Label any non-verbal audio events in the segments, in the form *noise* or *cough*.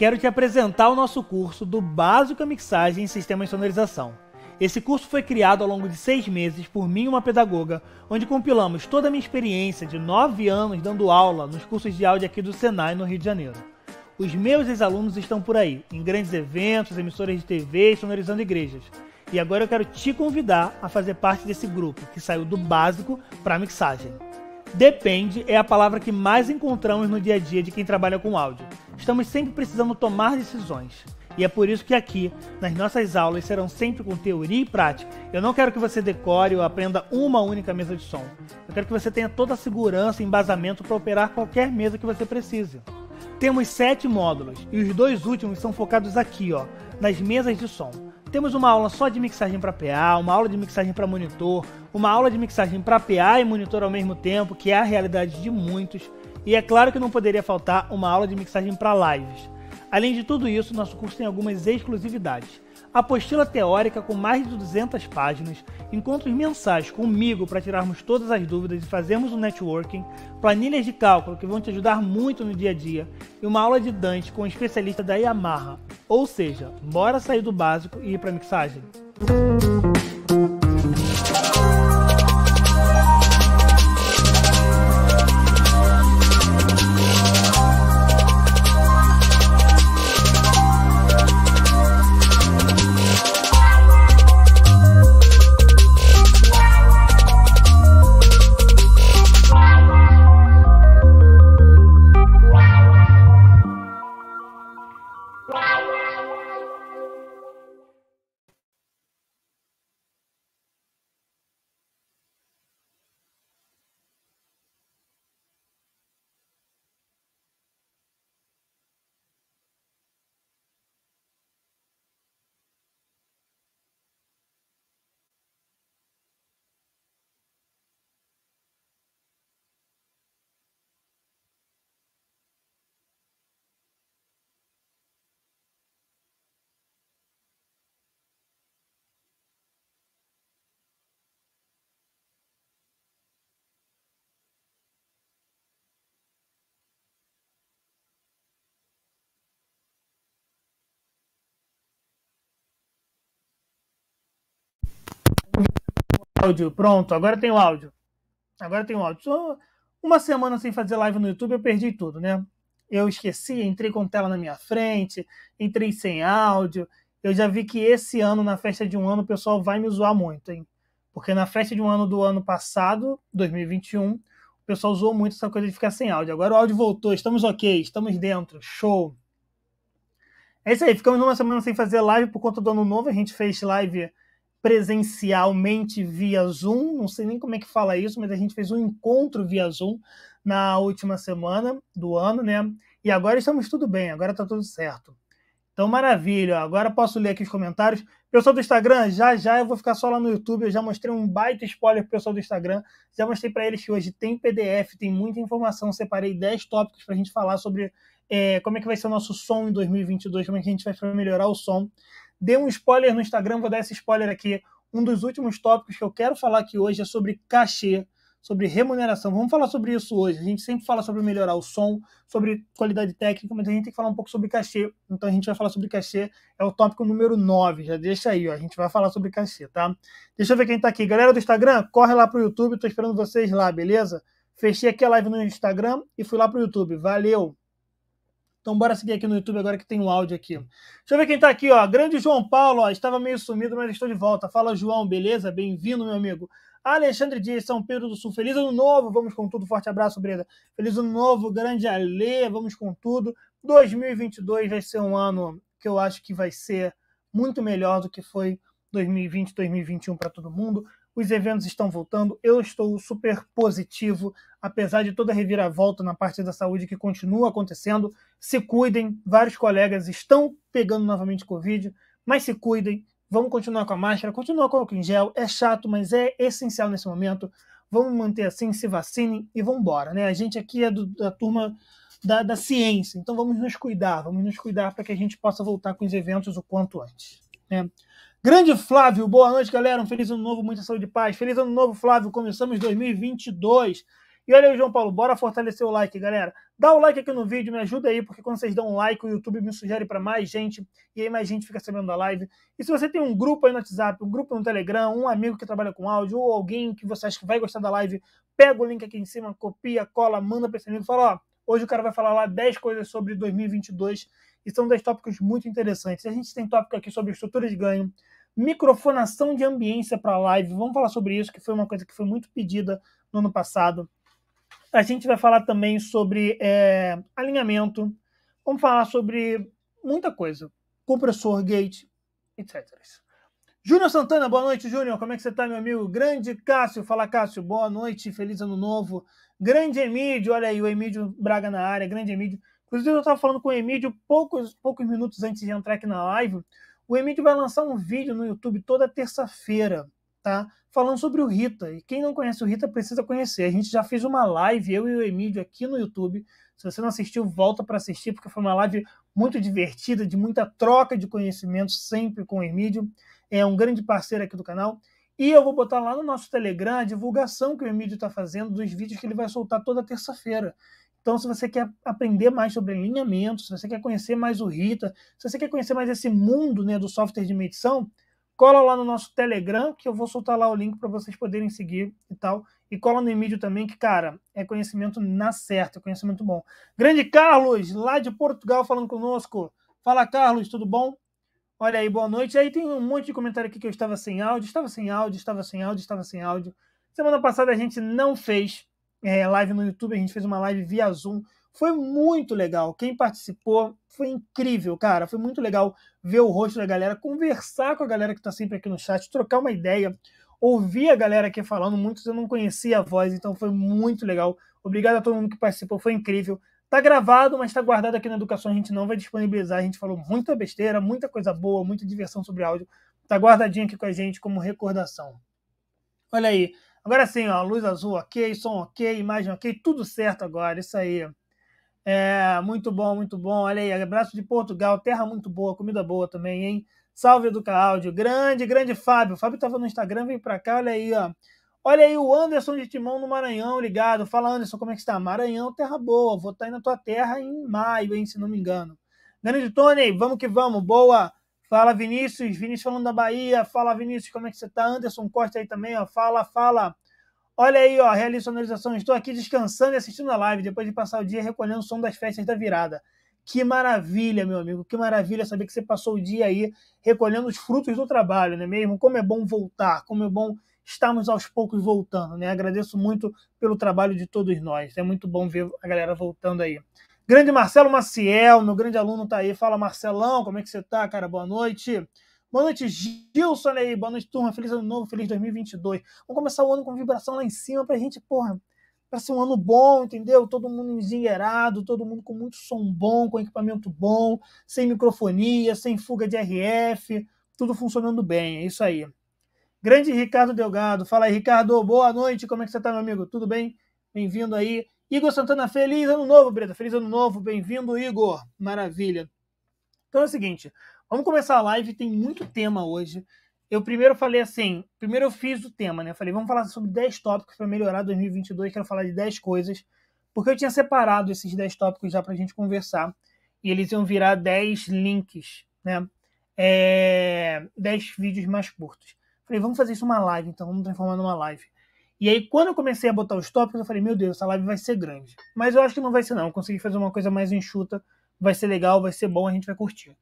quero te apresentar o nosso curso do Básico Mixagem em Sistema de Sonorização. Esse curso foi criado ao longo de seis meses por mim e uma pedagoga, onde compilamos toda a minha experiência de nove anos dando aula nos cursos de áudio aqui do Senai, no Rio de Janeiro. Os meus ex-alunos estão por aí, em grandes eventos, emissoras de TV, sonorizando igrejas. E agora eu quero te convidar a fazer parte desse grupo que saiu do básico para mixagem. Depende é a palavra que mais encontramos no dia a dia de quem trabalha com áudio. Estamos sempre precisando tomar decisões. E é por isso que aqui, nas nossas aulas, serão sempre com teoria e prática. Eu não quero que você decore ou aprenda uma única mesa de som. Eu quero que você tenha toda a segurança e embasamento para operar qualquer mesa que você precise. Temos sete módulos e os dois últimos são focados aqui, ó, nas mesas de som. Temos uma aula só de mixagem para PA, uma aula de mixagem para monitor, uma aula de mixagem para PA e monitor ao mesmo tempo, que é a realidade de muitos. E é claro que não poderia faltar uma aula de mixagem para lives. Além de tudo isso, nosso curso tem algumas exclusividades apostila teórica com mais de 200 páginas, encontros mensais comigo para tirarmos todas as dúvidas e fazermos um networking, planilhas de cálculo que vão te ajudar muito no dia a dia e uma aula de Dante com um especialista da Yamaha. Ou seja, bora sair do básico e ir para a mixagem. áudio, pronto, agora tem o áudio. Agora tem o áudio. Só uma semana sem fazer live no YouTube, eu perdi tudo, né? Eu esqueci, entrei com tela na minha frente, entrei sem áudio. Eu já vi que esse ano, na festa de um ano, o pessoal vai me zoar muito, hein? Porque na festa de um ano do ano passado, 2021, o pessoal usou muito essa coisa de ficar sem áudio. Agora o áudio voltou, estamos ok, estamos dentro, show. É isso aí, ficamos uma semana sem fazer live por conta do ano novo. A gente fez live presencialmente via Zoom, não sei nem como é que fala isso, mas a gente fez um encontro via Zoom na última semana do ano, né? E agora estamos tudo bem, agora está tudo certo. Então, maravilha. Agora posso ler aqui os comentários. Pessoal do Instagram, já já eu vou ficar só lá no YouTube. Eu já mostrei um baita spoiler pro pessoal do Instagram. Já mostrei para eles que hoje tem PDF, tem muita informação. Separei 10 tópicos para a gente falar sobre é, como é que vai ser o nosso som em 2022, como é que a gente vai melhorar o som dei um spoiler no Instagram, vou dar esse spoiler aqui. Um dos últimos tópicos que eu quero falar aqui hoje é sobre cachê, sobre remuneração. Vamos falar sobre isso hoje. A gente sempre fala sobre melhorar o som, sobre qualidade técnica, mas a gente tem que falar um pouco sobre cachê. Então a gente vai falar sobre cachê, é o tópico número 9. Já deixa aí, ó. A gente vai falar sobre cachê, tá? Deixa eu ver quem tá aqui. Galera do Instagram, corre lá pro YouTube, tô esperando vocês lá, beleza? Fechei aqui a live no Instagram e fui lá pro YouTube. Valeu! Então bora seguir aqui no YouTube agora que tem o um áudio aqui. Deixa eu ver quem está aqui, ó. Grande João Paulo, ó, estava meio sumido, mas estou de volta. Fala, João, beleza? Bem-vindo, meu amigo. Alexandre Dias, São Pedro do Sul, feliz ano novo, vamos com tudo, forte abraço, Breda. Feliz ano novo, grande Ale, vamos com tudo. 2022 vai ser um ano que eu acho que vai ser muito melhor do que foi 2020, 2021 para todo mundo os eventos estão voltando, eu estou super positivo, apesar de toda a reviravolta na parte da saúde que continua acontecendo. Se cuidem, vários colegas estão pegando novamente Covid, mas se cuidem, vamos continuar com a máscara, continuar com o álcool em gel, é chato, mas é essencial nesse momento. Vamos manter assim, se vacinem e vamos embora, né? A gente aqui é do, da turma da, da ciência, então vamos nos cuidar, vamos nos cuidar para que a gente possa voltar com os eventos o quanto antes, né? Grande Flávio, boa noite, galera. Um feliz ano novo, muita saúde e paz. Feliz ano novo, Flávio. Começamos 2022. E olha aí, João Paulo, bora fortalecer o like, galera. Dá o like aqui no vídeo, me ajuda aí, porque quando vocês dão um like, o YouTube me sugere para mais gente, e aí mais gente fica sabendo da live. E se você tem um grupo aí no WhatsApp, um grupo no Telegram, um amigo que trabalha com áudio, ou alguém que você acha que vai gostar da live, pega o link aqui em cima, copia, cola, manda para esse amigo e fala: ó, hoje o cara vai falar lá 10 coisas sobre 2022, e são 10 tópicos muito interessantes. A gente tem tópico aqui sobre estrutura de ganho, microfonação de ambiência para live. Vamos falar sobre isso, que foi uma coisa que foi muito pedida no ano passado. A gente vai falar também sobre é, alinhamento. Vamos falar sobre muita coisa. Compressor, gate, etc. Júnior Santana, boa noite, Júnior. Como é que você está, meu amigo? Grande Cássio, fala Cássio, boa noite, feliz ano novo. Grande Emílio, olha aí, o Emílio Braga na área, grande Emílio. Inclusive, eu estava falando com o Emílio poucos, poucos minutos antes de entrar aqui na live o Emílio vai lançar um vídeo no YouTube toda terça-feira, tá? Falando sobre o Rita. E quem não conhece o Rita precisa conhecer. A gente já fez uma live, eu e o Emílio, aqui no YouTube. Se você não assistiu, volta para assistir, porque foi uma live muito divertida, de muita troca de conhecimentos, sempre com o Emílio. É um grande parceiro aqui do canal. E eu vou botar lá no nosso Telegram a divulgação que o Emílio está fazendo dos vídeos que ele vai soltar toda terça-feira. Então, se você quer aprender mais sobre alinhamento, se você quer conhecer mais o Rita, se você quer conhecer mais esse mundo né, do software de medição, cola lá no nosso Telegram, que eu vou soltar lá o link para vocês poderem seguir e tal. E cola no Emílio também, que, cara, é conhecimento na certa, é conhecimento bom. Grande Carlos, lá de Portugal, falando conosco. Fala, Carlos, tudo bom? Olha aí, boa noite. Aí tem um monte de comentário aqui que eu estava sem áudio, estava sem áudio, estava sem áudio, estava sem áudio. Semana passada a gente não fez é, live no YouTube, a gente fez uma live via Zoom. Foi muito legal. Quem participou foi incrível, cara. Foi muito legal ver o rosto da galera, conversar com a galera que está sempre aqui no chat, trocar uma ideia, ouvir a galera aqui falando. Muitos eu não conhecia a voz, então foi muito legal. Obrigado a todo mundo que participou, foi incrível. Tá gravado, mas está guardado aqui na Educação. A gente não vai disponibilizar. A gente falou muita besteira, muita coisa boa, muita diversão sobre áudio. Tá guardadinho aqui com a gente como recordação. Olha aí. Agora sim, ó, luz azul ok, som ok, imagem ok, tudo certo agora, isso aí. É, muito bom, muito bom. Olha aí, abraço de Portugal, terra muito boa, comida boa também, hein? Salve Educa Áudio, grande, grande Fábio. O Fábio estava no Instagram, vem para cá, olha aí, ó. Olha aí o Anderson de Timão no Maranhão, ligado. Fala, Anderson, como é que está? Maranhão, terra boa. Vou estar tá aí na tua terra em maio, hein, se não me engano. Grande Tony, vamos que vamos. Boa Fala, Vinícius. Vinícius falando da Bahia. Fala, Vinícius, como é que você tá? Anderson Costa aí também, ó. Fala, fala. Olha aí, ó, realizo sonorização. Estou aqui descansando e assistindo a live, depois de passar o dia recolhendo o som das festas da virada. Que maravilha, meu amigo, que maravilha saber que você passou o dia aí recolhendo os frutos do trabalho, não é mesmo? Como é bom voltar, como é bom estarmos aos poucos voltando, né? Agradeço muito pelo trabalho de todos nós. É muito bom ver a galera voltando aí. Grande Marcelo Maciel, meu grande aluno tá aí. Fala, Marcelão, como é que você tá, cara? Boa noite. Boa noite, Gilson aí. Boa noite, turma. Feliz ano novo, feliz 2022. Vamos começar o ano com vibração lá em cima pra gente, porra, pra ser um ano bom, entendeu? Todo mundo enzingueirado, todo mundo com muito som bom, com equipamento bom, sem microfonia, sem fuga de RF, tudo funcionando bem. É isso aí. Grande Ricardo Delgado. Fala aí, Ricardo. Boa noite. Como é que você tá, meu amigo? Tudo bem? Bem-vindo aí. Igor Santana, feliz ano novo, Breda. Feliz ano novo, bem-vindo, Igor. Maravilha. Então é o seguinte, vamos começar a live, tem muito tema hoje. Eu primeiro falei assim, primeiro eu fiz o tema, né? falei, vamos falar sobre 10 tópicos para melhorar 2022, quero falar de 10 coisas, porque eu tinha separado esses 10 tópicos já para a gente conversar, e eles iam virar 10 links, né? É, 10 vídeos mais curtos. Falei, vamos fazer isso uma live, então, vamos transformar numa live. E aí, quando eu comecei a botar os tópicos, eu falei, meu Deus, essa live vai ser grande. Mas eu acho que não vai ser, não. Eu consegui fazer uma coisa mais enxuta, vai ser legal, vai ser bom, a gente vai curtir.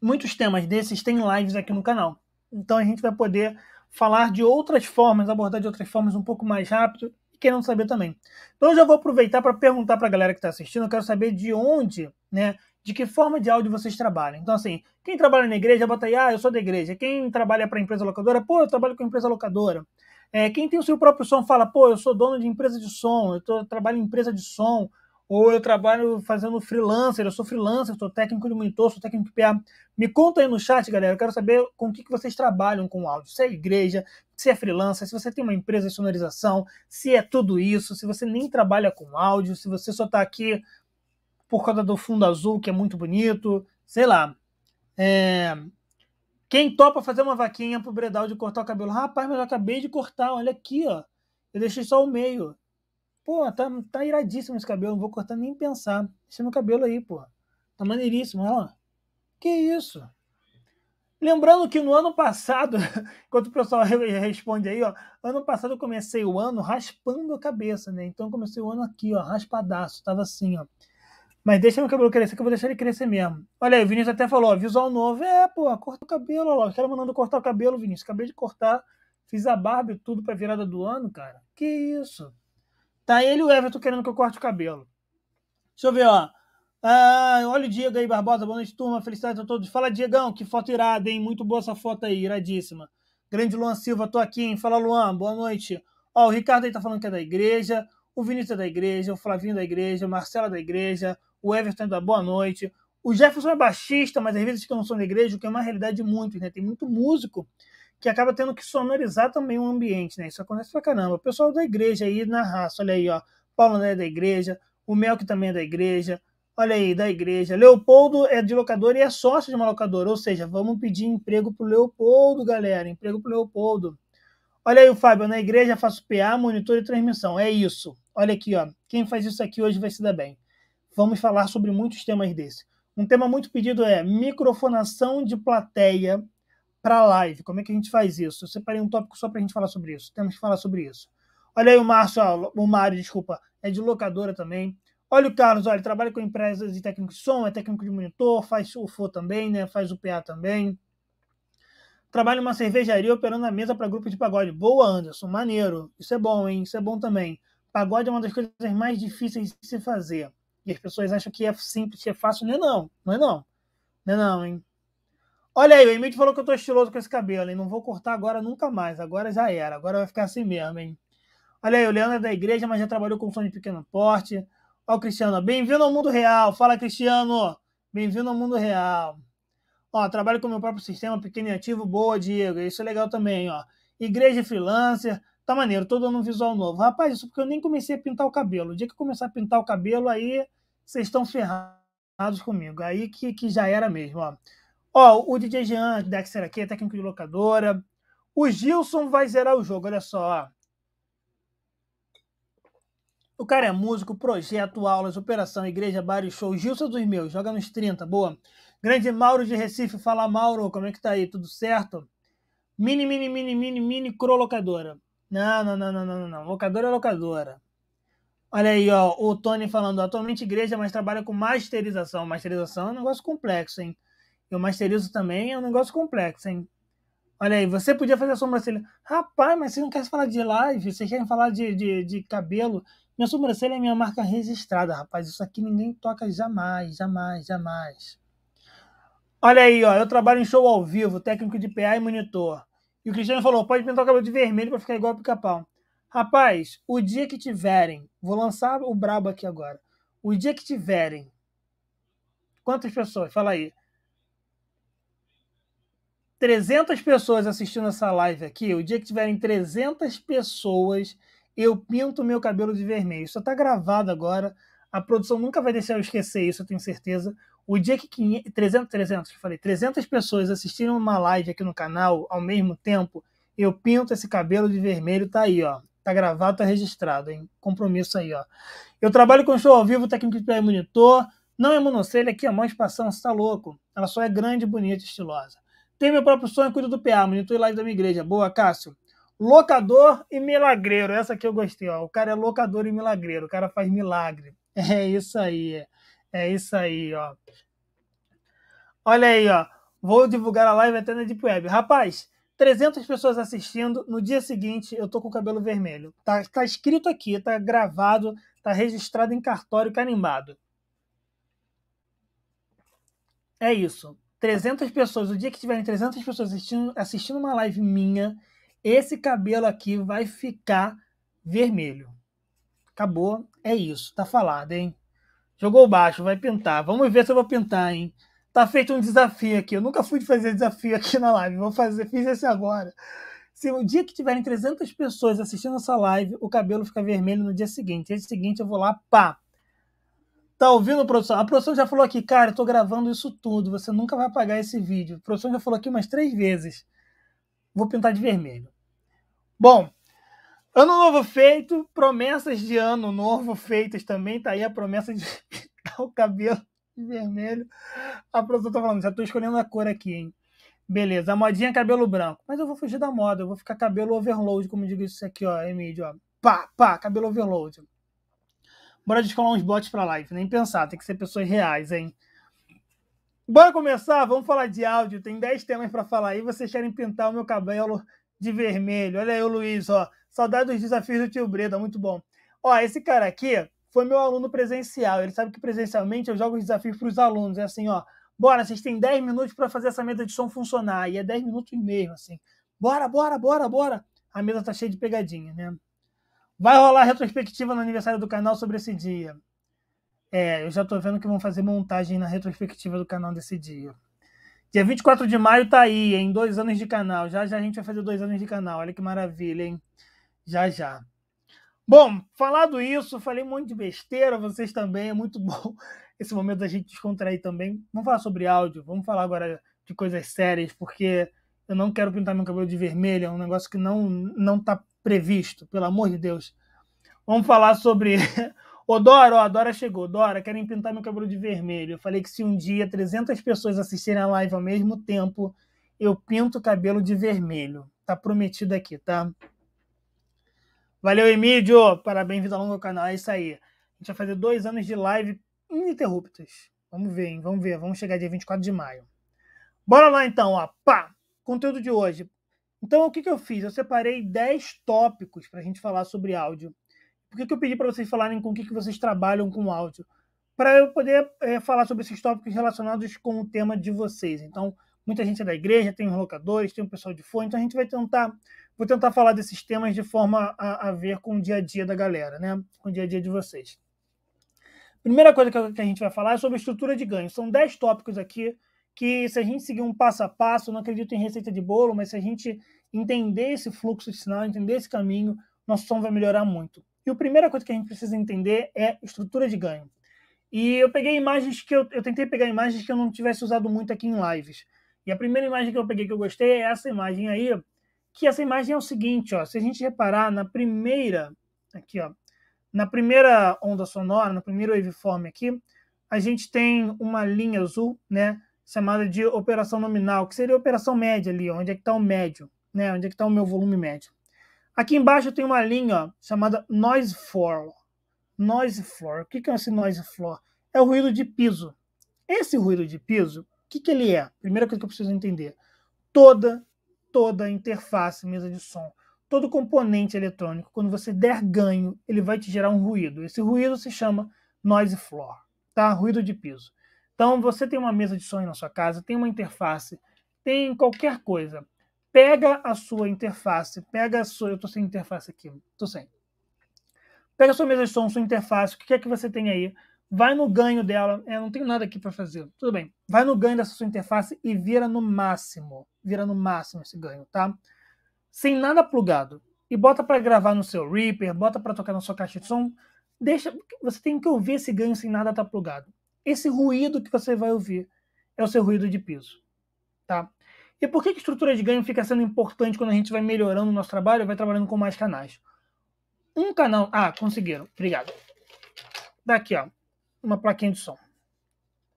Muitos temas desses têm lives aqui no canal. Então a gente vai poder falar de outras formas, abordar de outras formas um pouco mais rápido e querendo saber também. Então eu já vou aproveitar para perguntar para a galera que está assistindo, eu quero saber de onde né, de que forma de áudio vocês trabalham. Então, assim, quem trabalha na igreja, bota aí, ah, eu sou da igreja. Quem trabalha para empresa locadora, pô, eu trabalho com empresa locadora. É, quem tem o seu próprio som, fala, pô, eu sou dono de empresa de som, eu tô, trabalho em empresa de som, ou eu trabalho fazendo freelancer, eu sou freelancer, sou técnico de monitor, sou técnico de PA. Me conta aí no chat, galera, eu quero saber com o que, que vocês trabalham com áudio. Se é igreja, se é freelancer, se você tem uma empresa de sonorização, se é tudo isso, se você nem trabalha com áudio, se você só está aqui por causa do fundo azul, que é muito bonito, sei lá. É... Quem topa fazer uma vaquinha pro Bredal de cortar o cabelo? Rapaz, mas eu acabei de cortar, olha aqui, ó. Eu deixei só o meio. Pô, tá, tá iradíssimo esse cabelo, não vou cortar nem pensar. Esse meu cabelo aí, pô. Tá maneiríssimo, olha Que isso? Lembrando que no ano passado, *laughs* enquanto o pessoal responde aí, ó, ano passado eu comecei o ano raspando a cabeça, né? Então eu comecei o ano aqui, ó, raspadaço, tava assim, ó. Mas deixa meu cabelo crescer, que eu vou deixar ele crescer mesmo. Olha aí, o Vinícius até falou, ó, visual novo. É, pô, corta o cabelo, ó. O cara mandando cortar o cabelo, Vinícius. Acabei de cortar. Fiz a barba e tudo pra virada do ano, cara. Que isso? Tá ele e o Everton querendo que eu corte o cabelo. Deixa eu ver, ó. Ah, olha o Diego aí, Barbosa. Boa noite, turma. Felicidades a todos. Fala, Diegão. Que foto irada, hein? Muito boa essa foto aí, iradíssima. Grande Luan Silva, tô aqui, hein? Fala, Luan. Boa noite. Ó, o Ricardo aí tá falando que é da igreja. O Vinícius é da igreja. O Flavinho é da igreja. O Marcelo é da igreja o Everton da Boa Noite. O Jefferson é baixista, mas às vezes que não sou da igreja, o que é uma realidade muito, né? Tem muito músico que acaba tendo que sonorizar também o ambiente, né? Isso acontece pra caramba. O pessoal da igreja aí na raça, olha aí, ó. Paulo André é da igreja, o Mel que também é da igreja, olha aí, da igreja. Leopoldo é de locador e é sócio de uma locadora, ou seja, vamos pedir emprego pro Leopoldo, galera, emprego pro Leopoldo. Olha aí o Fábio, na igreja faço PA, monitor e transmissão, é isso. Olha aqui, ó, quem faz isso aqui hoje vai se dar bem. Vamos falar sobre muitos temas desse. Um tema muito pedido é microfonação de plateia para live. Como é que a gente faz isso? Eu separei um tópico só para a gente falar sobre isso. Temos que falar sobre isso. Olha aí o Márcio, o Mário, desculpa, é de locadora também. Olha o Carlos, olha, trabalha com empresas de técnico de som, é técnico de monitor, faz FO também, né? Faz PA também. Trabalha em uma cervejaria operando a mesa para grupo de pagode. Boa, Anderson, maneiro. Isso é bom, hein? Isso é bom também. Pagode é uma das coisas mais difíceis de se fazer. E as pessoas acham que é simples, é fácil. Não é não, não é não. Não é não, hein? Olha aí, o Emílio falou que eu tô estiloso com esse cabelo, hein? Não vou cortar agora nunca mais. Agora já era. Agora vai ficar assim mesmo, hein? Olha aí, o Leandro é da igreja, mas já trabalhou com som de pequeno porte. Olha o Cristiano, bem-vindo ao mundo real. Fala, Cristiano. Bem-vindo ao mundo real. Ó, trabalho com meu próprio sistema, pequeno e ativo. Boa, Diego. Isso é legal também, ó. Igreja freelancer. Tá maneiro, tô dando um visual novo. Rapaz, isso porque eu nem comecei a pintar o cabelo. O dia que eu começar a pintar o cabelo, aí vocês estão ferrados comigo. Aí que, que já era mesmo, ó. Ó, o DJ Jean, Dexter aqui, é técnico de locadora. O Gilson vai zerar o jogo, olha só, O cara é músico, projeto, aulas, operação, igreja, bar e show. Gilson é dos meus, joga nos 30, boa. Grande Mauro de Recife, fala Mauro, como é que tá aí? Tudo certo? Mini, mini, mini, mini, mini, crolocadora. Não, não, não, não, não, não, não. Locadora é locadora. Olha aí, ó, o Tony falando, atualmente igreja, mas trabalha com masterização. Masterização é um negócio complexo, hein? Eu masterizo também, é um negócio complexo, hein? Olha aí, você podia fazer a sobrancelha. Rapaz, mas vocês não querem falar de live, vocês querem falar de, de, de cabelo. Minha sobrancelha é minha marca registrada, rapaz. Isso aqui ninguém toca jamais, jamais, jamais. Olha aí, ó, eu trabalho em show ao vivo, técnico de PA e monitor. E o Cristiano falou, pode pintar o cabelo de vermelho para ficar igual ao pica-pau. Rapaz, o dia que tiverem, vou lançar o brabo aqui agora. O dia que tiverem, quantas pessoas? Fala aí. 300 pessoas assistindo essa live aqui, o dia que tiverem 300 pessoas, eu pinto meu cabelo de vermelho. Isso tá gravado agora. A produção nunca vai deixar eu esquecer isso, eu tenho certeza. O dia que 500, 300, 300, falei, 300 pessoas assistiram uma live aqui no canal ao mesmo tempo, eu pinto esse cabelo de vermelho, tá aí, ó. Tá gravado, tá registrado, hein? Compromisso aí, ó. Eu trabalho com show ao vivo, técnico de monitor. Não é monocelha aqui, ó, mão expansão, você tá louco. Ela só é grande, bonita estilosa. Tem meu próprio sonho, cuido do PA, monitor live da minha igreja. Boa, Cássio. Locador e milagreiro. Essa aqui eu gostei, ó. O cara é locador e milagreiro. O cara faz milagre. *laughs* É isso aí. É isso aí, ó. Olha aí, ó. Vou divulgar a live até na Deep Web. Rapaz, 300 pessoas assistindo, no dia seguinte eu tô com o cabelo vermelho. Tá, tá escrito aqui, tá gravado, tá registrado em cartório carimbado. É isso. 300 pessoas, o dia que tiverem 300 pessoas assistindo, assistindo uma live minha, esse cabelo aqui vai ficar vermelho. Acabou, é isso, tá falado, hein? Jogou baixo, vai pintar. Vamos ver se eu vou pintar, hein? Tá feito um desafio aqui. Eu nunca fui fazer desafio aqui na live. Vou fazer, fiz esse agora. Se o dia que tiverem 300 pessoas assistindo essa live, o cabelo fica vermelho no dia seguinte. Dia seguinte eu vou lá, pá. Tá ouvindo, produção? A produção já falou aqui, cara, eu tô gravando isso tudo. Você nunca vai apagar esse vídeo. A produção já falou aqui umas três vezes. Vou pintar de vermelho. Bom, ano novo feito, promessas de ano novo feitas também. Tá aí a promessa de *laughs* pintar o cabelo de vermelho. A produção tá falando, já tô escolhendo a cor aqui, hein? Beleza, a modinha é cabelo branco. Mas eu vou fugir da moda, eu vou ficar cabelo overload, como digo isso aqui, ó, Emílio, ó. Pá, pá, cabelo overload. Bora descolar uns bots pra live, nem pensar, tem que ser pessoas reais, hein? Bora começar? Vamos falar de áudio, tem 10 temas para falar aí, vocês querem pintar o meu cabelo de vermelho. Olha aí o Luiz, ó. Saudade dos desafios do tio Breda, muito bom. Ó, esse cara aqui, foi meu aluno presencial. Ele sabe que presencialmente eu jogo os desafios para os alunos. É assim, ó, bora, vocês têm 10 minutos para fazer essa mesa de som funcionar. E é 10 minutos e meio, assim. Bora, bora, bora, bora. A mesa tá cheia de pegadinha, né? Vai rolar retrospectiva no aniversário do canal sobre esse dia. É, eu já tô vendo que vão fazer montagem na retrospectiva do canal desse dia. Dia 24 de maio tá aí, em Dois anos de canal. Já já a gente vai fazer dois anos de canal. Olha que maravilha, hein? Já já. Bom, falado isso, falei muito de besteira, vocês também, é muito *laughs* bom esse momento da gente descontrair também. Vamos falar sobre áudio, vamos falar agora de coisas sérias, porque eu não quero pintar meu cabelo de vermelho, é um negócio que não não tá previsto, pelo amor de Deus. Vamos falar sobre *laughs* Ô Dora, ó, a Dora chegou. Dora, querem pintar meu cabelo de vermelho. Eu falei que se um dia 300 pessoas assistirem a live ao mesmo tempo, eu pinto o cabelo de vermelho. Tá prometido aqui, tá? Valeu, Emílio! Parabéns, vida longa canal. É isso aí. A gente vai fazer dois anos de live ininterruptas. Vamos ver, hein? Vamos ver. Vamos chegar dia 24 de maio. Bora lá, então. Ó. Pá! Conteúdo de hoje. Então, o que, que eu fiz? Eu separei 10 tópicos para a gente falar sobre áudio. Por que, que eu pedi para vocês falarem com o que, que vocês trabalham com áudio? Para eu poder é, falar sobre esses tópicos relacionados com o tema de vocês. Então, muita gente é da igreja, tem os locadores, tem o pessoal de fone. Então, a gente vai tentar Vou tentar falar desses temas de forma a, a ver com o dia a dia da galera, né? Com o dia a dia de vocês. Primeira coisa que a gente vai falar é sobre estrutura de ganho. São 10 tópicos aqui que, se a gente seguir um passo a passo, não acredito em receita de bolo, mas se a gente entender esse fluxo de sinal, entender esse caminho, nosso som vai melhorar muito. E a primeira coisa que a gente precisa entender é estrutura de ganho. E eu peguei imagens que eu, eu tentei pegar imagens que eu não tivesse usado muito aqui em lives. E a primeira imagem que eu peguei que eu gostei é essa imagem aí, que essa imagem é o seguinte, ó, se a gente reparar na primeira, aqui, ó, na primeira onda sonora, na primeira waveform aqui, a gente tem uma linha azul, né, chamada de operação nominal, que seria a operação média ali, onde é que está o médio, né, onde é que está o meu volume médio. Aqui embaixo tem uma linha ó, chamada noise floor. Noise floor. O que é esse noise floor? É o ruído de piso. Esse ruído de piso, o que, que ele é? Primeira coisa que eu preciso entender. Toda toda a interface, mesa de som, todo componente eletrônico, quando você der ganho, ele vai te gerar um ruído. Esse ruído se chama noise floor, tá? Ruído de piso. Então, você tem uma mesa de som na sua casa, tem uma interface, tem qualquer coisa. Pega a sua interface, pega a sua. Eu estou sem interface aqui, estou sem. Pega a sua mesa de som, sua interface, o que é que você tem aí? vai no ganho dela. É, não tenho nada aqui para fazer. Tudo bem. Vai no ganho dessa sua interface e vira no máximo. Vira no máximo esse ganho, tá? Sem nada plugado. E bota para gravar no seu Reaper, bota para tocar na sua caixa de som. Deixa, você tem que ouvir esse ganho sem nada estar tá plugado. Esse ruído que você vai ouvir é o seu ruído de piso, tá? E por que, que estrutura de ganho fica sendo importante quando a gente vai melhorando o nosso trabalho, vai trabalhando com mais canais? Um canal, ah, conseguiram, obrigado. Daqui, tá ó, uma plaquinha de som.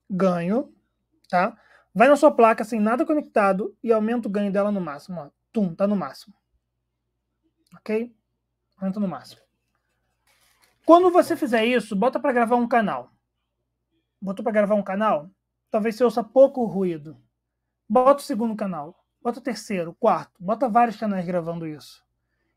Ganho, tá? Vai na sua placa sem nada conectado e aumenta o ganho dela no máximo. Ó. Tum, tá no máximo. Ok? Aumenta no máximo. Quando você fizer isso, bota para gravar um canal. Botou para gravar um canal? Talvez você ouça pouco ruído. Bota o segundo canal. Bota o terceiro, o quarto. Bota vários canais gravando isso.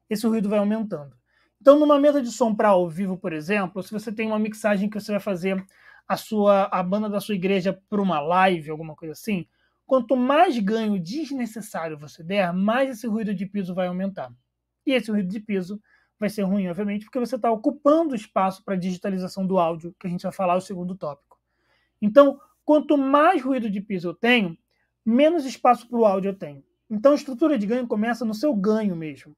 Esse ruído vai aumentando. Então, numa mesa de som para ao vivo, por exemplo, se você tem uma mixagem que você vai fazer a sua a banda da sua igreja para uma live, alguma coisa assim, quanto mais ganho desnecessário você der, mais esse ruído de piso vai aumentar. E esse ruído de piso vai ser ruim, obviamente, porque você está ocupando espaço para digitalização do áudio, que a gente vai falar o segundo tópico. Então, quanto mais ruído de piso eu tenho, menos espaço para o áudio eu tenho. Então, a estrutura de ganho começa no seu ganho mesmo.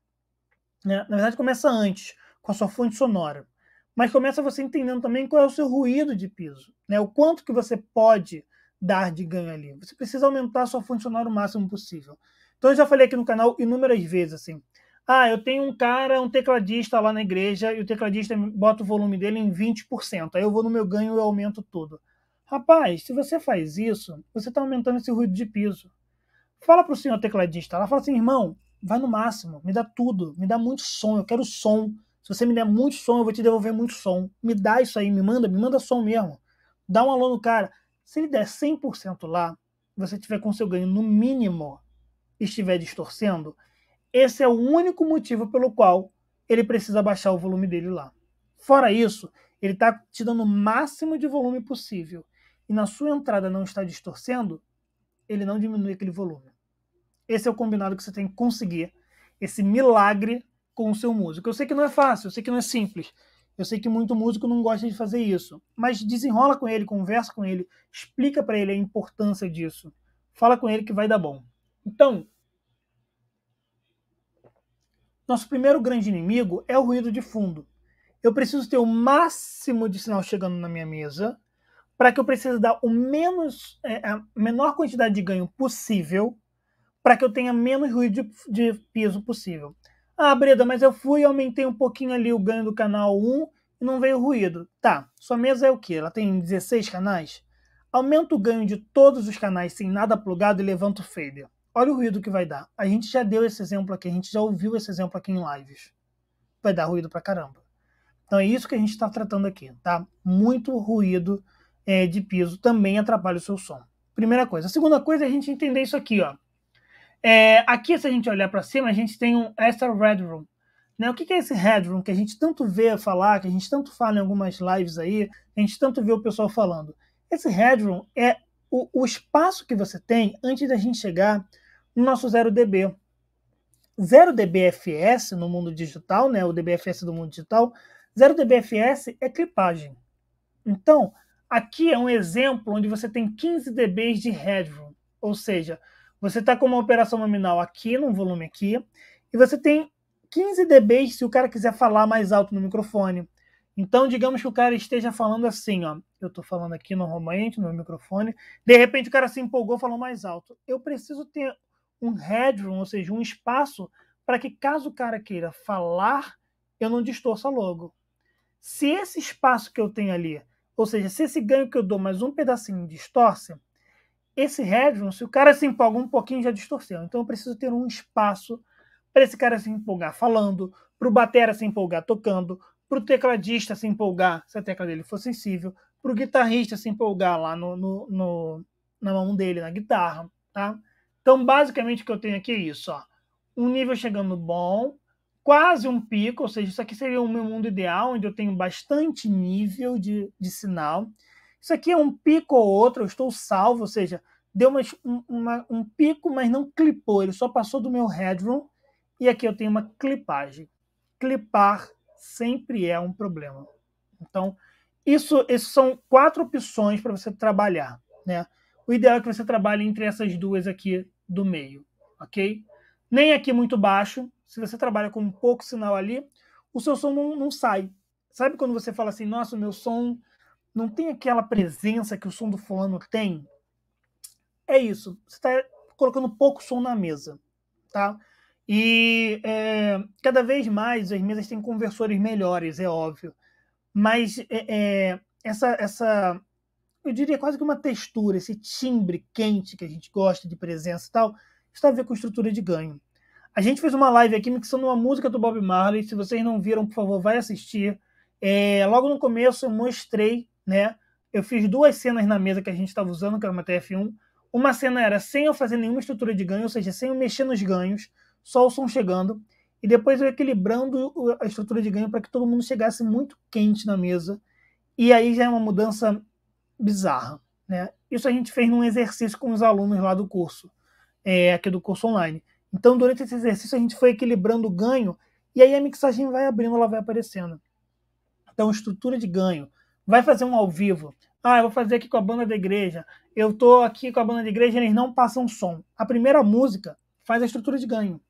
Né? Na verdade, começa antes, com a sua fonte sonora. Mas começa você entendendo também qual é o seu ruído de piso, né? o quanto que você pode dar de ganho ali. Você precisa aumentar a sua fonte sonora o máximo possível. Então, eu já falei aqui no canal inúmeras vezes assim. Ah, eu tenho um cara, um tecladista lá na igreja, e o tecladista bota o volume dele em 20%. Aí eu vou no meu ganho e aumento tudo. Rapaz, se você faz isso, você está aumentando esse ruído de piso. Fala para o senhor tecladista lá, fala assim, irmão, vai no máximo, me dá tudo, me dá muito som, eu quero som. Se você me der muito som, eu vou te devolver muito som. Me dá isso aí, me manda, me manda som mesmo. Dá um alô no cara. Se ele der 100% lá, você tiver com seu ganho no mínimo e estiver distorcendo, esse é o único motivo pelo qual ele precisa baixar o volume dele lá. Fora isso, ele está te dando o máximo de volume possível. E na sua entrada não está distorcendo, ele não diminui aquele volume. Esse é o combinado que você tem que conseguir, esse milagre com o seu músico. Eu sei que não é fácil, eu sei que não é simples. Eu sei que muito músico não gosta de fazer isso, mas desenrola com ele, conversa com ele, explica para ele a importância disso. Fala com ele que vai dar bom. Então, nosso primeiro grande inimigo é o ruído de fundo. Eu preciso ter o máximo de sinal chegando na minha mesa para que eu precise dar o menos, é, a menor quantidade de ganho possível para que eu tenha menos ruído de, de, piso possível. Ah, Breda, mas eu fui e aumentei um pouquinho ali o ganho do canal 1 e não veio ruído. Tá, sua mesa é o que? Ela tem 16 canais? Aumenta o ganho de todos os canais sem nada plugado e levanta o fader. Olha o ruído que vai dar. A gente já deu esse exemplo aqui, a gente já ouviu esse exemplo aqui em lives. Vai dar ruído pra caramba. Então é isso que a gente está tratando aqui, tá? Muito ruído é, de piso também atrapalha o seu som. Primeira coisa. A segunda coisa é a gente entender isso aqui, ó. É, aqui, se a gente olhar para cima, a gente tem um extra headroom. Né? O que é esse headroom que a gente tanto vê falar, que a gente tanto fala em algumas lives aí, a gente tanto vê o pessoal falando? Esse headroom é o, o espaço que você tem antes da gente chegar no nosso 0DB. 0DBFS no mundo digital, né? o DBFS do mundo digital, 0DBFS é clipagem. Então, aqui é um exemplo onde você tem 15 dBs de headroom, ou seja, você está com uma operação nominal aqui, num volume aqui, e você tem 15 dB se o cara quiser falar mais alto no microfone. Então, digamos que o cara esteja falando assim, ó. Eu estou falando aqui normalmente no microfone. De repente, o cara se empolgou, falou mais alto. Eu preciso ter um headroom, ou seja, um espaço para que caso o cara queira falar, eu não distorça logo. Se esse espaço que eu tenho ali, ou seja, se esse ganho que eu dou mais um pedacinho distorce, esse headroom, se o cara se empolga um pouquinho, já distorceu. Então eu preciso ter um espaço para esse cara se empolgar falando, para o batera se empolgar tocando, para o tecladista se empolgar se a tecla dele for sensível, para o guitarrista se empolgar lá no, no, no, na mão dele, na guitarra. Tá? Então, basicamente, o que eu tenho aqui é isso. Ó. Um nível chegando bom, quase um pico, ou seja, isso aqui seria o meu mundo ideal, onde eu tenho bastante nível de, de sinal isso aqui é um pico ou outro, eu estou salvo, ou seja, deu uma, uma, um pico, mas não clipou, ele só passou do meu headroom. E aqui eu tenho uma clipagem. Clipar sempre é um problema. Então, isso, essas são quatro opções para você trabalhar. Né? O ideal é que você trabalhe entre essas duas aqui do meio, ok? Nem aqui muito baixo. Se você trabalha com um pouco sinal ali, o seu som não, não sai. Sabe quando você fala assim, nossa, o meu som não tem aquela presença que o som do fulano tem. É isso. Você está colocando pouco som na mesa, tá? E é, cada vez mais as mesas têm conversores melhores, é óbvio. Mas é, é, essa, essa, eu diria quase que uma textura, esse timbre quente que a gente gosta de presença e tal, está a ver com estrutura de ganho. A gente fez uma live aqui mixando uma música do Bob Marley. Se vocês não viram, por favor, vai assistir. É, logo no começo eu mostrei né? Eu fiz duas cenas na mesa que a gente estava usando, que era uma TF1. Uma cena era sem eu fazer nenhuma estrutura de ganho, ou seja, sem eu mexer nos ganhos, só o som chegando. E depois eu equilibrando a estrutura de ganho para que todo mundo chegasse muito quente na mesa. E aí já é uma mudança bizarra. Né? Isso a gente fez num exercício com os alunos lá do curso, é, aqui do curso online. Então, durante esse exercício, a gente foi equilibrando o ganho e aí a mixagem vai abrindo, ela vai aparecendo. Então, estrutura de ganho, vai fazer um ao vivo. Ah, eu vou fazer aqui com a banda da igreja. Eu tô aqui com a banda da igreja, e eles não passam som. A primeira música faz a estrutura de ganho.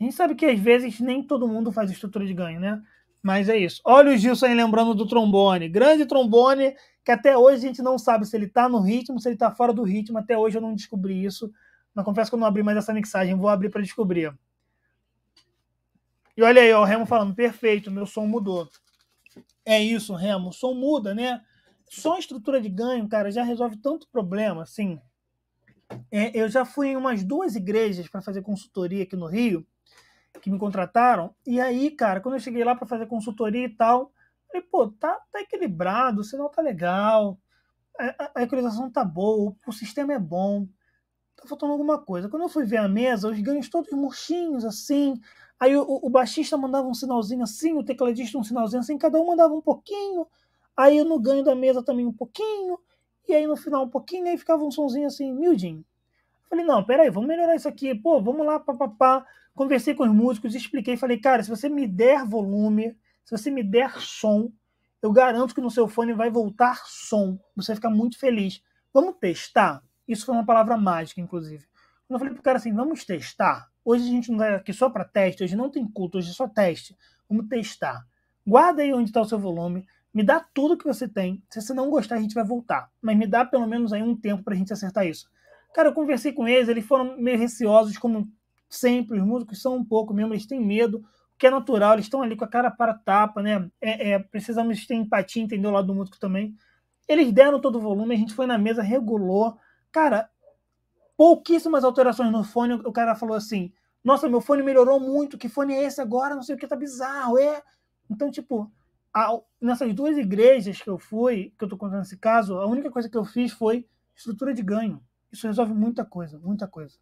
A gente sabe que às vezes nem todo mundo faz estrutura de ganho, né? Mas é isso. Olha o Gilson aí lembrando do trombone. Grande trombone, que até hoje a gente não sabe se ele tá no ritmo, se ele tá fora do ritmo. Até hoje eu não descobri isso. Mas confesso que eu não abri mais essa mixagem. Vou abrir para descobrir. E olha aí, ó, o Remo falando: perfeito, meu som mudou. É isso, Remo. O som muda, né? Só a estrutura de ganho, cara, já resolve tanto problema, assim. É, eu já fui em umas duas igrejas para fazer consultoria aqui no Rio, que me contrataram. E aí, cara, quando eu cheguei lá para fazer consultoria e tal, falei, pô, tá, tá equilibrado, o sinal tá legal, a, a equalização tá boa, o sistema é bom, tá faltando alguma coisa. Quando eu fui ver a mesa, os ganhos todos murchinhos, assim, Aí o, o baixista mandava um sinalzinho assim, o tecladista um sinalzinho assim, cada um mandava um pouquinho. Aí no ganho da mesa também um pouquinho. E aí no final um pouquinho, aí ficava um sonzinho assim, miudinho. Falei, não, peraí, vamos melhorar isso aqui. Pô, vamos lá, papapá. Conversei com os músicos, expliquei. Falei, cara, se você me der volume, se você me der som, eu garanto que no seu fone vai voltar som. Você vai ficar muito feliz. Vamos testar? Isso foi uma palavra mágica, inclusive. Eu falei pro cara assim, vamos testar. Hoje a gente não está aqui só para teste, hoje não tem culto, hoje é só teste. Vamos testar. Guarda aí onde está o seu volume, me dá tudo que você tem. Se você não gostar, a gente vai voltar. Mas me dá pelo menos aí um tempo para a gente acertar isso. Cara, eu conversei com eles, eles foram meio receosos, como sempre. Os músicos são um pouco mesmo, eles têm medo, o que é natural, eles estão ali com a cara para tapa, né? É, é, precisamos ter empatia, entender o lado do músico também. Eles deram todo o volume, a gente foi na mesa, regulou. Cara, pouquíssimas alterações no fone, o cara falou assim: Nossa, meu fone melhorou muito, que fone é esse agora? Não sei o que, tá bizarro, é. Então, tipo, a, nessas duas igrejas que eu fui, que eu tô contando esse caso, a única coisa que eu fiz foi estrutura de ganho. Isso resolve muita coisa, muita coisa.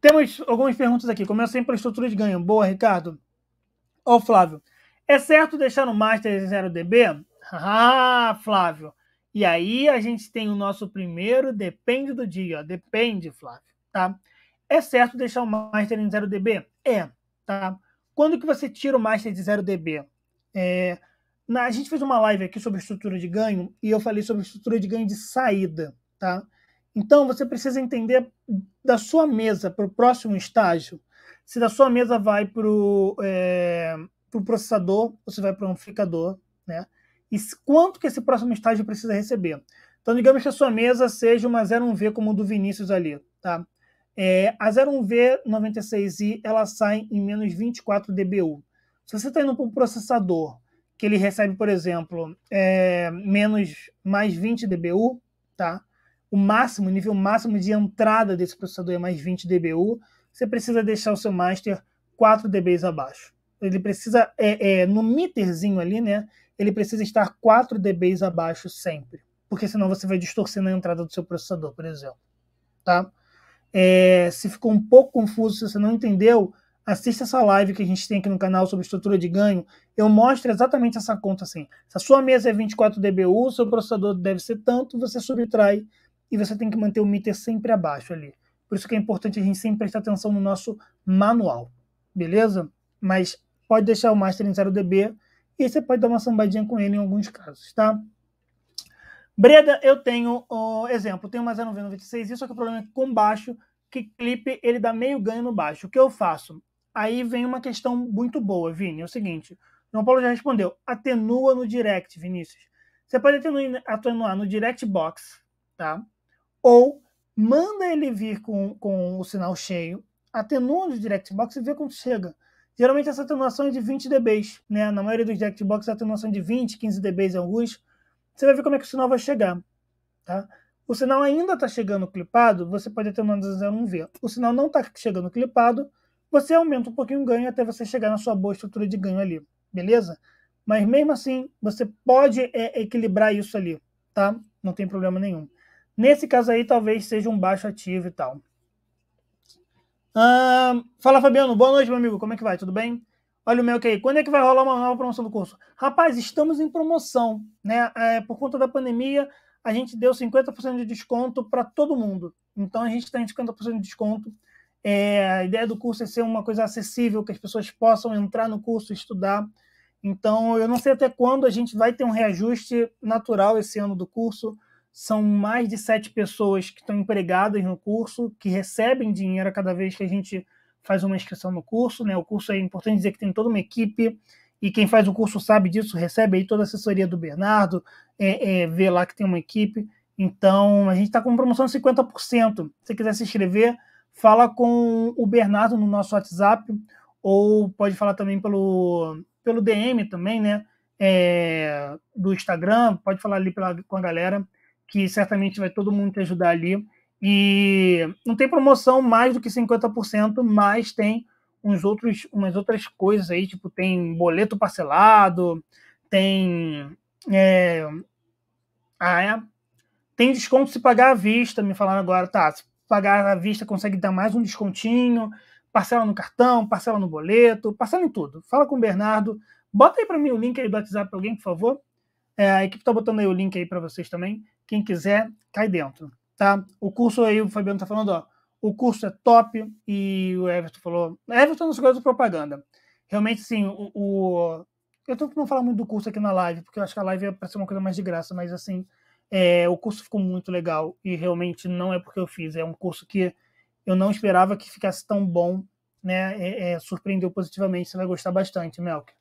temos algumas perguntas aqui. Começa sempre pela estrutura de ganho. Boa, Ricardo. Ó, oh, Flávio. É certo deixar no Master 0DB? *laughs* Ah, Flávio. E aí a gente tem o nosso primeiro depende do dia, ó. depende, Flávio, tá? É certo deixar o master em 0 dB? É, tá? Quando que você tira o master de 0 dB? É, na, a gente fez uma live aqui sobre estrutura de ganho e eu falei sobre estrutura de ganho de saída, tá? Então você precisa entender da sua mesa para o próximo estágio. Se da sua mesa vai para o é, pro processador, você vai para o amplificador, né? e quanto que esse próximo estágio precisa receber. Então, digamos que a sua mesa seja uma 01V como o do Vinícius ali, tá? É, a 01V96i, ela sai em menos 24 dBU. Se você está indo para um processador que ele recebe, por exemplo, é, menos mais 20 dBU, tá? O máximo, o nível máximo de entrada desse processador é mais 20 dBU. Você precisa deixar o seu master 4 dBs abaixo. Ele precisa, é, é, no meterzinho ali, né? ele precisa estar 4 dBs abaixo sempre, porque senão você vai distorcer na entrada do seu processador, por exemplo. Tá? É, se ficou um pouco confuso, se você não entendeu, assista essa live que a gente tem aqui no canal sobre estrutura de ganho. Eu mostro exatamente essa conta assim. Se a sua mesa é 24 dBU, seu processador deve ser tanto, você subtrai e você tem que manter o meter sempre abaixo ali. Por isso que é importante a gente sempre prestar atenção no nosso manual, beleza? Mas pode deixar o master em 0 dB e você pode dar uma sambadinha com ele em alguns casos, tá? Breda, eu tenho o exemplo, tenho uma 96, isso só que o problema é com baixo, que clipe ele dá meio ganho no baixo. O que eu faço? Aí vem uma questão muito boa, Vini, é o seguinte, João Paulo já respondeu, atenua no direct, Vinícius. Você pode atenuar, atenuar no direct box, tá? Ou manda ele vir com, com o sinal cheio, atenua no direct box e vê quando chega. Geralmente essa atenuação é de 20 dBs, né? Na maioria dos jack de a atenuação é de 20, 15 dBs em alguns. Você vai ver como é que o sinal vai chegar, tá? O sinal ainda está chegando clipado, você pode atenuar no 0,1V. O sinal não está chegando clipado, você aumenta um pouquinho o ganho até você chegar na sua boa estrutura de ganho ali, beleza? Mas mesmo assim, você pode é, equilibrar isso ali, tá? Não tem problema nenhum. Nesse caso aí, talvez seja um baixo ativo e tal fala Fabiano, boa noite, meu amigo. Como é que vai? Tudo bem? Olha o meu aqui. Quando é que vai rolar uma nova promoção do curso? Rapaz, estamos em promoção, né? É, por conta da pandemia, a gente deu 50% de desconto para todo mundo. Então a gente está em 50% de desconto. É, a ideia do curso é ser uma coisa acessível, que as pessoas possam entrar no curso, estudar. Então, eu não sei até quando a gente vai ter um reajuste natural esse ano do curso. São mais de sete pessoas que estão empregadas no curso, que recebem dinheiro a cada vez que a gente faz uma inscrição no curso. Né? O curso é importante dizer que tem toda uma equipe, e quem faz o curso sabe disso, recebe aí toda a assessoria do Bernardo, é, é, vê lá que tem uma equipe. Então, a gente está com promoção de 50%. Se você quiser se inscrever, fala com o Bernardo no nosso WhatsApp, ou pode falar também pelo, pelo DM também, né? É, do Instagram, pode falar ali pela, com a galera que certamente vai todo mundo te ajudar ali. E não tem promoção mais do que 50%, mas tem uns outros, umas outras coisas aí, tipo, tem boleto parcelado, tem. É, ah, é, tem desconto se pagar à vista, me falaram agora, tá? Se pagar à vista consegue dar mais um descontinho, parcela no cartão, parcela no boleto, parcela em tudo. Fala com o Bernardo, bota aí para mim o link aí do WhatsApp pra alguém, por favor. É, a equipe tá botando aí o link aí para vocês também. Quem quiser, cai dentro, tá? O curso aí, o Fabiano tá falando, ó, o curso é top e o Everton falou, Everton não é gosta de propaganda. Realmente, sim, o, o eu tô não falar muito do curso aqui na live, porque eu acho que a live é para ser uma coisa mais de graça, mas assim, é, o curso ficou muito legal e realmente não é porque eu fiz, é um curso que eu não esperava que ficasse tão bom, né? É, é, surpreendeu positivamente, você vai gostar bastante, Melk.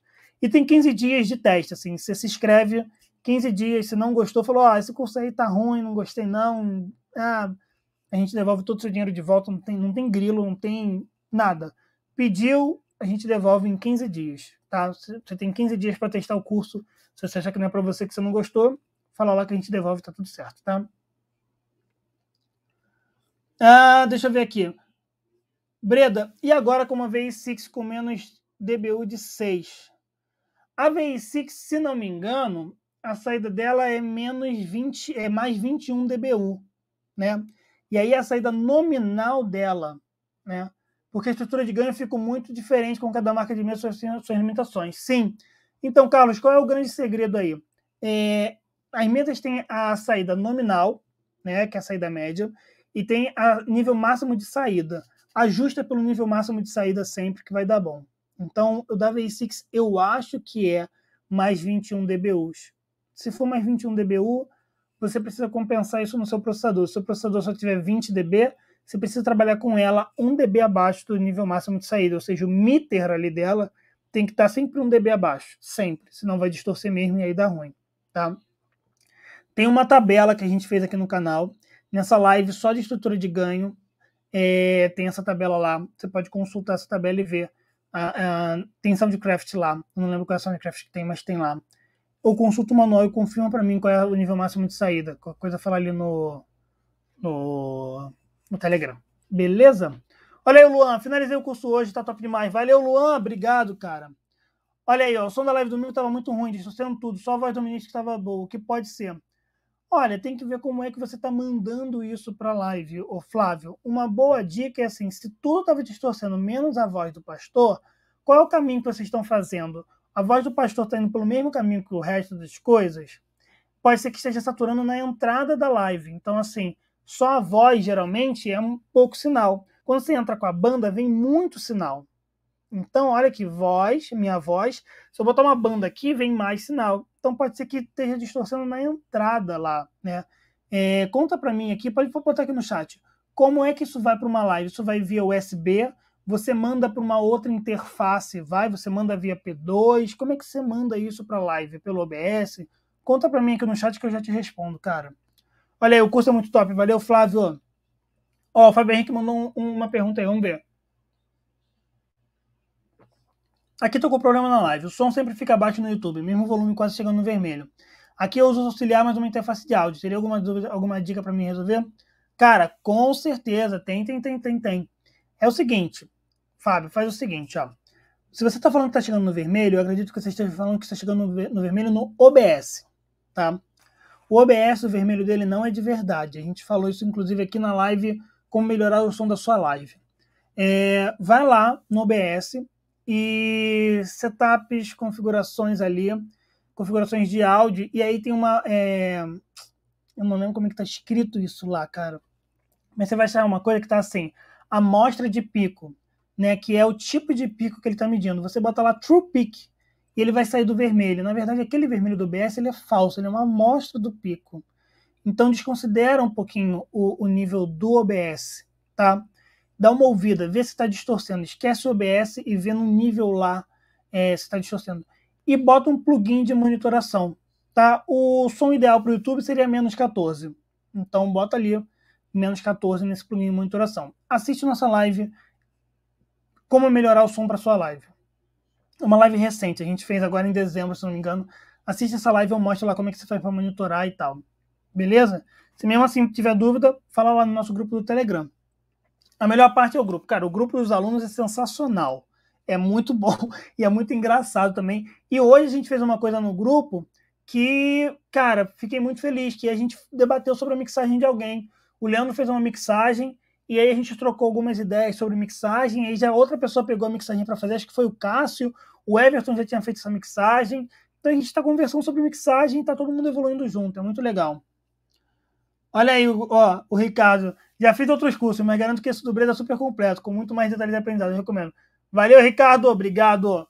E tem 15 dias de teste, assim, você se inscreve 15 dias, se não gostou, falou: ah, esse curso aí tá ruim, não gostei não, ah, a gente devolve todo o seu dinheiro de volta, não tem, não tem grilo, não tem nada. Pediu, a gente devolve em 15 dias, tá? Você tem 15 dias para testar o curso. Se você achar que não é para você, que você não gostou, fala lá que a gente devolve, tá tudo certo, tá? Ah, deixa eu ver aqui. Breda, e agora com uma VI6 com menos DBU de 6? A VI6, se não me engano, a saída dela é menos 20, é mais 21 dBu, né? E aí a saída nominal dela, né? Porque a estrutura de ganho ficou muito diferente com cada marca de mesa suas, suas limitações. Sim. Então, Carlos, qual é o grande segredo aí? É, as mesas têm a saída nominal, né, que é a saída média, e tem a nível máximo de saída. Ajusta pelo nível máximo de saída sempre que vai dar bom. Então, o da V6 eu acho que é mais 21 dBus. Se for mais 21 dBu, você precisa compensar isso no seu processador. Se o seu processador só tiver 20 dB, você precisa trabalhar com ela 1 dB abaixo do nível máximo de saída, ou seja, o meter ali dela tem que estar tá sempre 1 dB abaixo, sempre, senão vai distorcer mesmo e aí dá ruim, tá? Tem uma tabela que a gente fez aqui no canal, nessa live só de estrutura de ganho, é, tem essa tabela lá, você pode consultar essa tabela e ver. Ah, ah, tem Soundcraft lá, não lembro qual é a Soundcraft que tem, mas tem lá ou consulto o manual e confirma para mim qual é o nível máximo de saída. Qualquer coisa falar ali no, no, no Telegram. Beleza? Olha aí, Luan. Finalizei o curso hoje, tá top demais. Valeu, Luan. Obrigado, cara. Olha aí, ó, o som da live do domingo tava muito ruim, distorcendo tudo. Só a voz do ministro que tava boa. O que pode ser? Olha, tem que ver como é que você tá mandando isso pra live, ô Flávio. Uma boa dica é assim: se tudo tava distorcendo menos a voz do pastor, qual é o caminho que vocês estão fazendo? a voz do pastor está indo pelo mesmo caminho que o resto das coisas, pode ser que esteja saturando na entrada da live. Então, assim, só a voz geralmente é um pouco sinal. Quando você entra com a banda, vem muito sinal. Então, olha que voz, minha voz. Se eu botar uma banda aqui, vem mais sinal. Então, pode ser que esteja distorcendo na entrada lá, né? É, conta para mim aqui, pode botar aqui no chat. Como é que isso vai para uma live? Isso vai via USB? você manda para uma outra interface, vai, você manda via P2, como é que você manda isso para live? Pelo OBS? Conta para mim aqui no chat que eu já te respondo, cara. Olha aí, o curso é muito top, valeu, Flávio. Ó, o Fábio Henrique mandou um, uma pergunta aí, vamos ver. Aqui tô com problema na live, o som sempre fica baixo no YouTube, mesmo volume quase chegando no vermelho. Aqui eu uso auxiliar mais uma interface de áudio, teria alguma, dúvida, alguma dica para mim resolver? Cara, com certeza, tem, tem, tem, tem, tem. É o seguinte, Fábio, faz o seguinte, ó. Se você está falando que está chegando no vermelho, eu acredito que você esteja falando que está chegando no vermelho no OBS, tá? O OBS, o vermelho dele não é de verdade. A gente falou isso, inclusive, aqui na live, como melhorar o som da sua live. É, vai lá no OBS e setups, configurações ali, configurações de áudio, e aí tem uma... É, eu não lembro como é que tá escrito isso lá, cara. Mas você vai achar uma coisa que tá assim, amostra de pico né, que é o tipo de pico que ele está medindo. Você bota lá true peak e ele vai sair do vermelho. Na verdade, aquele vermelho do BS ele é falso, ele é uma amostra do pico. Então desconsidera um pouquinho o, o nível do OBS, tá? Dá uma ouvida, vê se está distorcendo. Esquece o OBS e vê no nível lá é, se está distorcendo. E bota um plugin de monitoração, tá? O som ideal para o YouTube seria menos 14. Então bota ali menos 14 nesse plugin de monitoração. Assiste nossa live como melhorar o som para sua live. É uma live recente, a gente fez agora em dezembro, se não me engano. Assiste essa live, eu mostro lá como é que você faz para monitorar e tal. Beleza? Se mesmo assim tiver dúvida, fala lá no nosso grupo do Telegram. A melhor parte é o grupo. Cara, o grupo dos alunos é sensacional. É muito *laughs* bom e é muito engraçado também. E hoje a gente fez uma coisa no grupo que, cara, fiquei muito feliz que a gente debateu sobre a mixagem de alguém. O Leandro fez uma mixagem e aí a gente trocou algumas ideias sobre mixagem, aí já outra pessoa pegou a mixagem para fazer, acho que foi o Cássio, o Everton já tinha feito essa mixagem. Então a gente está conversando sobre mixagem, está todo mundo evoluindo junto, é muito legal. Olha aí, ó, o Ricardo. Já fiz outros cursos, mas garanto que esse do Breda é super completo, com muito mais detalhes de aprendizado, eu recomendo. Valeu, Ricardo, obrigado. Olha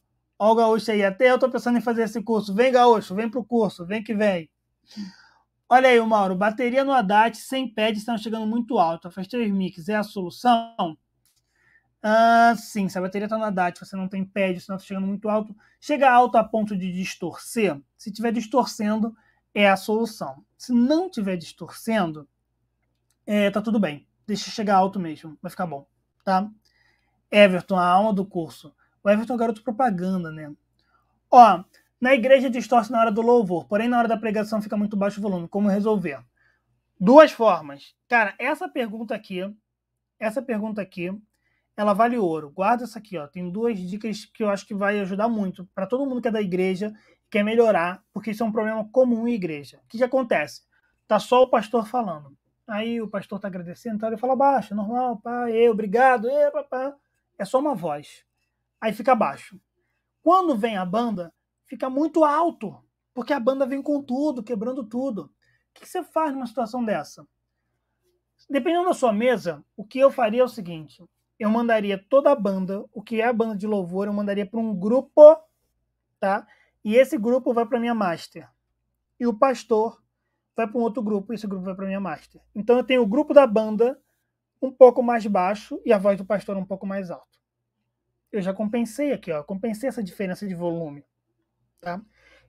o Gaúcho aí, até eu estou pensando em fazer esse curso. Vem, Gaúcho, vem pro curso, vem que vem. Olha aí, Mauro, bateria no Haddad sem pad estão chegando muito alto. Faz 3 mix, é a solução? Ah, sim, se a bateria está no Haddad, você não tem pad, senão está chegando muito alto. Chega alto a ponto de distorcer. Se estiver distorcendo, é a solução. Se não estiver distorcendo, é, tá tudo bem. Deixa chegar alto mesmo, vai ficar bom, tá? Everton, a alma do curso. O Everton é o garoto propaganda, né? Ó, na igreja distorce na hora do louvor, porém na hora da pregação fica muito baixo o volume. Como resolver? Duas formas. Cara, essa pergunta aqui, essa pergunta aqui, ela vale ouro. Guarda essa aqui, ó. Tem duas dicas que eu acho que vai ajudar muito para todo mundo que é da igreja, quer melhorar, porque isso é um problema comum em igreja. O que, que acontece? Tá só o pastor falando. Aí o pastor tá agradecendo, tá? ele fala baixo, é normal, pá, eu, obrigado, e, pá, pá. É só uma voz. Aí fica baixo. Quando vem a banda, fica muito alto, porque a banda vem com tudo, quebrando tudo. O que você faz numa situação dessa? Dependendo da sua mesa, o que eu faria é o seguinte: eu mandaria toda a banda, o que é a banda de louvor, eu mandaria para um grupo, tá? E esse grupo vai para minha master. E o pastor vai para um outro grupo, e esse grupo vai para minha master. Então eu tenho o grupo da banda um pouco mais baixo e a voz do pastor um pouco mais alto. Eu já compensei aqui, ó, compensei essa diferença de volume. Tá?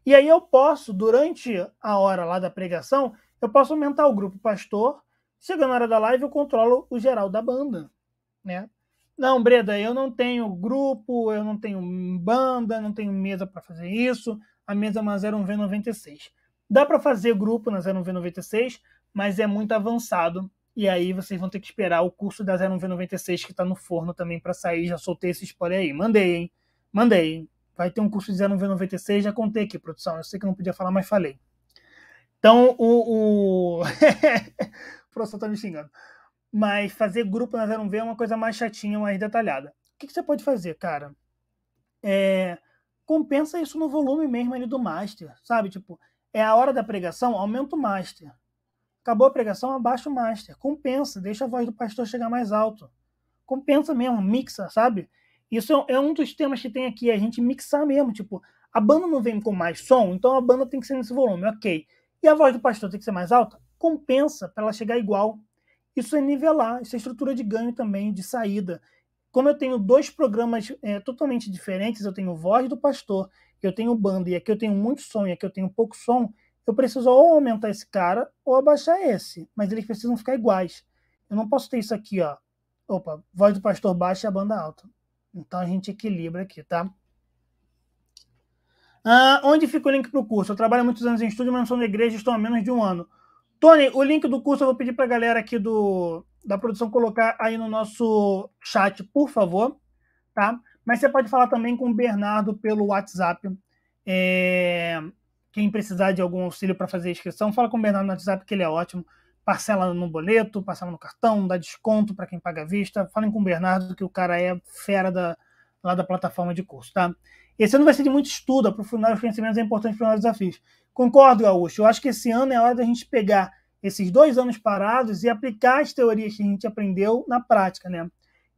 E aí eu posso, durante a hora lá da pregação, eu posso aumentar o grupo pastor. Chegando na hora da live, eu controlo o geral da banda. Né? Não, Breda, eu não tenho grupo, eu não tenho banda, não tenho mesa para fazer isso. A mesa é uma 01V96. Dá para fazer grupo na 01V96, mas é muito avançado. E aí vocês vão ter que esperar o curso da 01V96 que está no forno também para sair. Já soltei esse spoiler aí. Mandei, hein? Mandei, hein? vai ter um curso de 0,96, já contei aqui, produção, eu sei que não podia falar, mas falei. Então, o... o... *laughs* o professor está me xingando. Mas fazer grupo na 01V é uma coisa mais chatinha, mais detalhada. O que, que você pode fazer, cara? É... Compensa isso no volume mesmo ali do master, sabe? Tipo, é a hora da pregação, aumenta o master. Acabou a pregação, abaixa o master. Compensa, deixa a voz do pastor chegar mais alto. Compensa mesmo, mixa, sabe? Isso é, é um dos temas que tem aqui, é a gente mixar mesmo, tipo, a banda não vem com mais som, então a banda tem que ser nesse volume, ok. E a voz do pastor tem que ser mais alta? Compensa para ela chegar igual. Isso é nivelar, isso é estrutura de ganho também, de saída. Como eu tenho dois programas é, totalmente diferentes, eu tenho voz do pastor, eu tenho banda, e aqui eu tenho muito som, e aqui eu tenho pouco som, eu preciso ou aumentar esse cara ou abaixar esse, mas eles precisam ficar iguais. Eu não posso ter isso aqui, ó. Opa, voz do pastor baixa e a banda alta. Então a gente equilibra aqui, tá? Ah, onde fica o link para o curso? Eu trabalho muitos anos em estúdio, mas não sou da igreja, estou há menos de um ano. Tony, o link do curso eu vou pedir para a galera aqui do, da produção colocar aí no nosso chat, por favor, tá? Mas você pode falar também com o Bernardo pelo WhatsApp. É, quem precisar de algum auxílio para fazer a inscrição, fala com o Bernardo no WhatsApp, que ele é ótimo parcela no boleto, parcela no cartão, dá desconto para quem paga à vista. Falem com o Bernardo, que o cara é fera da, lá da plataforma de curso, tá? Esse ano vai ser de muito estudo, aprofundar os conhecimentos é importante para os desafios. Concordo, Gaúcho. Eu acho que esse ano é hora da gente pegar esses dois anos parados e aplicar as teorias que a gente aprendeu na prática, né?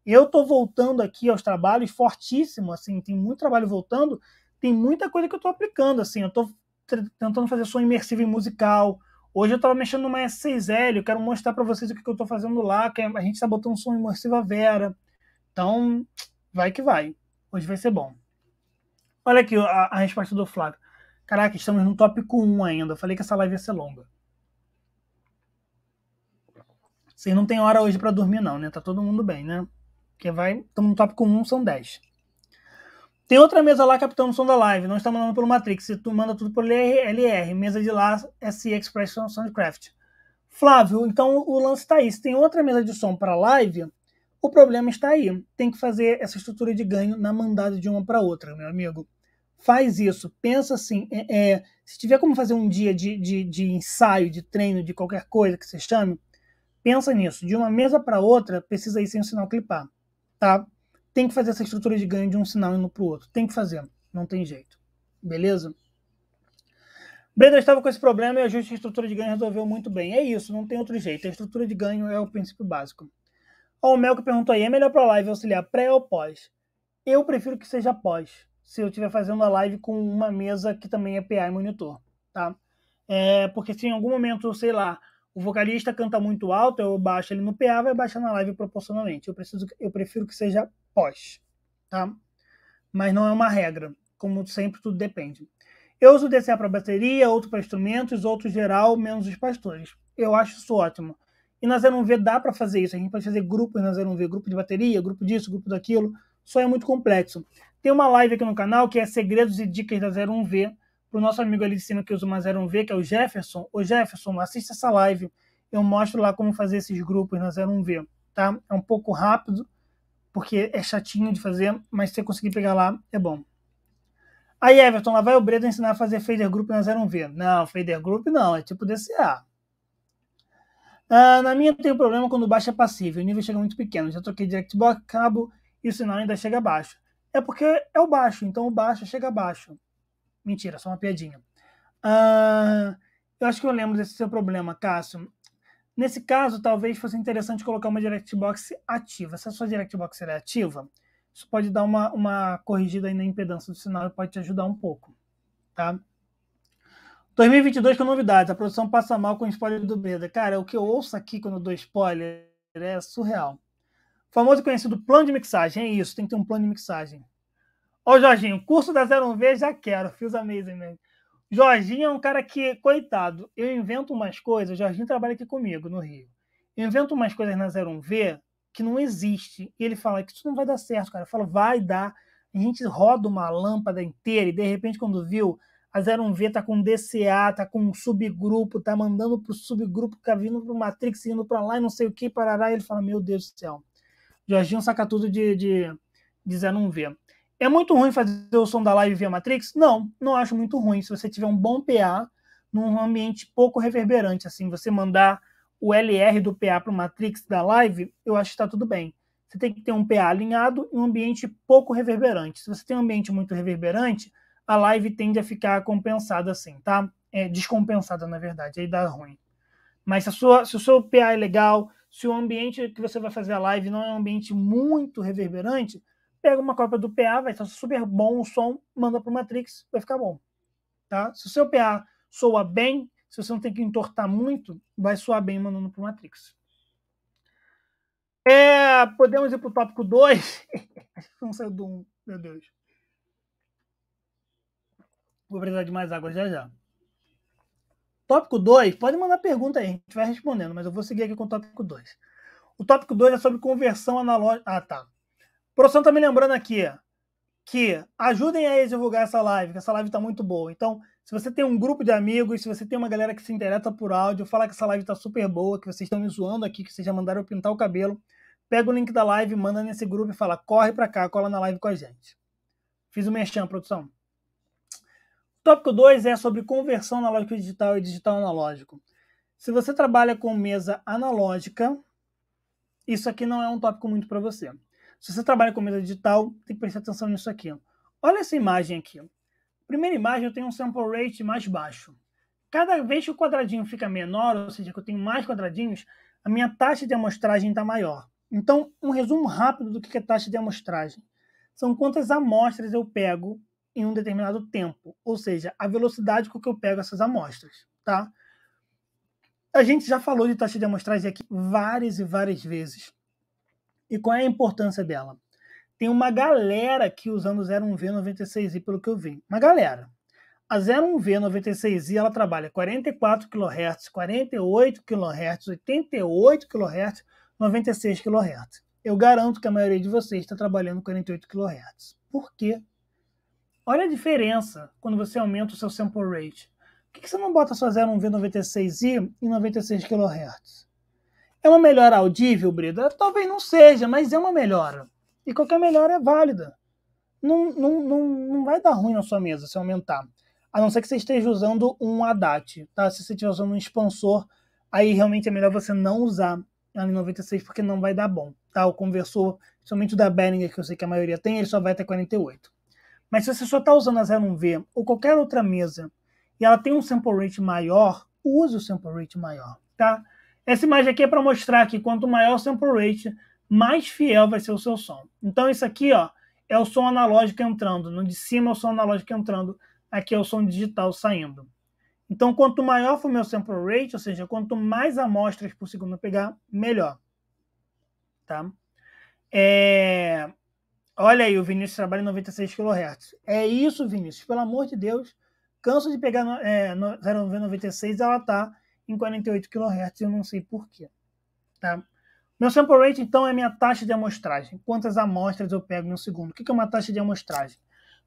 Eu estou voltando aqui aos trabalhos fortíssimo, assim, tem muito trabalho voltando, tem muita coisa que eu estou aplicando, assim, eu estou tentando fazer som imersivo e musical, Hoje eu estava mexendo numa S6L, eu quero mostrar para vocês o que, que eu estou fazendo lá, que a gente está botando um som imersivo à Vera. Então, vai que vai. Hoje vai ser bom. Olha aqui a, a resposta do Flávio. Caraca, estamos no tópico 1 ainda. Eu falei que essa live ia ser longa. Vocês não tem hora hoje para dormir não, né? Tá todo mundo bem, né? Porque vai, estamos no tópico 1, são 10. Tem outra mesa lá captando o som da live, não está mandando pelo Matrix. Se tu manda tudo pelo LR, mesa de lá SE Expression Soundcraft. Flávio, então o lance está aí. Se tem outra mesa de som para live, o problema está aí. Tem que fazer essa estrutura de ganho na mandada de uma para outra, meu amigo. Faz isso. Pensa assim: é, é, se tiver como fazer um dia de, de, de ensaio, de treino, de qualquer coisa que você chame, pensa nisso. De uma mesa para outra, precisa ir sem o sinal clipar. Tá? tem que fazer essa estrutura de ganho de um sinal indo para o outro. Tem que fazer, não tem jeito. Beleza? Breda estava com esse problema e o ajuste de estrutura de ganho resolveu muito bem. É isso, não tem outro jeito. A estrutura de ganho é o princípio básico. Ó, o Mel que perguntou aí, é melhor para a live auxiliar pré ou pós? Eu prefiro que seja pós, se eu estiver fazendo a live com uma mesa que também é PA e monitor, tá? É, porque se em algum momento, sei lá, o vocalista canta muito alto, eu baixo ele no PA, vai baixar na live proporcionalmente. Eu, preciso, eu prefiro que seja pós, tá? Mas não é uma regra. Como sempre, tudo depende. Eu uso DCA para bateria, outro para instrumentos, outro geral, menos os pastores. Eu acho isso ótimo. E na 01V dá para fazer isso. A gente pode fazer grupos na 01V, grupo de bateria, grupo disso, grupo daquilo. Só é muito complexo. Tem uma live aqui no canal que é Segredos e Dicas da 01V. Para o nosso amigo ali de cima que usa uma 01V, que é o Jefferson. Ô Jefferson, assista essa live. Eu mostro lá como fazer esses grupos na 01V. Tá? É um pouco rápido, porque é chatinho de fazer, mas se você conseguir pegar lá, é bom. Aí, Everton, lá vai o Breda ensinar a fazer fader group na 01V. Não, fader group não, é tipo DCA. Ah, na minha tem um problema quando baixa é passivo, o nível chega muito pequeno. Já troquei direct box, cabo e o sinal ainda chega baixo. É porque é o baixo, então o baixo chega baixo. Mentira, só uma piadinha. Ah, eu acho que eu lembro desse seu problema, Cássio. Nesse caso, talvez fosse interessante colocar uma Directbox ativa. Se a sua Directbox é ativa, isso pode dar uma, uma corrigida aí na impedância do sinal e pode te ajudar um pouco, tá? 2022 com novidades. A produção passa mal com spoiler do Beda. Cara, o que eu ouço aqui quando dou spoiler é surreal. Famoso e conhecido plano de mixagem. É isso, tem que ter um plano de mixagem. Ó, Jorginho, curso da 01V já quero. Fiz amazing, man. Jorginho é um cara que, coitado, eu invento umas coisas, o Jorginho trabalha aqui comigo no Rio. Eu invento umas coisas na 01V que não existe. E ele fala que isso não vai dar certo, cara. Eu falo, vai dar. A gente roda uma lâmpada inteira e de repente, quando viu, a 01V tá com DCA, tá com um subgrupo, tá mandando pro subgrupo, tá vindo pro Matrix, indo pra lá e não sei o que, parará. E ele fala, meu Deus do céu. Jorginho saca tudo de, de, de 01V. É muito ruim fazer o som da live via Matrix? Não, não acho muito ruim. Se você tiver um bom PA num ambiente pouco reverberante, assim, você mandar o LR do PA para o Matrix da live, eu acho que está tudo bem. Você tem que ter um PA alinhado e um ambiente pouco reverberante. Se você tem um ambiente muito reverberante, a live tende a ficar compensada assim, tá? É, descompensada, na verdade, aí dá ruim. Mas se, sua, se o seu PA é legal, se o ambiente que você vai fazer a live não é um ambiente muito reverberante, pega uma cópia do PA, vai estar super bom o som, manda para o Matrix, vai ficar bom. Tá? Se o seu PA soa bem, se você não tem que entortar muito, vai soar bem mandando para o Matrix. É, podemos ir para o tópico 2. Acho que não saiu do 1, um, meu Deus. Vou precisar de mais água já já. Tópico 2, pode mandar pergunta aí, a gente vai respondendo, mas eu vou seguir aqui com o tópico 2. O tópico 2 é sobre conversão analógica. Ah, tá produção tá me lembrando aqui que ajudem aí a divulgar essa live, que essa live tá muito boa. Então, se você tem um grupo de amigos, se você tem uma galera que se interessa por áudio, fala que essa live tá super boa, que vocês estão me zoando aqui, que vocês já mandaram eu pintar o cabelo, pega o link da live, manda nesse grupo e fala: corre pra cá, cola na live com a gente. Fiz o merchan, produção. Tópico 2 é sobre conversão analógica digital e digital analógico. Se você trabalha com mesa analógica, isso aqui não é um tópico muito para você. Se você trabalha com mídia digital, tem que prestar atenção nisso aqui. Olha essa imagem aqui. Primeira imagem, eu tenho um sample rate mais baixo. Cada vez que o quadradinho fica menor, ou seja, que eu tenho mais quadradinhos, a minha taxa de amostragem está maior. Então, um resumo rápido do que é taxa de amostragem. São quantas amostras eu pego em um determinado tempo, ou seja, a velocidade com que eu pego essas amostras, tá? A gente já falou de taxa de amostragem aqui várias e várias vezes. E qual é a importância dela? Tem uma galera aqui usando o 01V96i, pelo que eu vi. Uma galera. A 01V96i ela trabalha 44 kHz, 48 kHz, 88 kHz, 96 kHz. Eu garanto que a maioria de vocês está trabalhando 48 kHz. Por quê? Olha a diferença quando você aumenta o seu sample rate. Por que, você não bota sua 01V96i em 96 kHz? É uma melhora audível, Brida? Talvez não seja, mas é uma melhora. E qualquer melhora é válida. Não, não, não, não vai dar ruim na sua mesa se aumentar. A não ser que você esteja usando um ADAT, tá? Se você estiver usando um expansor, aí realmente é melhor você não usar a 96 porque não vai dar bom, tá? O conversor, somente o da Behringer, que eu sei que a maioria tem, ele só vai até 48. Mas se você só está usando a 01V ou qualquer outra mesa e ela tem um sample rate maior, use o sample rate maior, tá? Essa imagem aqui é para mostrar que quanto maior o sample rate, mais fiel vai ser o seu som. Então isso aqui ó, é o som analógico entrando, no de cima é o som analógico entrando, aqui é o som digital saindo. Então quanto maior for meu sample rate, ou seja, quanto mais amostras por segundo pegar, melhor. Tá? É... Olha aí, o Vinícius trabalha em 96 kHz. É isso, Vinícius, pelo amor de Deus. Canso de pegar é, 0,96, ela tá em 48 kHz, eu não sei porquê. Tá? Meu sample rate, então, é minha taxa de amostragem. Quantas amostras eu pego no segundo? O que é uma taxa de amostragem?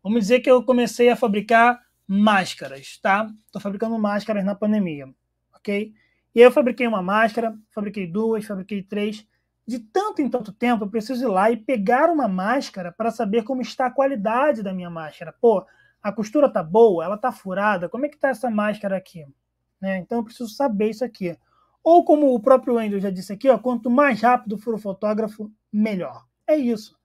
Vamos dizer que eu comecei a fabricar máscaras, tá? Estou fabricando máscaras na pandemia, ok? E aí eu fabriquei uma máscara, fabriquei duas, fabriquei três. De tanto em tanto tempo, eu preciso ir lá e pegar uma máscara para saber como está a qualidade da minha máscara. Pô, a costura tá boa, ela tá furada, como é que tá essa máscara aqui? Né? Então eu preciso saber isso aqui. Ou como o próprio Andrew já disse aqui, ó, quanto mais rápido for o fotógrafo, melhor. É isso.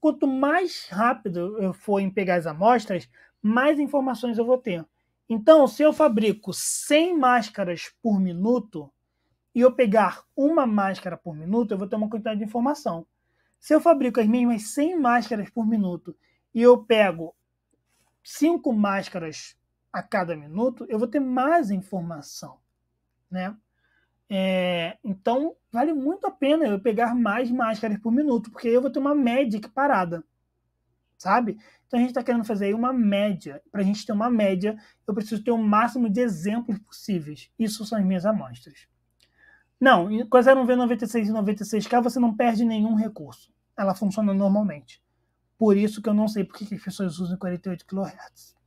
Quanto mais rápido eu for em pegar as amostras, mais informações eu vou ter. Então, se eu fabrico 100 máscaras por minuto e eu pegar uma máscara por minuto, eu vou ter uma quantidade de informação. Se eu fabrico as mesmas 100 máscaras por minuto e eu pego 5 máscaras a cada minuto, eu vou ter mais informação, né? É, então, vale muito a pena eu pegar mais máscaras por minuto, porque eu vou ter uma média que parada, sabe? Então, a gente está querendo fazer aí uma média. Para a gente ter uma média, eu preciso ter o máximo de exemplos possíveis. Isso são as minhas amostras. Não, com a 0V96 e 96K você não perde nenhum recurso. Ela funciona normalmente. Por isso que eu não sei por que as pessoas usam 48 kHz.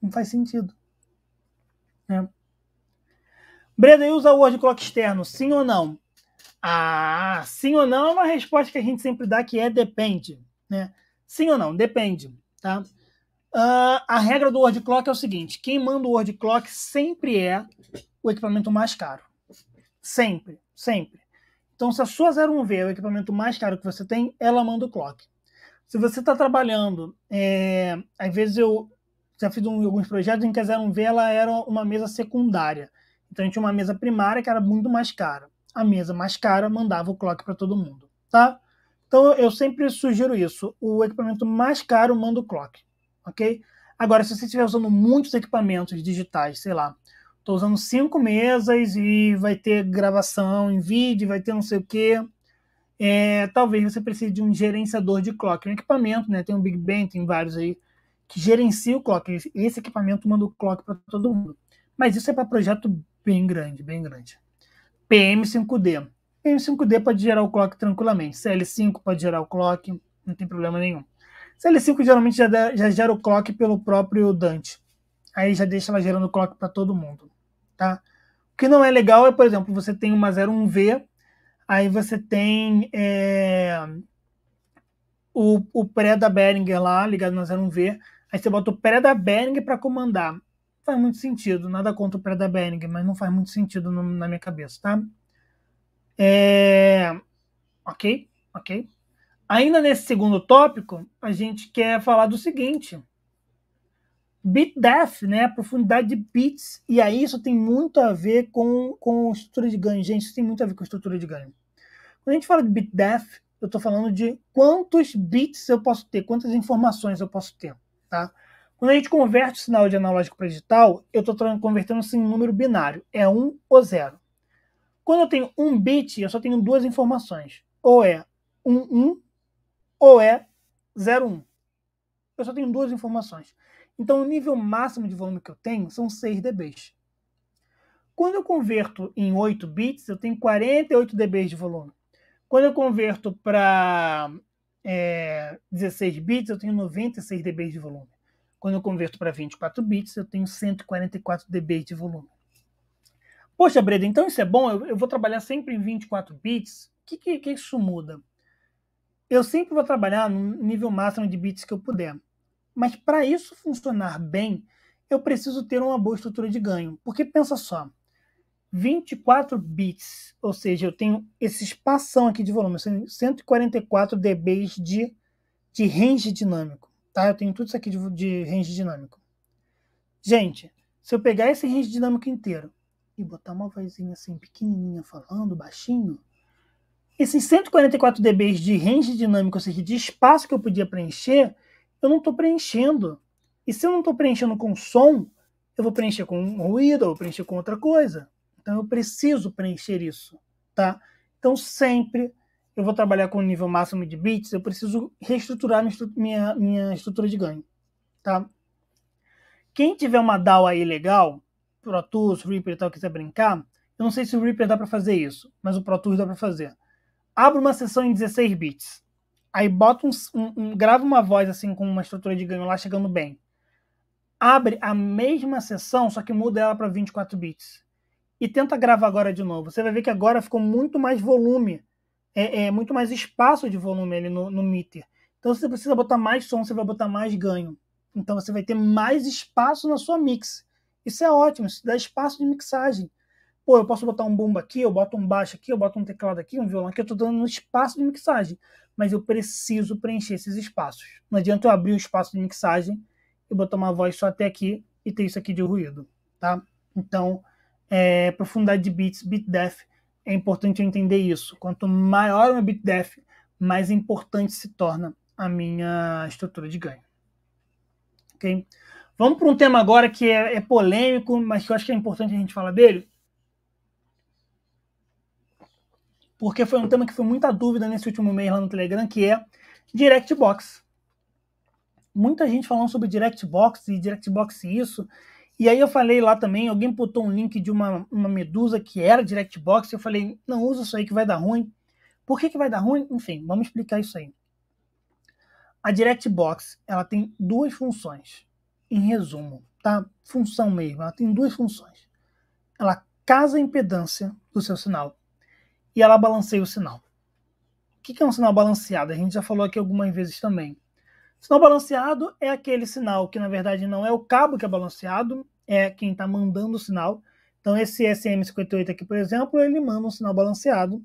Não faz sentido. Né? Breda, e usa o word clock externo, sim ou não? Ah, sim ou não é uma resposta que a gente sempre dá que é depende. Né? Sim ou não? Depende. Tá? Uh, a regra do word clock é o seguinte: quem manda o word clock sempre é o equipamento mais caro. Sempre, sempre. Então, se a sua 01V é o equipamento mais caro que você tem, ela manda o clock. Se você está trabalhando, é, às vezes eu, já fiz um, alguns projetos em que a 01 ela era uma mesa secundária. Então a gente tinha uma mesa primária que era muito mais cara. A mesa mais cara mandava o clock para todo mundo, tá? Então eu sempre sugiro isso. O equipamento mais caro manda o clock, ok? Agora, se você estiver usando muitos equipamentos digitais, sei lá, estou usando cinco mesas e vai ter gravação em vídeo, vai ter não sei o quê. É, talvez você precise de um gerenciador de clock, um equipamento, né? Tem um Big Bang, tem vários aí que gerencia o clock. Esse equipamento manda o clock para todo mundo. Mas isso é para projeto bem grande, bem grande. PM5D. PM5D pode gerar o clock tranquilamente. CL5 pode gerar o clock, não tem problema nenhum. CL5 geralmente já, dá, já gera o clock pelo próprio Dante. Aí já deixa ela gerando o clock para todo mundo, tá? O que não é legal é, por exemplo, você tem uma 01V, aí você tem é, o, o pré da Behringer lá, ligado na 01V, Aí você bota o Preda Bering para comandar. faz muito sentido, nada contra o Preda Bering, mas não faz muito sentido no, na minha cabeça, tá? É... Ok, ok. Ainda nesse segundo tópico, a gente quer falar do seguinte. Bit depth, né? A profundidade de bits. E aí isso tem muito a ver com, com estrutura de ganho. Gente, isso tem muito a ver com estrutura de ganho. Quando a gente fala de bit depth, eu estou falando de quantos bits eu posso ter, quantas informações eu posso ter. Tá? Quando a gente converte o sinal de analógico para digital, eu estou convertendo isso em número binário, é 1 ou 0. Quando eu tenho um bit, eu só tenho duas informações, ou é 1, 1 ou é 0, 1. Eu só tenho duas informações. Então, o nível máximo de volume que eu tenho são 6 dBs. Quando eu converto em 8 bits, eu tenho 48 dBs de volume. Quando eu converto para é, 16 bits, eu tenho 96 dB de volume. Quando eu converto para 24 bits, eu tenho 144 dB de volume. Poxa, Breda, então isso é bom? Eu, eu vou trabalhar sempre em 24 bits? O que, que, que isso muda? Eu sempre vou trabalhar no nível máximo de bits que eu puder. Mas para isso funcionar bem, eu preciso ter uma boa estrutura de ganho. Porque pensa só, 24 bits, ou seja, eu tenho esse espação aqui de volume, 144 dBs de, de range dinâmico, tá? Eu tenho tudo isso aqui de, de range dinâmico. Gente, se eu pegar esse range dinâmico inteiro e botar uma vozinha assim pequenininha falando, baixinho, esses 144 dBs de range dinâmico, ou seja, de espaço que eu podia preencher, eu não estou preenchendo. E se eu não estou preenchendo com som, eu vou preencher com ruído, eu vou preencher com outra coisa. Então eu preciso preencher isso, tá? Então sempre eu vou trabalhar com o nível máximo de bits, eu preciso reestruturar minha, minha, minha estrutura de ganho, tá? Quem tiver uma DAO aí legal, Pro Tools, Reaper e tal, quiser brincar, eu não sei se o Reaper dá para fazer isso, mas o Pro Tools dá para fazer. Abra uma sessão em 16 bits, aí bota um, um, um, grava uma voz assim com uma estrutura de ganho lá chegando bem. Abre a mesma sessão, só que muda ela para 24 bits e tenta gravar agora de novo. Você vai ver que agora ficou muito mais volume, é, é muito mais espaço de volume ali no, no meter. Então você precisa botar mais som, você vai botar mais ganho. Então você vai ter mais espaço na sua mix. Isso é ótimo, isso dá espaço de mixagem. Pô, eu posso botar um bumbo aqui, eu boto um baixo aqui, eu boto um teclado aqui, um violão aqui, eu estou dando um espaço de mixagem. Mas eu preciso preencher esses espaços. Não adianta eu abrir o espaço de mixagem e botar uma voz só até aqui e ter isso aqui de ruído, tá? Então, é, profundidade de bits, bit depth. É importante eu entender isso. Quanto maior o meu bit depth, mais importante se torna a minha estrutura de ganho. Ok? Vamos para um tema agora que é, é polêmico, mas que eu acho que é importante a gente falar dele. Porque foi um tema que foi muita dúvida nesse último mês lá no Telegram, que é Direct Box. Muita gente falando sobre Direct Box e Direct Box isso. E aí eu falei lá também, alguém botou um link de uma, uma medusa que era Direct Box. eu falei, não usa isso aí que vai dar ruim. Por que, que vai dar ruim? Enfim, vamos explicar isso aí. A Box ela tem duas funções, em resumo, tá? Função mesmo, ela tem duas funções. Ela casa a impedância do seu sinal e ela balanceia o sinal. O que é um sinal balanceado? A gente já falou aqui algumas vezes também. Sinal balanceado é aquele sinal que, na verdade, não é o cabo que é balanceado, é quem está mandando o sinal. Então, esse SM58 aqui, por exemplo, ele manda um sinal balanceado.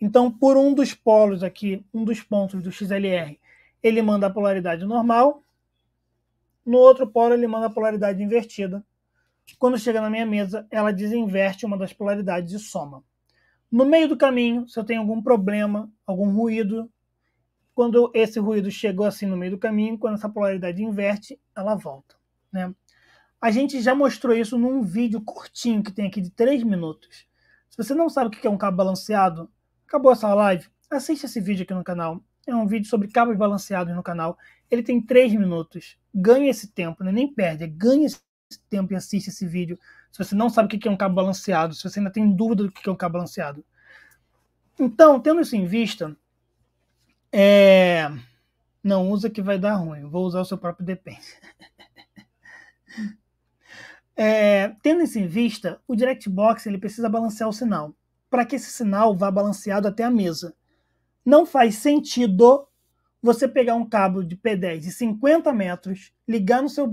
Então, por um dos polos aqui, um dos pontos do XLR, ele manda a polaridade normal. No outro polo, ele manda a polaridade invertida. Quando chega na minha mesa, ela desinverte uma das polaridades e soma. No meio do caminho, se eu tenho algum problema, algum ruído, quando esse ruído chegou assim no meio do caminho, quando essa polaridade inverte, ela volta. Né? A gente já mostrou isso num vídeo curtinho que tem aqui de 3 minutos. Se você não sabe o que é um cabo balanceado, acabou essa live, assiste esse vídeo aqui no canal. É um vídeo sobre cabos balanceados no canal. Ele tem 3 minutos. Ganhe esse tempo, né? nem perde, é ganhe esse tempo e assiste esse vídeo. Se você não sabe o que é um cabo balanceado, se você ainda tem dúvida do que é um cabo balanceado. Então, tendo isso em vista, é, não usa que vai dar ruim. Vou usar o seu próprio depende. *laughs* É, tendo isso em vista, o Direct Box ele precisa balancear o sinal, para que esse sinal vá balanceado até a mesa. Não faz sentido você pegar um cabo de P10 de 50 metros, ligar no seu,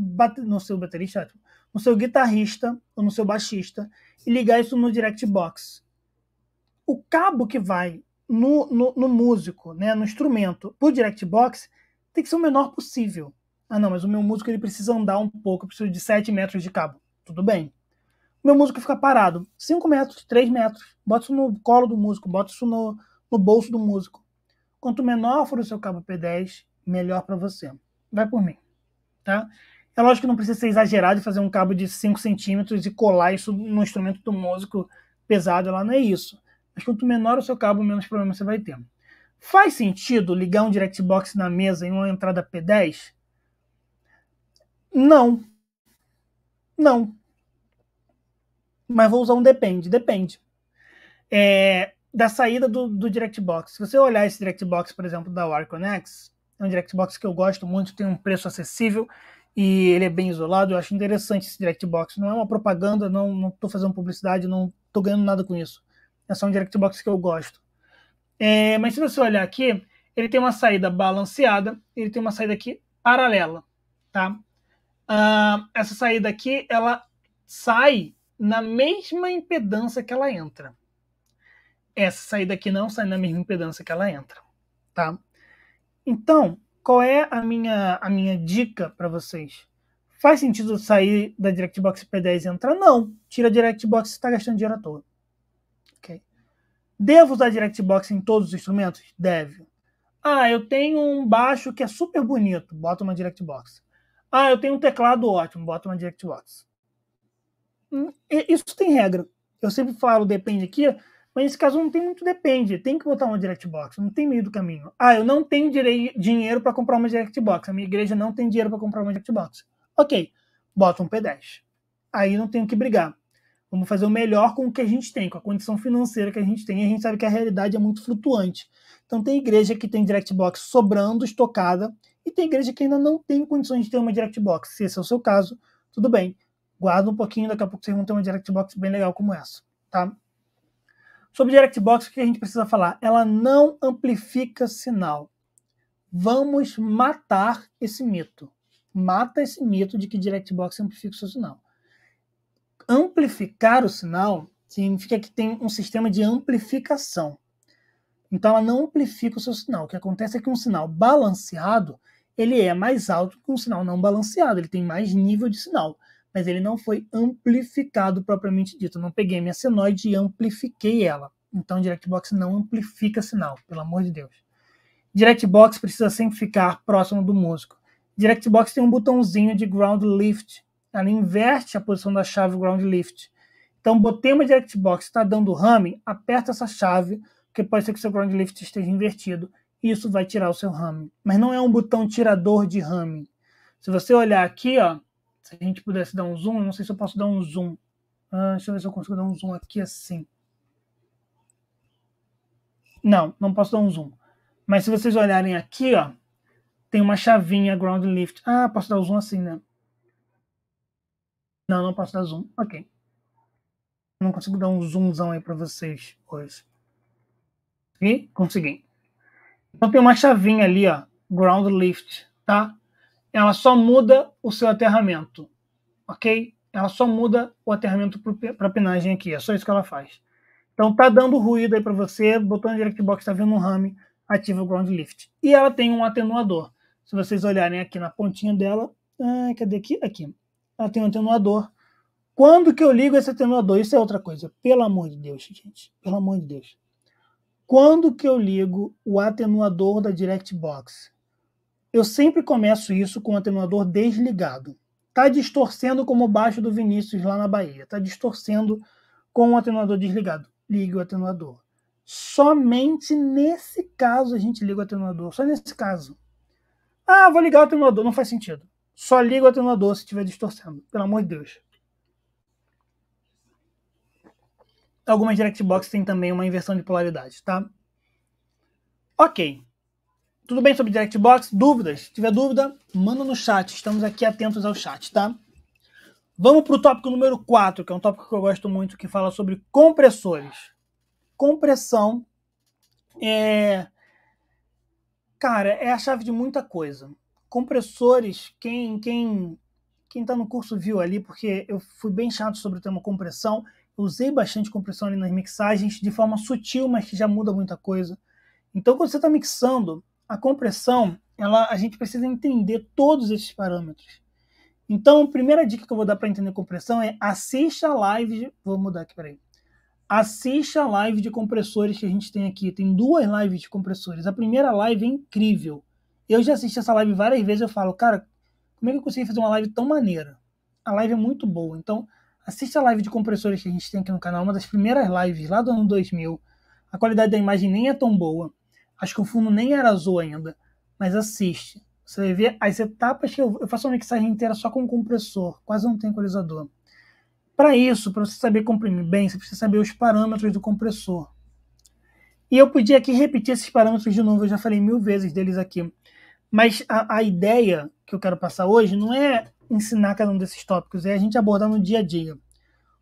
no seu baterista, no seu guitarrista ou no seu baixista e ligar isso no Direct Box. O cabo que vai no, no, no, músico, né, no instrumento, por direct box, tem que ser o menor possível. Ah, não, mas o meu músico ele precisa andar um pouco, eu preciso de 7 metros de cabo. Tudo bem. meu músico fica parado, 5 metros, 3 metros. Bota isso no colo do músico, bota isso no, no bolso do músico. Quanto menor for o seu cabo P10, melhor para você. Vai por mim, tá? É lógico que não precisa ser exagerado e fazer um cabo de 5 centímetros e colar isso no instrumento do músico pesado, lá não é isso. Mas quanto menor o seu cabo, menos problema você vai ter. Faz sentido ligar um direct box na mesa em uma entrada P10? Não. Não. Mas vou usar um depende. Depende. É, da saída do, do direct box. Se você olhar esse direct box, por exemplo, da Warconex, é um direct box que eu gosto muito, tem um preço acessível e ele é bem isolado. Eu acho interessante esse direct box. Não é uma propaganda, não estou fazendo publicidade, não estou ganhando nada com isso. É são Directbox que eu gosto. É, mas se você olhar aqui, ele tem uma saída balanceada, ele tem uma saída aqui paralela, tá? Uh, essa saída aqui, ela sai na mesma impedância que ela entra. Essa saída aqui não sai na mesma impedância que ela entra, tá? Então, qual é a minha, a minha dica para vocês? Faz sentido sair da DirectBox P10 e entrar? Não. Tira a DirectBox, você está gastando dinheiro à toa. Devo usar Direct Box em todos os instrumentos? Deve. Ah, eu tenho um baixo que é super bonito, bota uma Direct Box. Ah, eu tenho um teclado ótimo, bota uma Direct Box. Hum, isso tem regra. Eu sempre falo depende aqui, mas nesse caso não tem muito depende. Tem que botar uma direct box, não tem meio do caminho. Ah, eu não tenho dinheiro para comprar uma direct box. A minha igreja não tem dinheiro para comprar uma direct box. Ok, bota um P10. Aí não tenho que brigar. Vamos fazer o melhor com o que a gente tem, com a condição financeira que a gente tem. E a gente sabe que a realidade é muito flutuante. Então tem igreja que tem direct box sobrando, estocada, e tem igreja que ainda não tem condições de ter uma direct box. Se esse é o seu caso, tudo bem. Guarda um pouquinho, daqui a pouco vocês vão ter uma direct box bem legal como essa, tá? Sobre box, o que a gente precisa falar? Ela não amplifica sinal. Vamos matar esse mito. Mata esse mito de que direct box amplifica o seu sinal amplificar o sinal significa que tem um sistema de amplificação. Então ela não amplifica o seu sinal. O que acontece é que um sinal balanceado ele é mais alto que um sinal não balanceado, ele tem mais nível de sinal, mas ele não foi amplificado propriamente dito. Eu não peguei minha senoide e amplifiquei ela. Então DirectBox não amplifica sinal, pelo amor de Deus. DirectBox precisa sempre ficar próximo do músico. DirectBox tem um botãozinho de ground lift ela inverte a posição da chave ground lift. Então, botei uma direct box, está dando ramming, aperta essa chave, porque pode ser que seu ground lift esteja invertido, e isso vai tirar o seu ramming. Mas não é um botão tirador de ramming. Se você olhar aqui, ó, se a gente pudesse dar um zoom, não sei se eu posso dar um zoom. Ah, deixa eu ver se eu consigo dar um zoom aqui assim. Não, não posso dar um zoom. Mas se vocês olharem aqui, ó, tem uma chavinha ground lift. Ah, posso dar o um zoom assim, né? Não, não posso dar zoom. Ok. Não consigo dar um zoomzão aí para vocês hoje. e Consegui. Então tem uma chavinha ali, ó. Ground lift, tá? Ela só muda o seu aterramento. Ok? Ela só muda o aterramento para pinagem aqui. É só isso que ela faz. Então tá dando ruído aí para você. Botão direct box tá vendo um rame. Ativa o ground lift. E ela tem um atenuador. Se vocês olharem aqui na pontinha dela. Ah, cadê aqui? Aqui ela tem um atenuador. Quando que eu ligo esse atenuador? Isso é outra coisa. Pelo amor de Deus, gente. Pelo amor de Deus. Quando que eu ligo o atenuador da DirectBox? Eu sempre começo isso com o atenuador desligado. Tá distorcendo como o baixo do Vinícius lá na Bahia. Tá distorcendo com o atenuador desligado. Ligue o atenuador. Somente nesse caso a gente liga o atenuador. Só nesse caso. Ah, vou ligar o atenuador. Não faz sentido. Só liga o atenuador se estiver distorcendo, pelo amor de Deus. Algumas Direct Box têm também uma inversão de polaridade, tá? Ok. Tudo bem sobre Direct Box. Dúvidas? Se tiver dúvida, manda no chat. Estamos aqui atentos ao chat, tá? Vamos para o tópico número 4, que é um tópico que eu gosto muito, que fala sobre compressores. Compressão é. Cara, é a chave de muita coisa compressores, quem quem quem está no curso viu ali, porque eu fui bem chato sobre o tema compressão. usei bastante compressão ali nas mixagens, de forma sutil, mas que já muda muita coisa. Então, quando você está mixando, a compressão, ela, a gente precisa entender todos esses parâmetros. Então, a primeira dica que eu vou dar para entender compressão é assista a live. Vou mudar aqui, peraí. Assista a live de compressores que a gente tem aqui. Tem duas lives de compressores. A primeira live é incrível eu já assisti essa live várias vezes, eu falo, cara, como é que eu consegui fazer uma live tão maneira? A live é muito boa, então assista a live de compressores que a gente tem aqui no canal, uma das primeiras lives lá do ano 2000. A qualidade da imagem nem é tão boa, acho que o fundo nem era azul ainda, mas assiste. Você vai ver as etapas que eu, eu faço uma mixagem inteira só com compressor, quase não tem equalizador. Para isso, para você saber comprimir bem, você precisa saber os parâmetros do compressor. E eu podia aqui repetir esses parâmetros de novo, eu já falei mil vezes deles aqui. Mas a, a ideia que eu quero passar hoje não é ensinar cada um desses tópicos, é a gente abordar no dia a dia.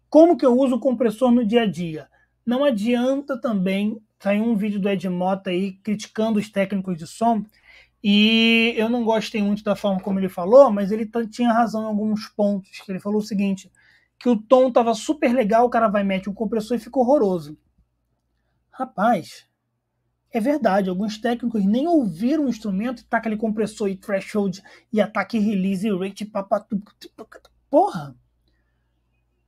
Como que eu uso o compressor no dia a dia? Não adianta também sair um vídeo do Ed Mota aí criticando os técnicos de som. E eu não gostei muito da forma como ele falou, mas ele tinha razão em alguns pontos. Que ele falou o seguinte: que o tom estava super legal, o cara vai mete um compressor e ficou horroroso. Rapaz, é verdade, alguns técnicos nem ouviram o instrumento e tá aquele compressor e threshold e ataque release e rate papatu. Porra!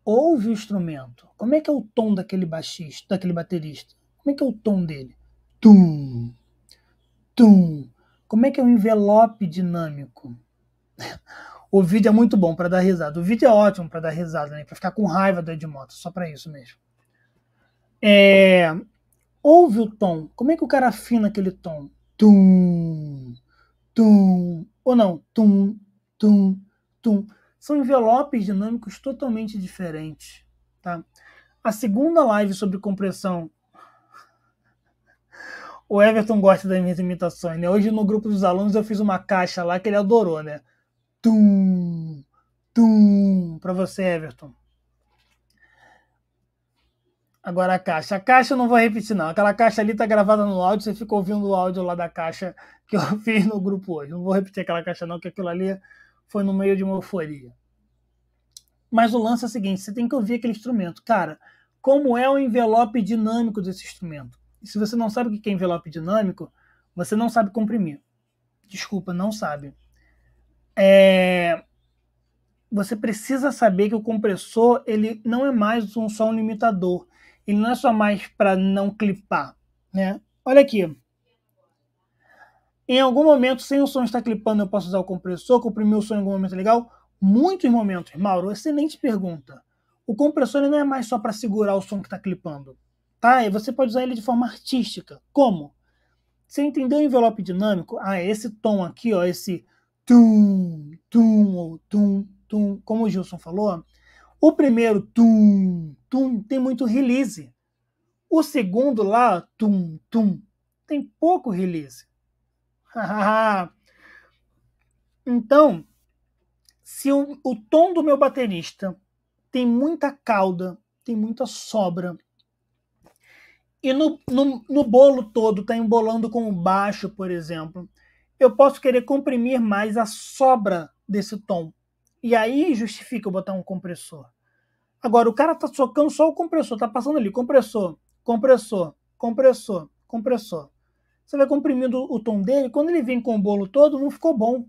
Ouve o instrumento. Como é que é o tom daquele baixista, daquele baterista? Como é que é o tom dele? Tum! Tum! Como é que é o envelope dinâmico? *laughs* o vídeo é muito bom para dar risada. O vídeo é ótimo para dar risada, né? Para ficar com raiva do Edmota, só para isso mesmo. É, ouve o tom. Como é que o cara afina aquele tom? Tum, tum, ou não, tum, tum, tum. São envelopes dinâmicos totalmente diferentes. Tá? A segunda live sobre compressão. O Everton gosta das minhas imitações, né? Hoje no grupo dos alunos eu fiz uma caixa lá que ele adorou, né? Tum, tum, para você, Everton. Agora a caixa. A caixa eu não vou repetir, não. Aquela caixa ali tá gravada no áudio, você fica ouvindo o áudio lá da caixa *laughs* que eu fiz no grupo hoje. Não vou repetir aquela caixa, não, que aquilo ali foi no meio de uma euforia. Mas o lance é o seguinte: você tem que ouvir aquele instrumento. Cara, como é o envelope dinâmico desse instrumento? E se você não sabe o que é envelope dinâmico, você não sabe comprimir. Desculpa, não sabe. É... Você precisa saber que o compressor ele não é mais um, só um limitador. Ele não é só mais para não clipar, né? Olha aqui. Em algum momento, sem o som estar clipando, eu posso usar o compressor, comprimir o som em algum momento é legal? Muitos momentos, Mauro. Excelente pergunta. O compressor não é mais só para segurar o som que está clipando, tá? E você pode usar ele de forma artística. Como? Você entendeu o envelope dinâmico? Ah, é esse tom aqui, ó, esse tum, tum, tum, tum, como o Gilson falou. O primeiro tum, tum tem muito release. O segundo lá, tum tum, tem pouco release. *laughs* então, se o, o tom do meu baterista tem muita cauda, tem muita sobra, e no, no, no, bolo todo está embolando com o baixo, por exemplo, eu posso querer comprimir mais a sobra desse tom. E aí justifica eu botar um compressor. Agora, o cara tá socando só o compressor, tá passando ali, compressor, compressor, compressor, compressor. Você vai comprimindo o tom dele, quando ele vem com o bolo todo, não ficou bom.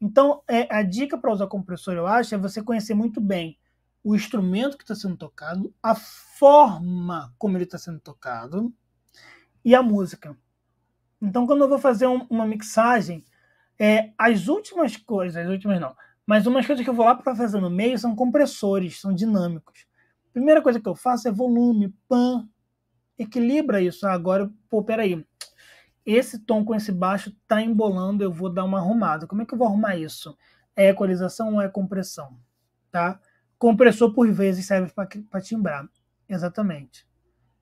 Então, é, a dica para usar compressor, eu acho, é você conhecer muito bem o instrumento que está sendo tocado, a forma como ele está sendo tocado e a música. Então, quando eu vou fazer um, uma mixagem, é, as últimas coisas, as últimas não, mas umas coisas que eu vou lá para fazer no meio são compressores, são dinâmicos. primeira coisa que eu faço é volume, pan, equilibra isso. Ah, agora, pô, peraí, esse tom com esse baixo tá embolando, eu vou dar uma arrumada. Como é que eu vou arrumar isso? É equalização ou é compressão? Tá? Compressor por vezes serve para timbrar. Exatamente.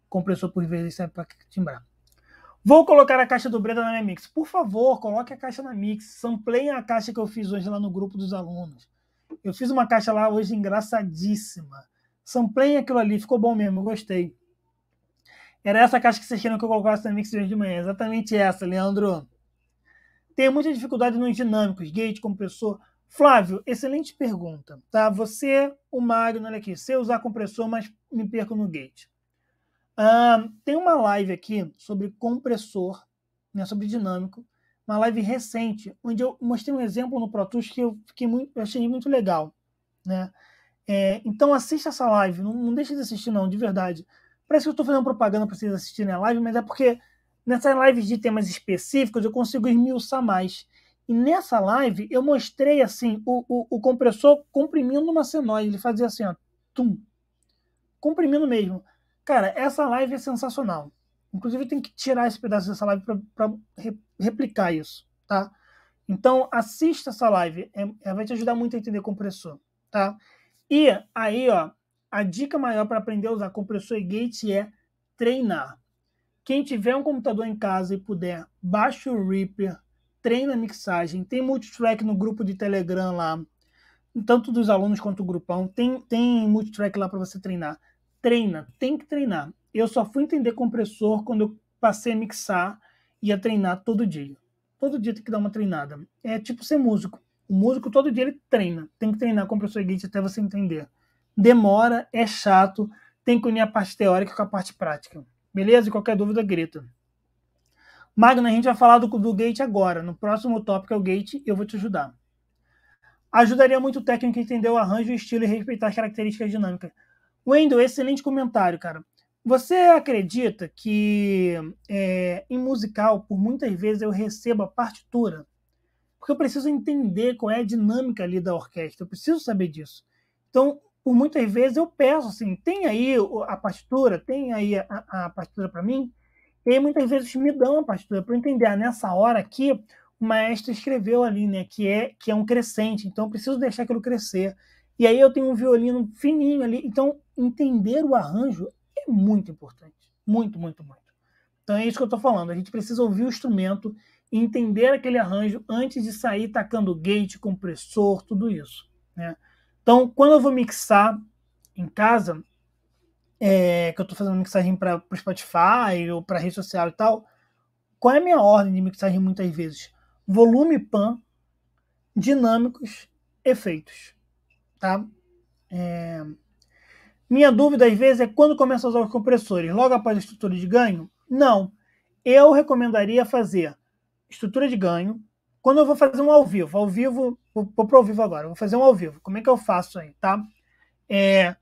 Compressor por vezes serve para timbrar. Vou colocar a caixa do Breda na minha mix. Por favor, coloque a caixa na mix. Sampleiem a caixa que eu fiz hoje lá no grupo dos alunos. Eu fiz uma caixa lá hoje engraçadíssima. Sampleiem aquilo ali, ficou bom mesmo, eu gostei. Era essa caixa que vocês queriam que eu colocasse na mix de hoje de manhã. Exatamente essa, Leandro. Tem muita dificuldade nos dinâmicos, gate, compressor. Flávio, excelente pergunta. Tá? Você, o Mario, olha aqui. Se eu usar compressor, mas me perco no gate tem uma live aqui sobre compressor, né, sobre dinâmico, uma live recente, onde eu mostrei um exemplo no Pro Tools que eu, fiquei muito, eu achei muito legal. Né? É, então assista essa live, não, não deixe de assistir não, de verdade. Parece que eu estou fazendo propaganda para vocês assistirem a live, mas é porque nessas lives de temas específicos eu consigo esmiuçar mais. E nessa live eu mostrei assim o, o, o compressor comprimindo uma senoide, ele fazia assim, ó, tum, comprimindo mesmo. Cara, essa live é sensacional. Inclusive, tem que tirar esse pedaço dessa live para re, replicar isso, tá? Então, assista essa live, é, é, vai te ajudar muito a entender compressor, tá? E aí, ó, a dica maior para aprender a usar compressor e gate é treinar. Quem tiver um computador em casa e puder, baixa o Reaper, treina a mixagem, tem multitrack no grupo de Telegram lá, tanto dos alunos quanto do grupão, tem, tem multitrack lá para você treinar treina, tem que treinar. Eu só fui entender compressor quando eu passei a mixar e a treinar todo dia. Todo dia tem que dar uma treinada. É tipo ser músico. O músico todo dia ele treina, tem que treinar compressor e gate até você entender. Demora, é chato, tem que unir a parte teórica com a parte prática. Beleza? E qualquer dúvida, grita. Magna, a gente vai falar do, do gate agora. No próximo tópico é o gate eu vou te ajudar. Ajudaria muito o técnico a entender o arranjo, o estilo e respeitar as características dinâmicas. Wendel, excelente comentário, cara. Você acredita que é, em musical, por muitas vezes, eu recebo a partitura? Porque eu preciso entender qual é a dinâmica ali da orquestra, eu preciso saber disso. Então, por muitas vezes, eu peço assim: tem aí a partitura, tem aí a, a partitura para mim? E muitas vezes me dão a partitura para entender. Ah, nessa hora aqui, o maestro escreveu ali, né? Que é, que é um crescente, então eu preciso deixar aquilo crescer. E aí eu tenho um violino fininho ali. Então, entender o arranjo é muito importante. Muito, muito, muito. Então é isso que eu estou falando. A gente precisa ouvir o instrumento, entender aquele arranjo antes de sair tacando gate, compressor, tudo isso. Né? Então, quando eu vou mixar em casa, é, que eu estou fazendo mixagem para o Spotify ou para rede social e tal, qual é a minha ordem de mixagem muitas vezes? Volume PAN, dinâmicos, efeitos tá? É... Minha dúvida às vezes é quando começa a usar os compressores, logo após a estrutura de ganho? Não. Eu recomendaria fazer estrutura de ganho. Quando eu vou fazer um ao vivo, ao vivo, vou para ao vivo agora, vou fazer um ao vivo. Como é que eu faço aí, tá? É...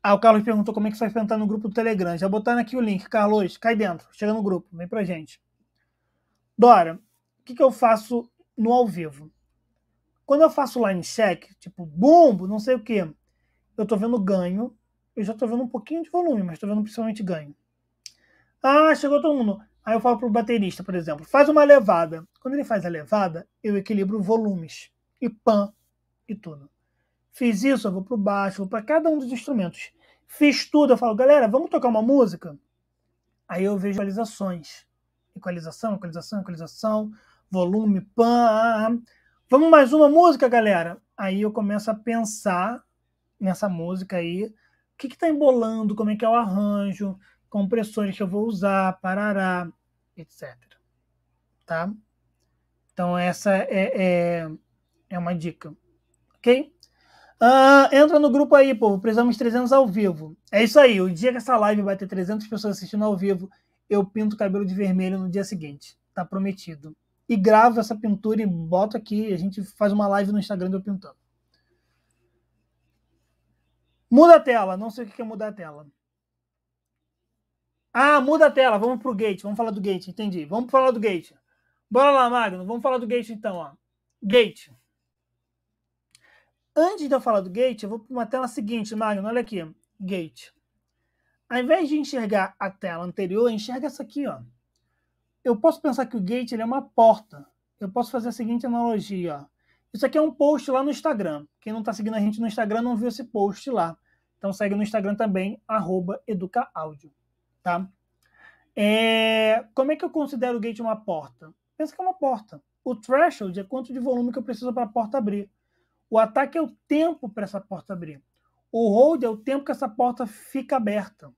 Ah, o Carlos perguntou como é que você vai perguntar no grupo do Telegram. Já botando aqui o link, Carlos, cai dentro, chega no grupo, vem pra gente. Dora, o que, que eu faço no ao vivo? Quando eu faço line check, tipo bumbo não sei o que, eu estou vendo ganho, eu já estou vendo um pouquinho de volume, mas estou vendo principalmente ganho. Ah, chegou todo mundo. Aí eu falo pro baterista, por exemplo, faz uma levada. Quando ele faz a levada, eu equilibro volumes e pan e tudo. Fiz isso, eu vou pro baixo, vou pra cada um dos instrumentos. Fiz tudo, eu falo, galera, vamos tocar uma música? Aí eu vejo equalizações. Equalização, equalização, equalização, volume, pan. Ah, ah. ah. Vamos mais uma música, galera? Aí eu começo a pensar nessa música aí. O que está embolando? Como é que é o arranjo? Compressores que eu vou usar? Parará, etc. Tá? Então, essa é, é, é uma dica. Ok? Uh, entra no grupo aí, povo. Precisamos de 300 ao vivo. É isso aí. O dia que essa live vai ter 300 pessoas assistindo ao vivo, eu pinto o cabelo de vermelho no dia seguinte. Tá prometido e gravo essa pintura e boto aqui. A gente faz uma live no Instagram de eu pintando. Muda a tela. Não sei o que é mudar a tela. Ah, muda a tela. Vamos pro gate. Vamos falar do gate. Entendi. Vamos falar do gate. Bora lá, Magno. Vamos falar do gate então. Ó. Gate. Antes de eu falar do gate, eu vou para uma tela seguinte, Magno. Olha aqui. Gate. Ao invés de enxergar a tela anterior, enxerga essa aqui, ó eu posso pensar que o gate é uma porta. Eu posso fazer a seguinte analogia. Ó. Isso aqui é um post lá no Instagram. Quem não está seguindo a gente no Instagram não viu esse post lá. Então segue no Instagram também, educaaudio. Tá? É, como é que eu considero o gate uma porta? Pensa que é uma porta. O threshold é quanto de volume que eu preciso para a porta abrir. O ataque é o tempo para essa porta abrir. O hold é o tempo que essa porta fica aberta.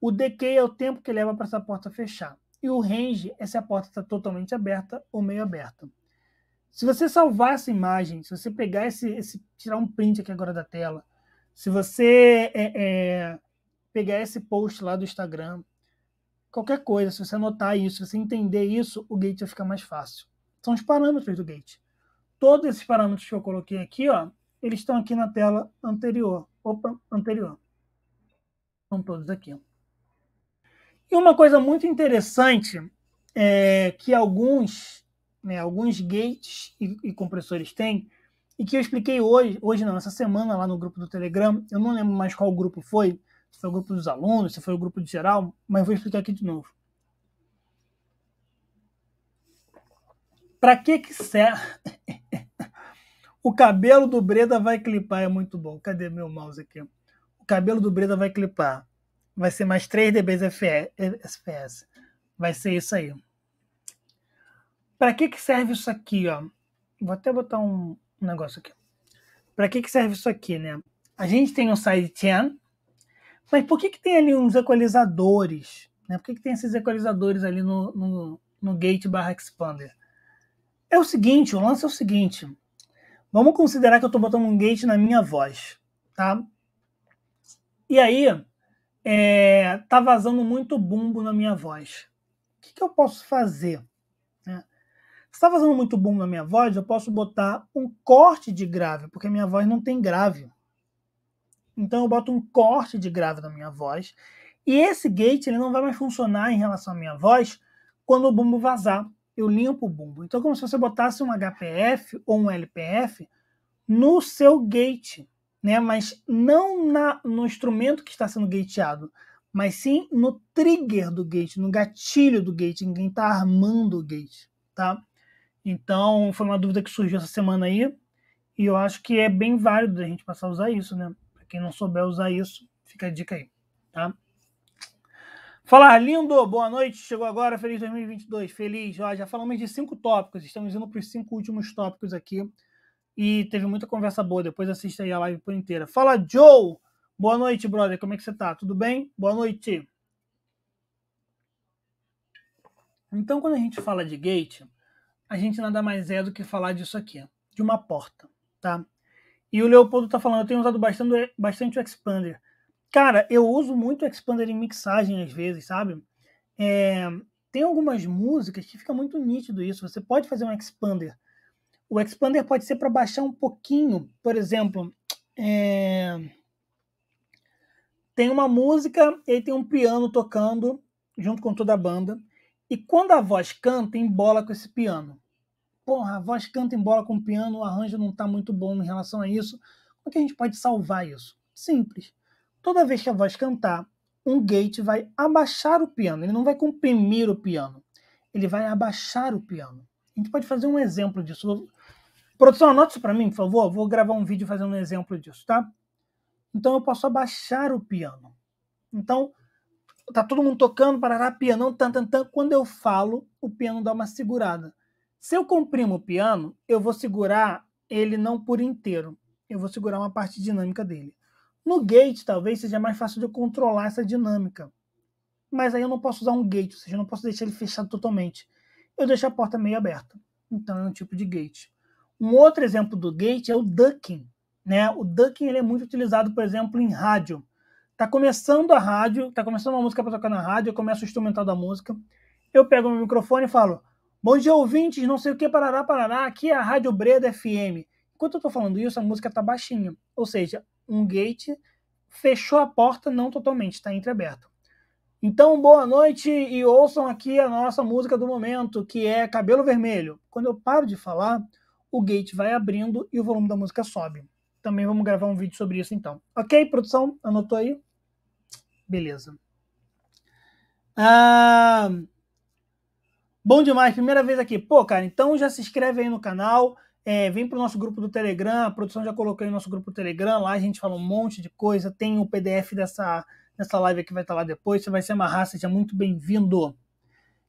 O decay é o tempo que leva para essa porta fechar e o range é se a porta está totalmente aberta ou meio aberta. Se você salvar essa imagem, se você pegar esse, esse tirar um print aqui agora da tela, se você é, é, pegar esse post lá do Instagram, qualquer coisa, se você anotar isso, se você entender isso, o gate vai ficar mais fácil. São os parâmetros do gate. Todos esses parâmetros que eu coloquei aqui, ó, eles estão aqui na tela anterior. Opa, anterior. Estão todos aqui. E uma coisa muito interessante é que alguns, né, alguns gates e, e compressores têm, e que eu expliquei hoje, hoje não, essa semana lá no grupo do Telegram, eu não lembro mais qual grupo foi, se foi o grupo dos alunos, se foi o grupo de geral, mas vou explicar aqui de novo. Para que que serve? *laughs* o cabelo do Breda vai clipar, é muito bom. Cadê meu mouse aqui? O cabelo do Breda vai clipar. Vai ser mais 3 dBs FPS. Vai ser isso aí. Para que, que serve isso aqui? Ó? Vou até botar um negócio aqui. Para que, que serve isso aqui? Né? A gente tem um sidechain, mas por que, que tem ali uns equalizadores? Né? Por que, que tem esses equalizadores ali no, no, no gate barra expander? É o seguinte, o lance é o seguinte. Vamos considerar que eu estou botando um gate na minha voz, tá? E aí, é, tá vazando muito bumbo na minha voz. O que, que eu posso fazer? Né? Se tá vazando muito bumbo na minha voz, eu posso botar um corte de grave, porque minha voz não tem grave. Então eu boto um corte de grave na minha voz. E esse gate ele não vai mais funcionar em relação à minha voz quando o bumbo vazar. Eu limpo o bumbo. Então é como se você botasse um HPF ou um LPF no seu gate né? mas não na, no instrumento que está sendo gateado, mas sim no trigger do gate, no gatilho do gate, em quem está armando o gate. Tá? Então, foi uma dúvida que surgiu essa semana aí, e eu acho que é bem válido a gente passar a usar isso, né? Para quem não souber usar isso, fica a dica aí, tá? Falar lindo, boa noite, chegou agora, feliz 2022, feliz. Ó, já falamos de cinco tópicos, estamos indo para os cinco últimos tópicos aqui e teve muita conversa boa. Depois assista aí a live por inteira. Fala, Joe! Boa noite, brother. Como é que você tá? Tudo bem? Boa noite. Então, quando a gente fala de gate, a gente nada mais é do que falar disso aqui, de uma porta, tá? E o Leopoldo tá falando, eu tenho usado bastante, bastante o Expander. Cara, eu uso muito o Expander em mixagem às vezes, sabe? É, tem algumas músicas que fica muito nítido isso. Você pode fazer um Expander o expander pode ser para baixar um pouquinho, por exemplo, é... tem uma música e aí tem um piano tocando junto com toda a banda. E quando a voz canta, embola com esse piano. Porra, a voz canta embola com o piano, o arranjo não está muito bom em relação a isso. Como é que a gente pode salvar isso? Simples. Toda vez que a voz cantar, um gate vai abaixar o piano. Ele não vai comprimir o piano. Ele vai abaixar o piano. A gente pode fazer um exemplo disso. Produção, anota isso para mim, por favor. Vou gravar um vídeo fazendo um exemplo disso, tá? Então eu posso abaixar o piano. Então, tá todo mundo tocando, parará, piano, tan, tan, tan. Quando eu falo, o piano dá uma segurada. Se eu comprimo o piano, eu vou segurar ele não por inteiro. Eu vou segurar uma parte dinâmica dele. No gate, talvez seja mais fácil de eu controlar essa dinâmica. Mas aí eu não posso usar um gate, ou seja, eu não posso deixar ele fechado totalmente eu deixo a porta meio aberta. Então é um tipo de gate. Um outro exemplo do gate é o ducking. Né? O ducking ele é muito utilizado, por exemplo, em rádio. Tá começando a rádio, tá começando uma música para tocar na rádio, eu começo o instrumental da música, eu pego meu microfone e falo: Bom dia, ouvintes, não sei o que, parará, parará, aqui é a Rádio Breda FM. Enquanto eu estou falando isso, a música tá baixinha. Ou seja, um gate fechou a porta, não totalmente, está entreaberto. Então, boa noite e ouçam aqui a nossa música do momento, que é Cabelo Vermelho. Quando eu paro de falar, o gate vai abrindo e o volume da música sobe. Também vamos gravar um vídeo sobre isso então. Ok, produção? Anotou aí? Beleza. Ah, bom demais, primeira vez aqui. Pô, cara, então já se inscreve aí no canal. É, vem para o nosso grupo do Telegram. A produção já colocou aí no nosso grupo do Telegram. Lá a gente fala um monte de coisa. Tem o PDF dessa Nessa live aqui vai estar lá depois. Você vai se amarrar, seja muito bem-vindo.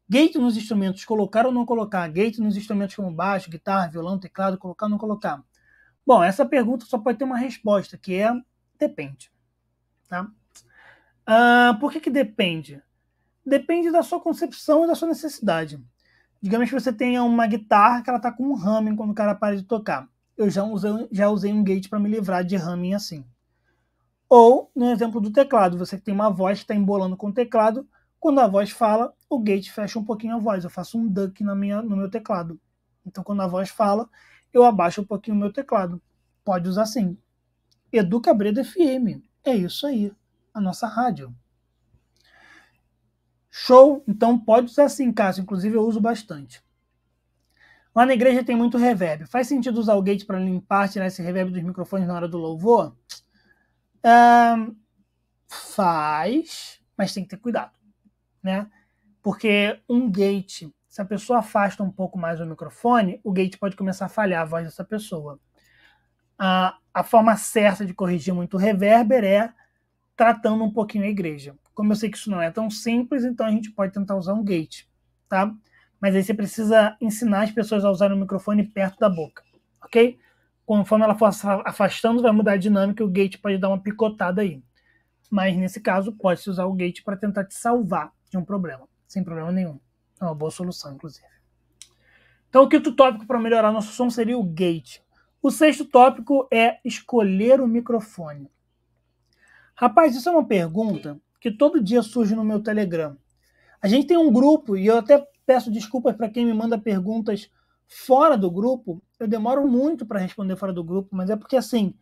Gate nos instrumentos, colocar ou não colocar? Gate nos instrumentos como baixo, guitarra, violão, teclado, colocar ou não colocar? Bom, essa pergunta só pode ter uma resposta, que é depende. Tá? Ah, por que, que depende? Depende da sua concepção e da sua necessidade. Digamos que você tenha uma guitarra que ela está com um humming quando o cara para de tocar. Eu já usei, já usei um gate para me livrar de humming assim. Ou, no exemplo do teclado, você tem uma voz que está embolando com o teclado, quando a voz fala, o gate fecha um pouquinho a voz, eu faço um duck na minha, no meu teclado. Então, quando a voz fala, eu abaixo um pouquinho o meu teclado. Pode usar sim. Educa Breda FM. É isso aí, a nossa rádio. Show? Então pode usar sim, Cássio. Inclusive eu uso bastante. Lá na igreja tem muito reverb. Faz sentido usar o gate para limpar, tirar esse reverb dos microfones na hora do louvor? Um, faz, mas tem que ter cuidado, né? Porque um gate, se a pessoa afasta um pouco mais o microfone, o gate pode começar a falhar a voz dessa pessoa. A, a forma certa de corrigir muito reverber é tratando um pouquinho a igreja. Como eu sei que isso não é tão simples, então a gente pode tentar usar um gate, tá? Mas aí você precisa ensinar as pessoas a usarem o microfone perto da boca, ok? conforme ela for afastando, vai mudar a dinâmica e o gate pode dar uma picotada aí. Mas nesse caso, pode-se usar o gate para tentar te salvar de um problema, sem problema nenhum. É uma boa solução, inclusive. Então, o quinto tópico para melhorar nosso som seria o gate. O sexto tópico é escolher o microfone. Rapaz, isso é uma pergunta que todo dia surge no meu Telegram. A gente tem um grupo e eu até peço desculpas para quem me manda perguntas fora do grupo, eu demoro muito para responder fora do grupo, mas é porque assim,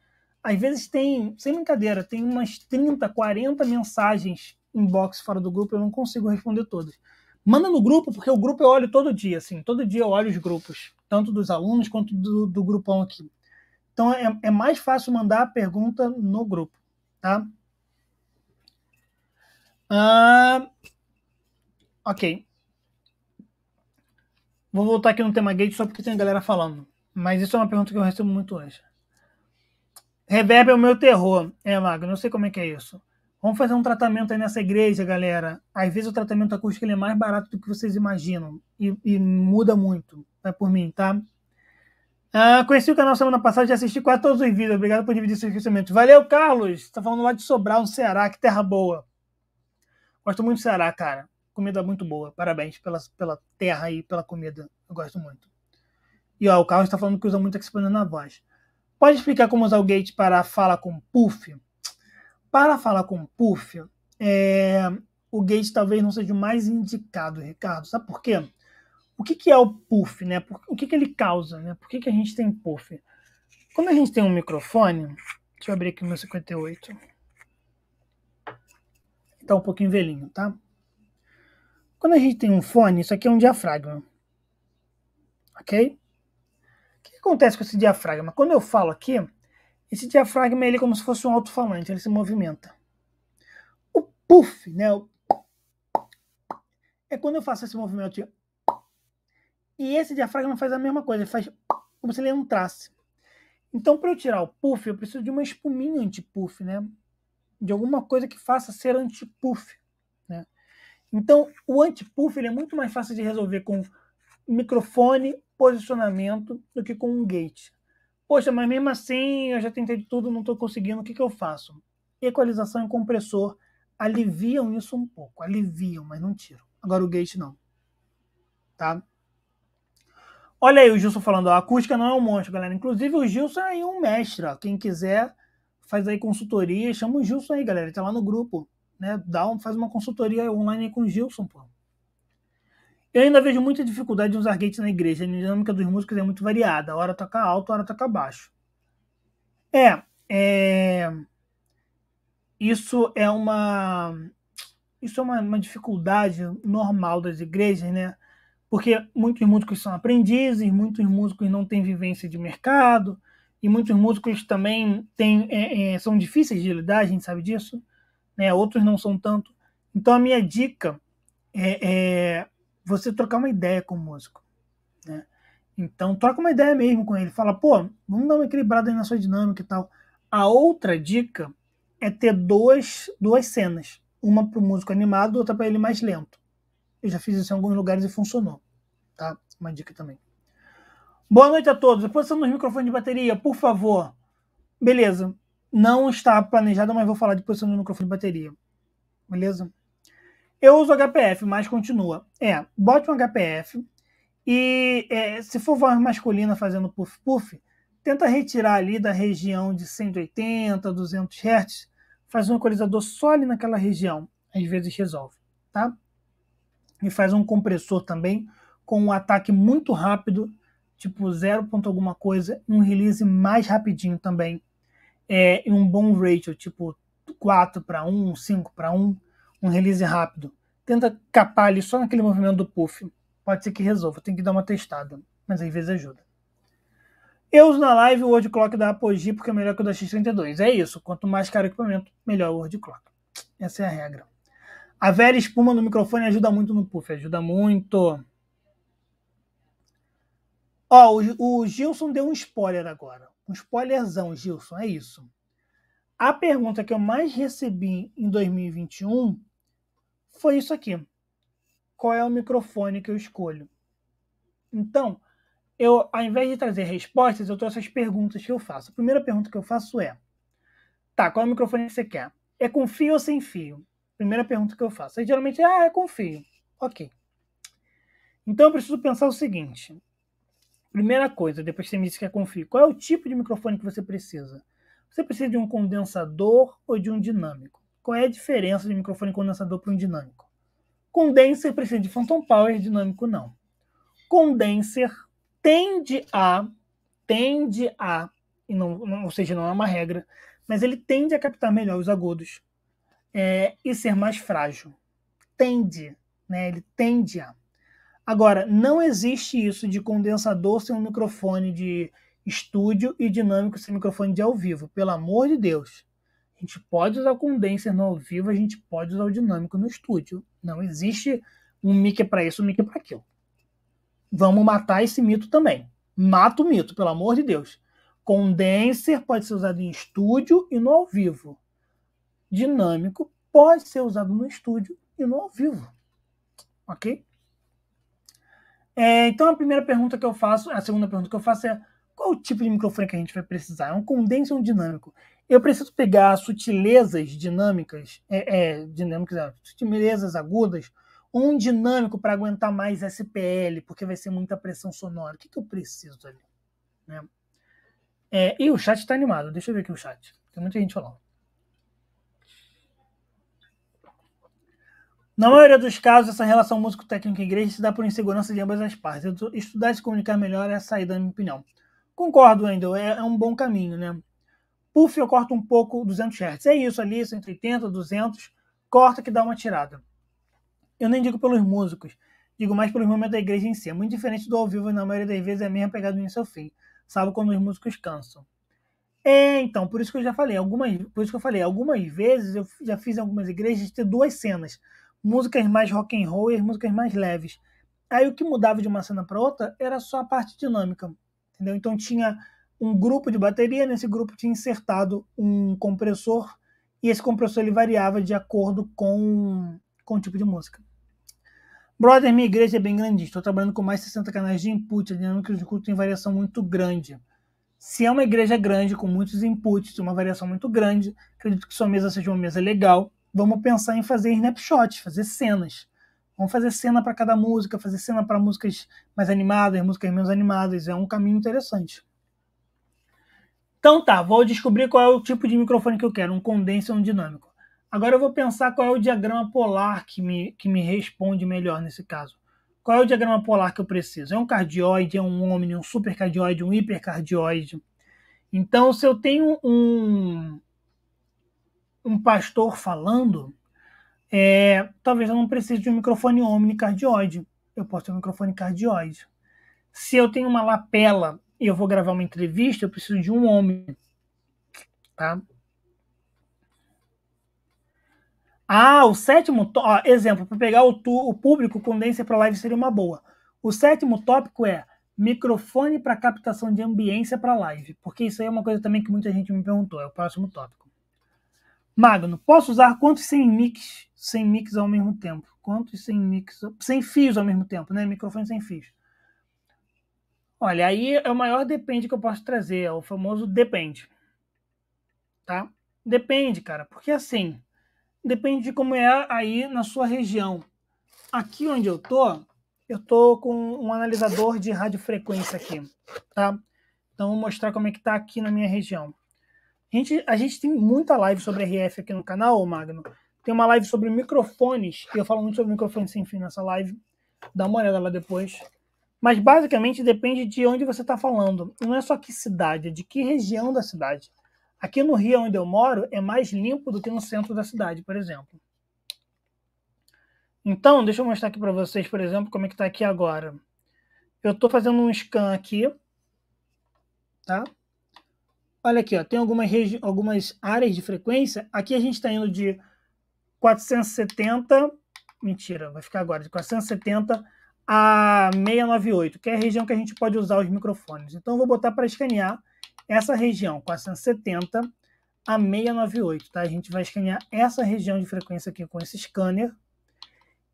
às vezes tem, sem brincadeira, tem umas 30, 40 mensagens inbox fora do grupo, eu não consigo responder todas. Manda no grupo, porque o grupo eu olho todo dia, assim, todo dia eu olho os grupos, tanto dos alunos quanto do, do grupão aqui. Então é, é mais fácil mandar a pergunta no grupo, tá? Ah, ok. Vou voltar aqui no tema gate só porque tem a galera falando. Mas isso é uma pergunta que eu recebo muito hoje. Reverb é o meu terror. É, Magno, eu sei como é que é isso. Vamos fazer um tratamento aí nessa igreja, galera. Às vezes o tratamento acústico ele é mais barato do que vocês imaginam. E, e muda muito. É por mim, tá? Ah, conheci o canal semana passada, e assisti quase todos os vídeos. Obrigado por dividir seus conhecimento. Valeu, Carlos! Tá falando lá de Sobral, no Ceará. Que terra boa. Gosto muito do Ceará, cara. Comida muito boa. Parabéns pela, pela terra e pela comida. Eu gosto muito. E ó, o Carlos está falando que usa muito expander na voz. Pode explicar como usar o gate para a fala com puff? Para a fala com puff, é, o gate talvez não seja o mais indicado, Ricardo. Sabe por quê? O que, que é o puff? Né? O que, que ele causa? Né? Por que, que a gente tem puff? Quando a gente tem um microfone, deixa eu abrir aqui o meu 58. Está um pouquinho velhinho, tá? Quando a gente tem um fone, isso aqui é um diafragma. Ok? acontece com esse diafragma? Quando eu falo aqui, esse diafragma ele é como se fosse um alto-falante, ele se movimenta. O puff, né? O é quando eu faço esse movimento de... E esse diafragma faz a mesma coisa, ele faz como se ele entrasse. Então, para eu tirar o puff, eu preciso de uma espuminha anti-puff, né? De alguma coisa que faça ser anti-puff, né? Então, o anti-puff é muito mais fácil de resolver com microfone posicionamento do que com um gate. Poxa, mas mesmo assim eu já tentei de tudo, não estou conseguindo, o que, que eu faço? Equalização e compressor aliviam isso um pouco, aliviam, mas não tiram. Agora o gate não. Tá? Olha aí o Gilson falando, a acústica não é um monstro, galera. Inclusive o Gilson é aí um mestre, ó. quem quiser faz aí consultoria, chama o Gilson aí, galera, ele tá lá no grupo, né? Dá um, faz uma consultoria online com o Gilson, pô. Eu ainda vejo muita dificuldade de usar gates na igreja. A dinâmica dos músicos é muito variada. A hora toca alto, a hora toca baixo. É, é, isso é uma isso é uma, uma, dificuldade normal das igrejas, né? Porque muitos músicos são aprendizes, muitos músicos não têm vivência de mercado e muitos músicos também têm, é, é, são difíceis de lidar, a gente sabe disso, né? Outros não são tanto. Então a minha dica é, é você trocar uma ideia com o músico, né? Então, troca uma ideia mesmo com ele. Fala, pô, vamos dar uma equilibrada aí na sua dinâmica e tal. A outra dica é ter dois, duas cenas. Uma para o músico animado, outra para ele mais lento. Eu já fiz isso em alguns lugares e funcionou. Tá? Uma dica também. Boa noite a todos. A posição dos microfones de bateria, por favor. Beleza. Não está planejado, mas vou falar de posição do microfone de bateria. Beleza? Eu uso HPF, mas continua. É, bote um HPF e é, se for voz masculina fazendo puff-puff, tenta retirar ali da região de 180, 200 Hz, faz um equalizador só ali naquela região, às vezes resolve, tá? E faz um compressor também com um ataque muito rápido, tipo 0. alguma coisa, um release mais rapidinho também, é, e um bom ratio, tipo 4 para 1, 5 para 1, um release rápido. Tenta capar ali só naquele movimento do puff. Pode ser que resolva, tem que dar uma testada, mas às vezes ajuda. Eu uso na live o word clock da Apogee porque é melhor que o da X32. É isso, quanto mais caro o equipamento, melhor o word clock. Essa é a regra. A velha espuma no microfone ajuda muito no puff, ajuda muito. Ó, o, o Gilson deu um spoiler agora. Um spoilerzão, Gilson, é isso. A pergunta que eu mais recebi em 2021 foi isso aqui. Qual é o microfone que eu escolho? Então, eu, ao invés de trazer respostas, eu trouxe as perguntas que eu faço. A primeira pergunta que eu faço é: tá, qual é o microfone que você quer? É com fio ou sem fio? Primeira pergunta que eu faço. Aí geralmente é: ah, é com fio. Ok. Então eu preciso pensar o seguinte: primeira coisa, depois você me diz que é com fio, qual é o tipo de microfone que você precisa? Você precisa de um condensador ou de um dinâmico? Qual é a diferença de microfone condensador para um dinâmico? Condenser precisa de phantom power, dinâmico não. Condenser tende a, tende a, e não, não, ou seja, não é uma regra, mas ele tende a captar melhor os agudos é, e ser mais frágil. Tende, né? Ele tende a. Agora, não existe isso de condensador sem um microfone de estúdio e dinâmico sem microfone de ao vivo, pelo amor de Deus gente pode usar o condenser no ao vivo, a gente pode usar o dinâmico no estúdio. Não existe um mic é para isso, um mic é para aquilo. Vamos matar esse mito também. Mata o mito, pelo amor de Deus. Condenser pode ser usado em estúdio e no ao vivo. Dinâmico pode ser usado no estúdio e no ao vivo. Ok? É, então a primeira pergunta que eu faço, a segunda pergunta que eu faço é qual o tipo de microfone que a gente vai precisar? É um condenser ou um dinâmico? Eu preciso pegar sutilezas dinâmicas, é, é dinâmicas, é, sutilezas agudas, ou um dinâmico para aguentar mais SPL, porque vai ser muita pressão sonora. O que, que eu preciso ali? Né? É, e o chat está animado. Deixa eu ver aqui o chat. Tem muita gente falando. Na maioria dos casos, essa relação músico-técnico-igreja se dá por insegurança de ambas as partes. Estudar e se comunicar melhor é a saída, na minha opinião. Concordo, Wendel, é, é um bom caminho, né? Puff, eu corto um pouco 200 Hz. É isso ali, 180, 200, corta que dá uma tirada. Eu nem digo pelos músicos, digo mais pelo momentos da igreja em si. É muito diferente do ao vivo e na maioria das vezes é a mesma pegada do fim, salvo quando os músicos cansam. É, então, por isso que eu já falei, algumas, por isso que eu falei, algumas vezes eu já fiz em algumas igrejas ter duas cenas, músicas mais rock and roll e as músicas mais leves. Aí o que mudava de uma cena para outra era só a parte dinâmica. Entendeu? Então tinha um grupo de bateria, nesse grupo tinha insertado um compressor e esse compressor ele variava de acordo com, com o tipo de música. Brother, minha igreja é bem grande, estou trabalhando com mais de 60 canais de input, a dinâmica de culto tem variação muito grande. Se é uma igreja grande, com muitos inputs, uma variação muito grande, acredito que sua mesa seja uma mesa legal, vamos pensar em fazer snapshots, fazer cenas. Vamos fazer cena para cada música, fazer cena para músicas mais animadas, músicas menos animadas. É um caminho interessante. Então tá, vou descobrir qual é o tipo de microfone que eu quero, um condenser ou um dinâmico. Agora eu vou pensar qual é o diagrama polar que me, que me responde melhor nesse caso. Qual é o diagrama polar que eu preciso? É um cardioide, é um omni, um supercardioide, um hipercardioide. Então, se eu tenho um, um pastor falando, é, talvez eu não precise de um microfone omnicardióide. Eu posso ter um microfone cardioide. Se eu tenho uma lapela e eu vou gravar uma entrevista, eu preciso de um homem. Tá? Ah, o sétimo. Ó, exemplo, para pegar o, tu, o público condensa para live seria uma boa. O sétimo tópico é microfone para captação de ambiência para live, porque isso aí é uma coisa também que muita gente me perguntou, é o próximo tópico. Magno, posso usar quantos sem mics sem mix ao mesmo tempo? Quantos sem mix, sem fios ao mesmo tempo, né? Microfone sem fios. Olha, aí é o maior depende que eu posso trazer, é o famoso depende. Tá? Depende, cara, porque assim, depende de como é aí na sua região. Aqui onde eu tô, eu tô com um analisador de radiofrequência aqui, tá? Então vou mostrar como é que tá aqui na minha região. A gente, a gente tem muita live sobre RF aqui no canal, Magno. Tem uma live sobre microfones, e eu falo muito sobre microfones sem fim nessa live. Dá uma olhada lá depois. Mas basicamente depende de onde você está falando. Não é só que cidade, é de que região da cidade. Aqui no Rio, onde eu moro, é mais limpo do que no centro da cidade, por exemplo. Então, deixa eu mostrar aqui para vocês, por exemplo, como é que está aqui agora. Eu estou fazendo um scan aqui, tá? Olha aqui, ó, tem algumas, algumas áreas de frequência. Aqui a gente está indo de 470, mentira, vai ficar agora, de 470 a 698, que é a região que a gente pode usar os microfones. Então, eu vou botar para escanear essa região, 470 a 698, tá? A gente vai escanear essa região de frequência aqui com esse scanner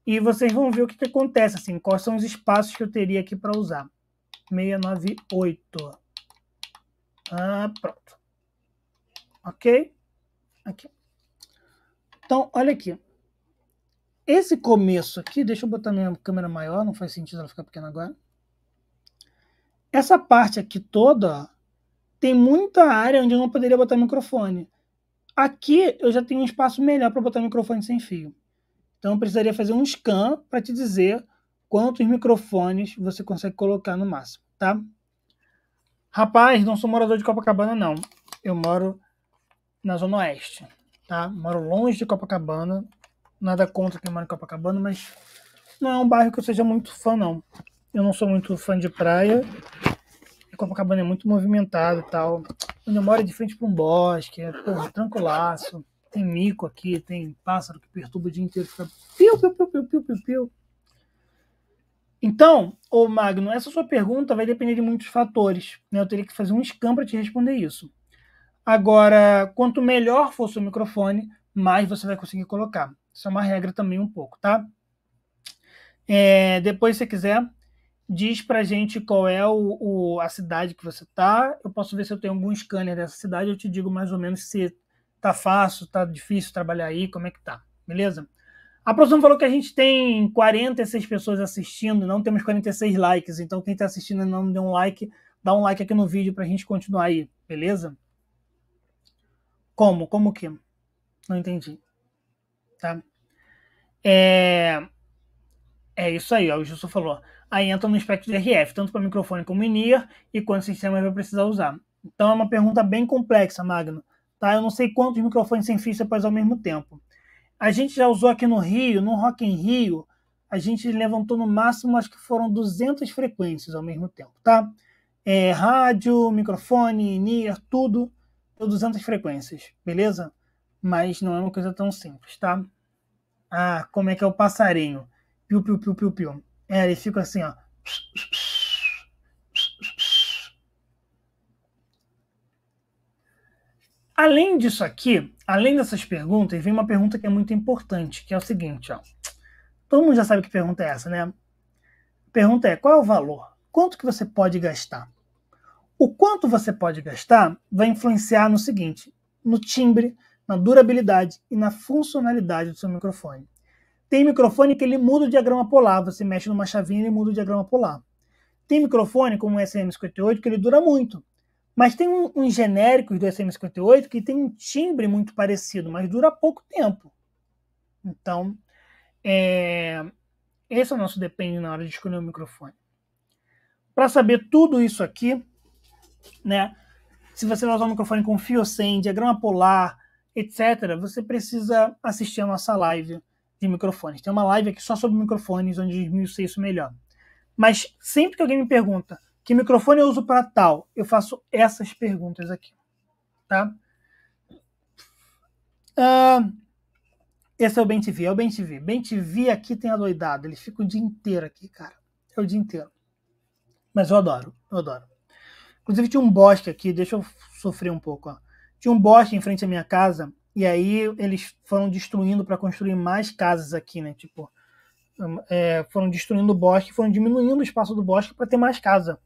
e vocês vão ver o que, que acontece, assim, quais são os espaços que eu teria aqui para usar. 698. Ah, pronto. Ok? Aqui. Então, olha aqui. Esse começo aqui, deixa eu botar minha câmera maior, não faz sentido ela ficar pequena agora. Essa parte aqui toda, ó, tem muita área onde eu não poderia botar microfone. Aqui eu já tenho um espaço melhor para botar microfone sem fio. Então eu precisaria fazer um scan para te dizer quantos microfones você consegue colocar no máximo, tá? Rapaz, não sou morador de Copacabana não. Eu moro na Zona Oeste tá? Moro longe de Copacabana, nada contra quem mora em Copacabana, mas não é um bairro que eu seja muito fã, não. Eu não sou muito fã de praia, e Copacabana é muito movimentado e tal. Eu moro é de frente para um bosque, é porra, tranquilaço. Tem mico aqui, tem pássaro que perturba o dia inteiro, fica piu, piu, piu, piu, piu, piu, piu. Então, ô Magno, essa sua pergunta vai depender de muitos fatores. Né? Eu teria que fazer um scan para te responder isso. Agora, quanto melhor for o seu microfone, mais você vai conseguir colocar. Isso é uma regra também um pouco, tá? É, depois, se quiser, diz pra gente qual é o, o, a cidade que você tá. Eu posso ver se eu tenho algum scanner dessa cidade, eu te digo mais ou menos se tá fácil, tá difícil trabalhar aí, como é que tá, beleza? A produção falou que a gente tem 46 pessoas assistindo, não temos 46 likes, então quem está assistindo e não deu um like, dá um like aqui no vídeo para a gente continuar aí, beleza? Como? Como que? Não entendi. Tá? É, é isso aí, ó, o Gilson falou. Aí entra no espectro de RF, tanto para microfone como in-ear e quantos sistemas vai precisar usar. Então é uma pergunta bem complexa, Magno. Tá? Eu não sei quantos microfones sem fio você pode ao mesmo tempo. A gente já usou aqui no Rio, no Rock em Rio, a gente levantou no máximo, acho que foram 200 frequências ao mesmo tempo, tá? É, rádio, microfone, in-ear, tudo ou 200 frequências, beleza? Mas não é uma coisa tão simples, tá? Ah, como é que é o passarinho? Piu, piu, piu, piu, piu. É, ele fica assim, ó. Além disso aqui, além dessas perguntas, vem uma pergunta que é muito importante, que é o seguinte, ó. Todo mundo já sabe que pergunta é essa, né? A pergunta é, qual é o valor? Quanto que você pode gastar? O quanto você pode gastar vai influenciar no seguinte: no timbre, na durabilidade e na funcionalidade do seu microfone. Tem microfone que ele muda o diagrama polar, você mexe numa chavinha e ele muda o diagrama polar. Tem microfone como o SM58 que ele dura muito, mas tem uns um, um genéricos do SM58 que tem um timbre muito parecido, mas dura pouco tempo. Então, é, esse é o nosso depende na hora de escolher o microfone. Para saber tudo isso aqui, né? Se você vai usar um microfone com fio sem, diagrama polar, etc., você precisa assistir a nossa live de microfones. Tem uma live aqui só sobre microfones, onde eu esmiucei isso melhor. Mas sempre que alguém me pergunta que microfone eu uso para tal, eu faço essas perguntas aqui, tá? Uh, esse é o BenTV, é o BenTV. BenTV aqui tem adoidado, ele fica o dia inteiro aqui, cara. É o dia inteiro. Mas eu adoro, eu adoro. Inclusive tinha um bosque aqui, deixa eu sofrer um pouco. Ó. Tinha um bosque em frente à minha casa, e aí eles foram destruindo para construir mais casas aqui, né? Tipo, hum, é, foram destruindo o bosque, foram diminuindo o espaço do bosque para ter mais casa.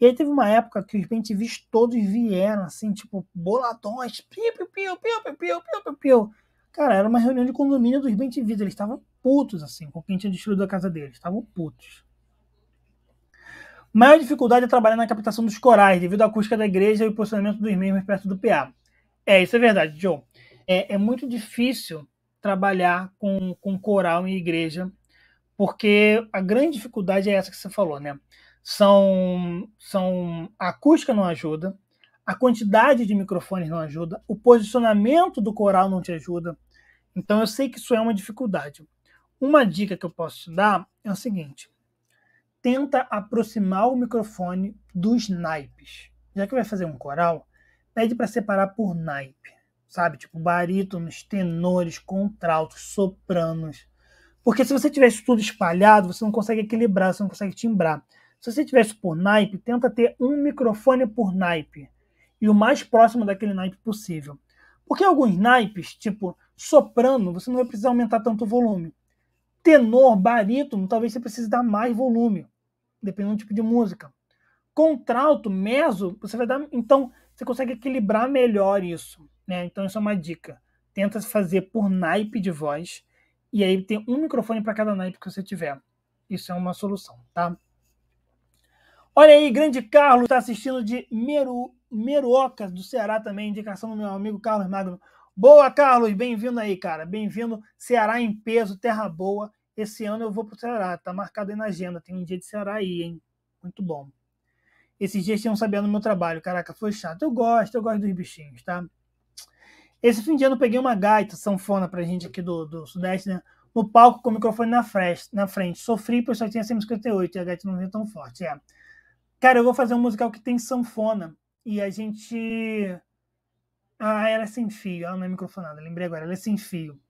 E aí teve uma época que os bentivis todos vieram, assim, tipo, boladões, piu, piu, piu, piu, piu, piu, piu, piu, Cara, era uma reunião de condomínio dos bentivis, eles estavam putos, assim, com quem tinha destruído a casa deles, estavam putos. Maior dificuldade é trabalhar na captação dos corais, devido à acústica da igreja e o posicionamento dos mesmos perto do PA. É, isso é verdade, John. É, é muito difícil trabalhar com, com coral em igreja, porque a grande dificuldade é essa que você falou, né? São, são a acústica não ajuda, a quantidade de microfones não ajuda, o posicionamento do coral não te ajuda. Então eu sei que isso é uma dificuldade. Uma dica que eu posso te dar é o seguinte: tenta aproximar o microfone dos naipes. Já que vai fazer um coral, pede para separar por naipe, sabe? Tipo barítonos, tenores, contraltos, sopranos. Porque se você tiver isso tudo espalhado, você não consegue equilibrar, você não consegue timbrar. Se você tiver isso por naipe, tenta ter um microfone por naipe e o mais próximo daquele naipe possível. Porque alguns naipes, tipo soprano, você não vai precisar aumentar tanto o volume. Tenor, barítono, talvez você precise dar mais volume dependendo do tipo de música. Contralto, meso, você vai dar. Então, você consegue equilibrar melhor isso. Né? Então, isso é uma dica. Tenta fazer por naipe de voz. E aí tem um microfone para cada naipe que você tiver. Isso é uma solução, tá? Olha aí, grande Carlos está assistindo de Meru, Meruoca, do Ceará também, indicação do meu amigo Carlos Magno. Boa, Carlos, bem-vindo aí, cara. Bem-vindo, Ceará em peso, terra boa. Esse ano eu vou para Ceará, tá marcado aí na agenda, tem um dia de Ceará aí, hein? Muito bom. Esses dias tinham sabendo meu trabalho, caraca, foi chato. Eu gosto, eu gosto dos bichinhos, tá? Esse fim de ano eu peguei uma gaita sanfona pra gente aqui do, do Sudeste, né? No palco com o microfone na frente, na frente. Sofri, porque só tinha 158 e a gaita não vinha tão forte, é. Cara, eu vou fazer um musical que tem sanfona e a gente ah, ela é sem fio, ela não é microfonada, lembrei agora, ela é sem fio.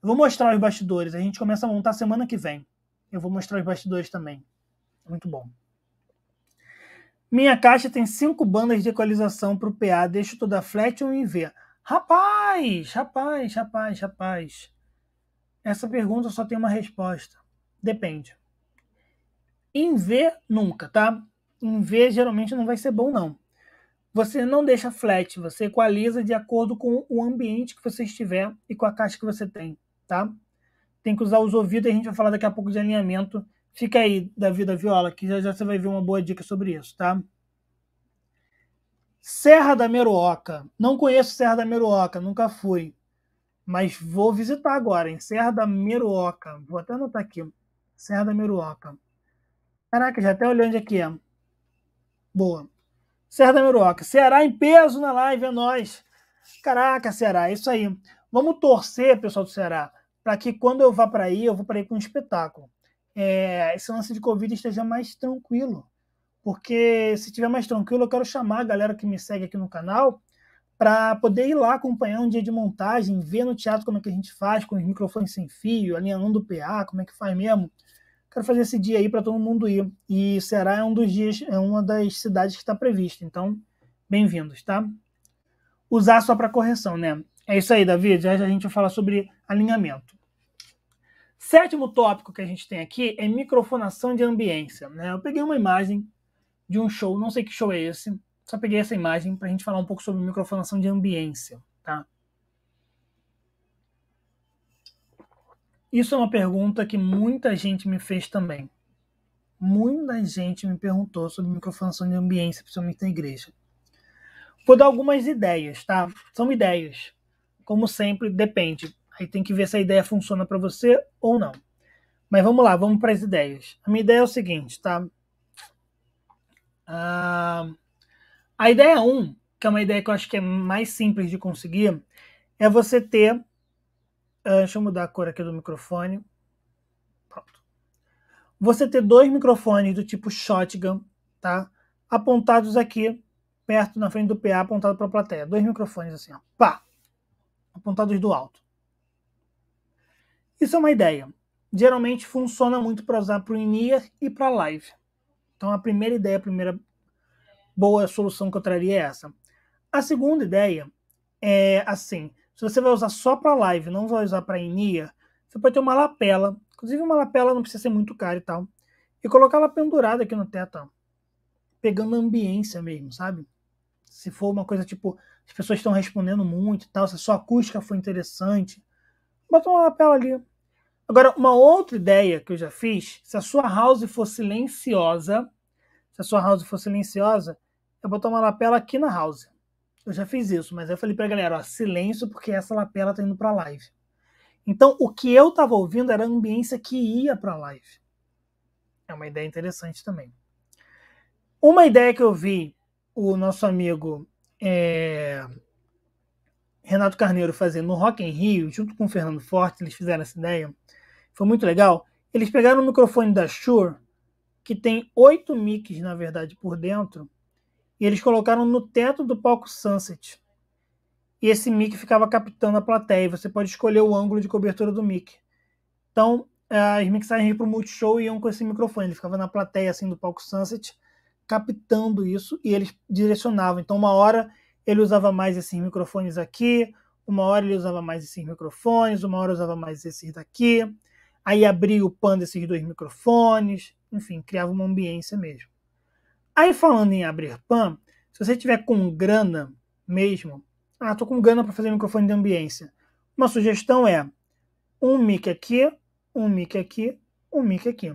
Eu vou mostrar os bastidores. A gente começa a montar semana que vem. Eu vou mostrar os bastidores também. É muito bom. Minha caixa tem cinco bandas de equalização para o PA. Deixo toda flat 1 e V. Rapaz, rapaz, rapaz, rapaz. Essa pergunta só tem uma resposta. Depende. Em V, nunca, tá? Em V, geralmente não vai ser bom, não. Você não deixa flat, você equaliza de acordo com o ambiente que você estiver e com a caixa que você tem tá? Tem que usar os ouvidos, a gente vai falar daqui a pouco de alinhamento. Fica aí, Davi da Viola, que já, já você vai ver uma boa dica sobre isso, tá? Serra da Meruoca. Não conheço Serra da Meruoca, nunca fui. Mas vou visitar agora, em Serra da Meruoca. Vou até anotar aqui. Serra da Meruoca. Caraca, já até olhei onde é que é. Boa. Serra da Meruoca. Ceará em peso na live, é nós. Caraca, Ceará, é isso aí. Vamos torcer, pessoal do Ceará para que quando eu vá para aí, eu vou para aí com um espetáculo. É, esse lance de Covid esteja mais tranquilo, porque se estiver mais tranquilo, eu quero chamar a galera que me segue aqui no canal para poder ir lá acompanhar um dia de montagem, ver no teatro como é que a gente faz, com os microfones sem fio, alinhando o PA, como é que faz mesmo. Quero fazer esse dia aí para todo mundo ir. E Ceará é um dos dias, é uma das cidades que está prevista. Então, bem-vindos, tá? Usar só para correção, né? É isso aí, David. Já, já a gente vai falar sobre alinhamento. Sétimo tópico que a gente tem aqui é microfonação de ambiência. Né? Eu peguei uma imagem de um show, não sei que show é esse, só peguei essa imagem para a gente falar um pouco sobre microfonação de ambiência. Tá? Isso é uma pergunta que muita gente me fez também. Muita gente me perguntou sobre microfonação de ambiência, principalmente na igreja. Vou dar algumas ideias, tá? São ideias. Como sempre, depende. Aí tem que ver se a ideia funciona para você ou não. Mas vamos lá, vamos para as ideias. A minha ideia é o seguinte, tá? Uh, a ideia 1, um, que é uma ideia que eu acho que é mais simples de conseguir, é você ter. Uh, deixa eu mudar a cor aqui do microfone. Pronto. Você ter dois microfones do tipo shotgun, tá? Apontados aqui, perto na frente do PA, apontado para a plateia. Dois microfones assim, ó. Pá! Apontados do alto. Isso é uma ideia. Geralmente funciona muito para usar para o in e para live. Então a primeira ideia, a primeira boa solução que eu traria é essa. A segunda ideia é assim: se você vai usar só para live, não vai usar para in você pode ter uma lapela. Inclusive uma lapela não precisa ser muito cara e tal. E colocar ela pendurada aqui no teto, pegando a ambiência mesmo, sabe? Se for uma coisa tipo, as pessoas estão respondendo muito e tal, se a sua acústica foi interessante, Bota uma lapela ali. Agora, uma outra ideia que eu já fiz, se a sua house for silenciosa, se a sua house for silenciosa, é botar uma lapela aqui na house. Eu já fiz isso, mas eu falei pra galera, ó, silêncio porque essa lapela tá indo pra live. Então, o que eu tava ouvindo era a ambiência que ia pra live. É uma ideia interessante também. Uma ideia que eu vi o nosso amigo é, Renato Carneiro fazendo no Rock em Rio, junto com o Fernando Forte, eles fizeram essa ideia. Foi muito legal. Eles pegaram o microfone da Shure, que tem oito mics, na verdade, por dentro, e eles colocaram no teto do palco Sunset. E esse mic ficava captando a plateia, e você pode escolher o ângulo de cobertura do mic. Então, eh, as mixagens para o Multishow iam com esse microfone, ele ficava na plateia assim do palco Sunset, captando isso, e eles direcionavam. Então, uma hora ele usava mais esses microfones aqui, uma hora ele usava mais esses microfones, uma hora usava mais esses daqui, aí abria o pan desses dois microfones, enfim, criava uma ambiência mesmo. Aí falando em abrir pan, se você tiver com grana mesmo, ah, tô com grana para fazer microfone de ambiência. Uma sugestão é um mic aqui, um mic aqui, um mic aqui.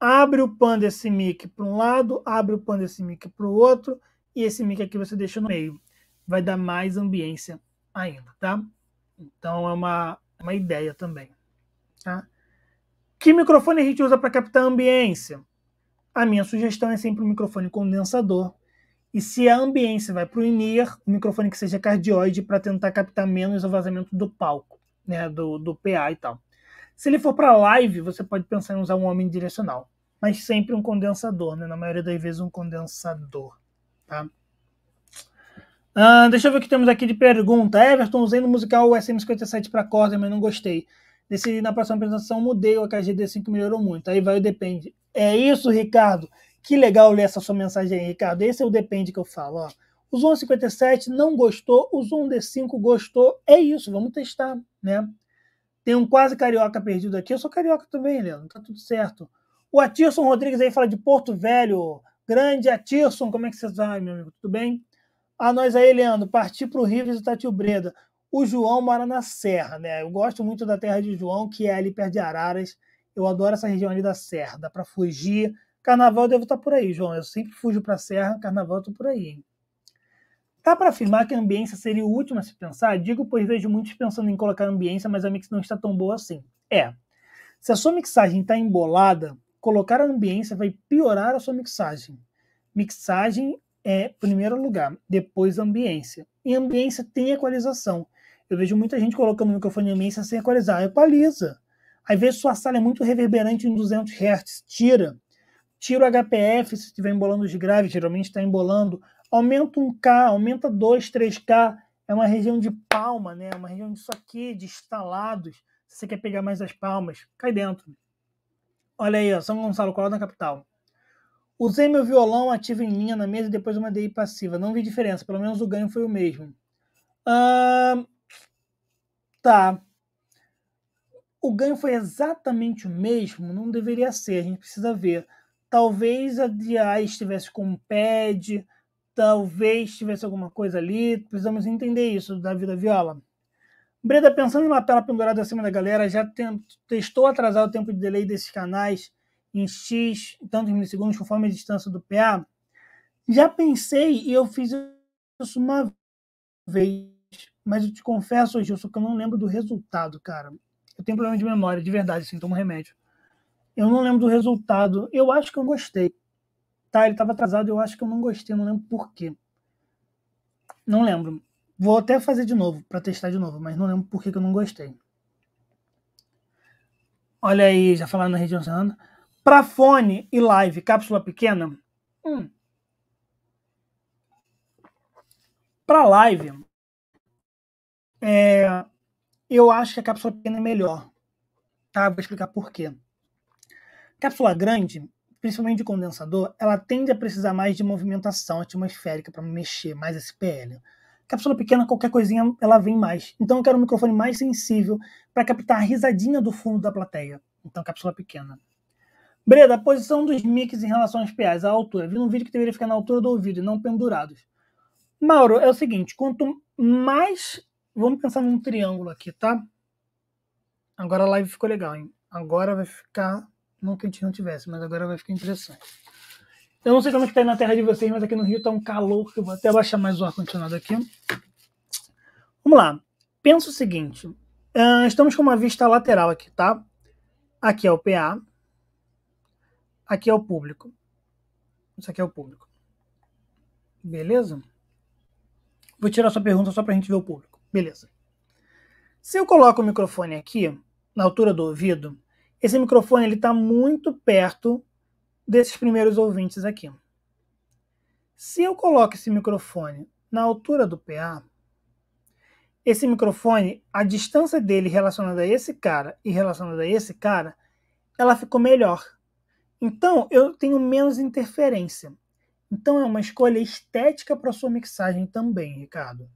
Abre o pan desse mic para um lado, abre o pan desse mic para o outro e esse mic aqui você deixa no meio. Vai dar mais ambiência ainda, tá? Então é uma, uma ideia também. Tá? Que microfone a gente usa para captar ambiência? A minha sugestão é sempre um microfone condensador. E se a ambiência vai para o INIR, um microfone que seja cardioide para tentar captar menos o vazamento do palco, né, do, do PA e tal. Se ele for para live, você pode pensar em usar um homem direcional, mas sempre um condensador, né, na maioria das vezes um condensador. Tá? Ah, deixa eu ver o que temos aqui de pergunta. Everton, usei no musical SM57 para corda, mas não gostei. Decidi na próxima apresentação, mudei, o AKGD5 melhorou muito. Aí vai o Depende. É isso, Ricardo. Que legal ler essa sua mensagem aí, Ricardo. Esse é o Depende que eu falo. Ó. Usou um 57, não gostou. Usou um D5, gostou. É isso, vamos testar, né? Tem um quase carioca perdido aqui. Eu sou carioca também, Leandro. Tá tudo certo. O Atilson Rodrigues aí fala de Porto Velho. Grande Atirson, como é que você vão? meu amigo? Tudo bem? A ah, nós aí, Leandro, partir para o Rio do Tio Breda. O João mora na Serra, né? Eu gosto muito da terra de João, que é ali perto de Araras. Eu adoro essa região ali da Serra, dá para fugir. Carnaval eu devo estar tá por aí, João. Eu sempre fujo para a Serra, carnaval eu tô por aí. Hein? Dá para afirmar que a ambiência seria o último a se pensar? Digo, pois vejo muitos pensando em colocar ambiência, mas a mix não está tão boa assim. É. Se a sua mixagem está embolada, colocar a ambiência vai piorar a sua mixagem. Mixagem é primeiro lugar, depois ambiência. E ambiência tem equalização. Eu vejo muita gente colocando o microfone em ambiência sem equalizar. Equaliza. Às vezes sua sala é muito reverberante em 200 Hz. Tira. Tira o HPF se estiver embolando os graves, geralmente está embolando. Aumenta um K, aumenta 2, 3K. É uma região de palma, né? É uma região disso aqui, de estalados. Se você quer pegar mais as palmas, cai dentro. Olha aí, ó, São Gonçalo, coral na é capital. Usei meu violão ativo em linha na mesa e depois uma DI passiva. Não vi diferença, pelo menos o ganho foi o mesmo. Ah, tá. O ganho foi exatamente o mesmo? Não deveria ser, a gente precisa ver. Talvez a DI estivesse com um pad, talvez tivesse alguma coisa ali. Precisamos entender isso da vida viola. Breda, pensando em lapela pendurada acima da galera, já testou atrasar o tempo de delay desses canais em X tantos milissegundos conforme a distância do PA? Já pensei e eu fiz isso uma vez, mas eu te confesso, Gilson, que eu não lembro do resultado, cara. Eu tenho problema de memória, de verdade, assim, tomo remédio. Eu não lembro do resultado. Eu acho que eu gostei. Tá, ele estava atrasado, eu acho que eu não gostei, não lembro por quê. Não lembro. Vou até fazer de novo, para testar de novo, mas não lembro por que, eu não gostei. Olha aí, já falaram na região oceana. Para fone e live, cápsula pequena. Hum. Para live, é, eu acho que a cápsula pequena é melhor. Tá? Vou explicar por quê. Cápsula grande, principalmente de condensador, ela tende a precisar mais de movimentação atmosférica para mexer, mais SPL. Cápsula pequena, qualquer coisinha, ela vem mais. Então eu quero um microfone mais sensível para captar a risadinha do fundo da plateia. Então, cápsula pequena. Breda, a posição dos mics em relação aos PAs, a altura. Vi um vídeo que deveria ficar na altura do ouvido e não pendurados. Mauro, é o seguinte, quanto mais. Vamos pensar num triângulo aqui, tá? Agora a live ficou legal, hein? Agora vai ficar. Não que a gente não tivesse, mas agora vai ficar interessante. Eu não sei como é que tá aí na terra de vocês, mas aqui no Rio tá um calor que eu vou até baixar mais o ar-condicionado aqui. Vamos lá. Pensa o seguinte. Uh, estamos com uma vista lateral aqui, tá? Aqui é o PA. Aqui é o público. Isso aqui é o público. Beleza? Vou tirar sua pergunta só para a gente ver o público. Beleza. Se eu coloco o microfone aqui, na altura do ouvido, esse microfone ele está muito perto desses primeiros ouvintes aqui. Se eu coloco esse microfone na altura do PA, esse microfone, a distância dele relacionada a esse cara e relacionada a esse cara, ela ficou melhor. Então, eu tenho menos interferência. Então, é uma escolha estética para sua mixagem também, Ricardo.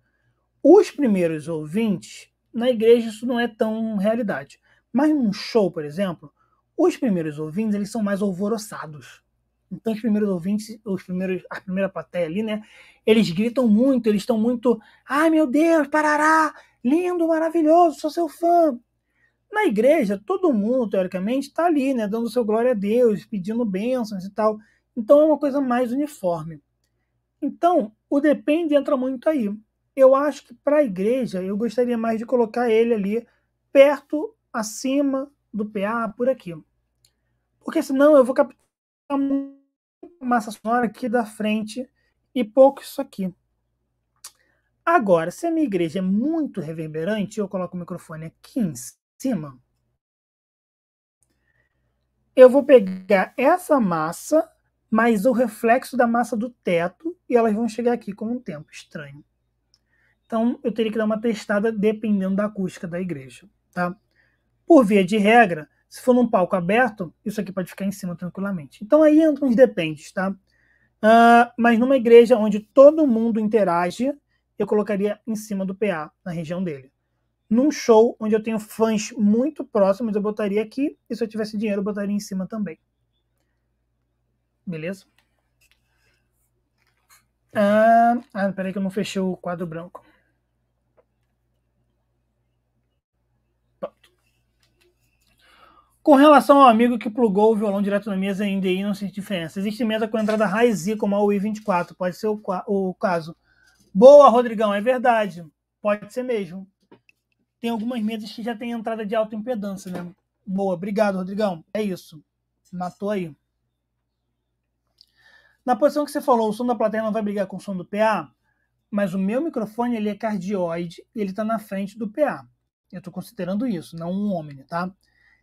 Os primeiros ouvintes, na igreja isso não é tão realidade. Mas num show, por exemplo, os primeiros ouvintes, eles são mais alvoroçados. Então, os primeiros ouvintes, os primeiros, a primeira plateia ali, né? Eles gritam muito, eles estão muito. Ai, meu Deus, parará! Lindo, maravilhoso, sou seu fã. Na igreja, todo mundo, teoricamente, está ali, né? Dando seu glória a Deus, pedindo bênçãos e tal. Então, é uma coisa mais uniforme. Então, o depende entra muito aí. Eu acho que para a igreja, eu gostaria mais de colocar ele ali perto, acima do PA, por aqui. Porque senão eu vou captar massa sonora aqui da frente e pouco isso aqui. Agora, se a minha igreja é muito reverberante, eu coloco o microfone aqui em cima. Eu vou pegar essa massa mais o reflexo da massa do teto e elas vão chegar aqui com um tempo estranho. Então, eu teria que dar uma testada dependendo da acústica da igreja, tá? Por via de regra, se for num palco aberto, isso aqui pode ficar em cima tranquilamente. Então aí entra uns dependes, tá? Uh, mas numa igreja onde todo mundo interage, eu colocaria em cima do PA, na região dele. Num show onde eu tenho fãs muito próximos, eu botaria aqui, e se eu tivesse dinheiro, eu botaria em cima também. Beleza? Ah, ah peraí que eu não fechei o quadro branco. Com relação ao amigo que plugou o violão direto na mesa em DI, não sente diferença. Existe mesa com entrada raiz como a UI24, pode ser o, o caso. Boa, Rodrigão, é verdade. Pode ser mesmo. Tem algumas mesas que já tem entrada de alta impedância, né? Boa, obrigado, Rodrigão. É isso. Matou aí. Na posição que você falou, o som da plateia não vai brigar com o som do PA, mas o meu microfone ele é cardioide e ele está na frente do PA. Eu estou considerando isso, não um homem, tá?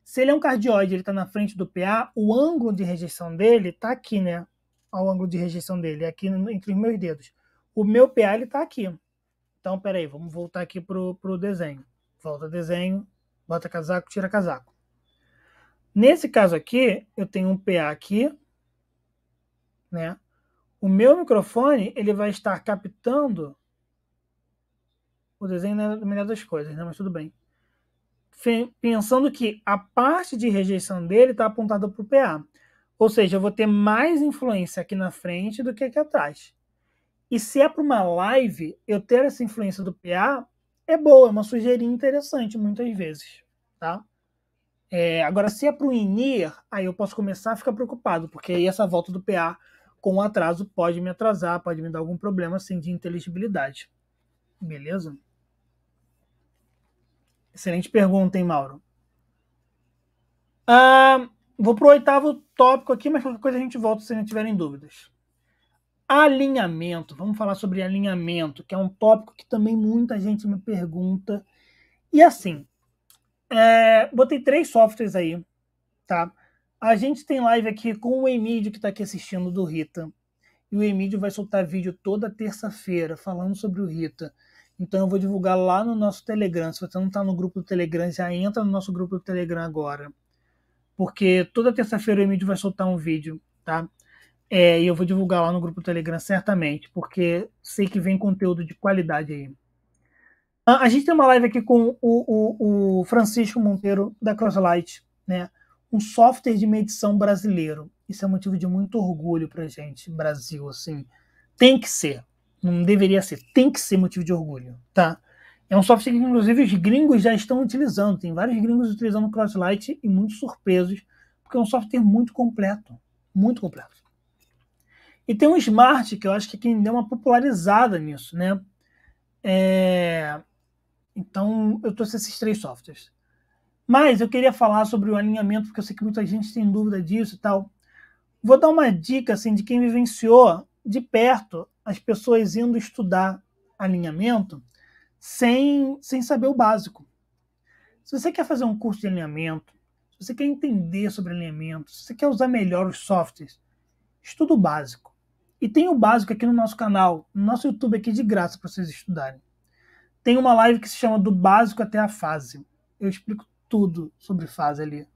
Se ele é um cardioide, ele está na frente do PA, o ângulo de rejeição dele está aqui, né? O ângulo de rejeição dele, é aqui entre os meus dedos. O meu PA ele está aqui. Então, peraí, vamos voltar aqui para o desenho. Volta desenho, bota casaco, tira casaco. Nesse caso aqui, eu tenho um PA aqui, né? O meu microfone ele vai estar captando o desenho a né? melhor das coisas, né? Mas tudo bem pensando que a parte de rejeição dele está apontada para o PA. Ou seja, eu vou ter mais influência aqui na frente do que aqui atrás. E se é para uma live, eu ter essa influência do PA é boa, é uma sujeirinha interessante muitas vezes, tá? É, agora, se é para o INIR, aí eu posso começar a ficar preocupado, porque aí essa volta do PA com o atraso pode me atrasar, pode me dar algum problema assim de inteligibilidade. Beleza? Excelente pergunta, hein, Mauro? vou para o oitavo tópico aqui, mas qualquer coisa a gente volta se não tiverem dúvidas. Alinhamento. Vamos falar sobre alinhamento, que é um tópico que também muita gente me pergunta. E assim, é, botei três softwares aí, tá? A gente tem live aqui com o Emílio, que está aqui assistindo do Rita. E o Emílio vai soltar vídeo toda terça-feira falando sobre o Rita. Então eu vou divulgar lá no nosso Telegram. Se você não está no grupo do Telegram, já entra no nosso grupo do Telegram agora. Porque toda terça-feira o Emílio vai soltar um vídeo, tá? É, e eu vou divulgar lá no grupo do Telegram certamente, porque sei que vem conteúdo de qualidade aí. Ah, a gente tem uma live aqui com o, o, o Francisco Monteiro da Crosslight, né? Um software de medição brasileiro. Isso é motivo de muito orgulho pra gente, Brasil, assim. Tem que ser, não deveria ser. Tem que ser motivo de orgulho, tá? É um software que, inclusive, os gringos já estão utilizando. Tem vários gringos utilizando o Crosslight e muito surpresos, porque é um software muito completo. Muito completo. E tem um Smart, que eu acho que é quem deu uma popularizada nisso, né? É... Então, eu trouxe esses três softwares. Mas eu queria falar sobre o alinhamento, porque eu sei que muita gente tem dúvida disso e tal. Vou dar uma dica, assim, de quem vivenciou de perto as pessoas indo estudar alinhamento sem, sem saber o básico. Se você quer fazer um curso de alinhamento, se você quer entender sobre alinhamento, se você quer usar melhor os softwares, estuda o básico. E tem o básico aqui no nosso canal, no nosso YouTube aqui de graça para vocês estudarem. Tem uma live que se chama Do Básico até a Fase. Eu explico tudo sobre fase ali.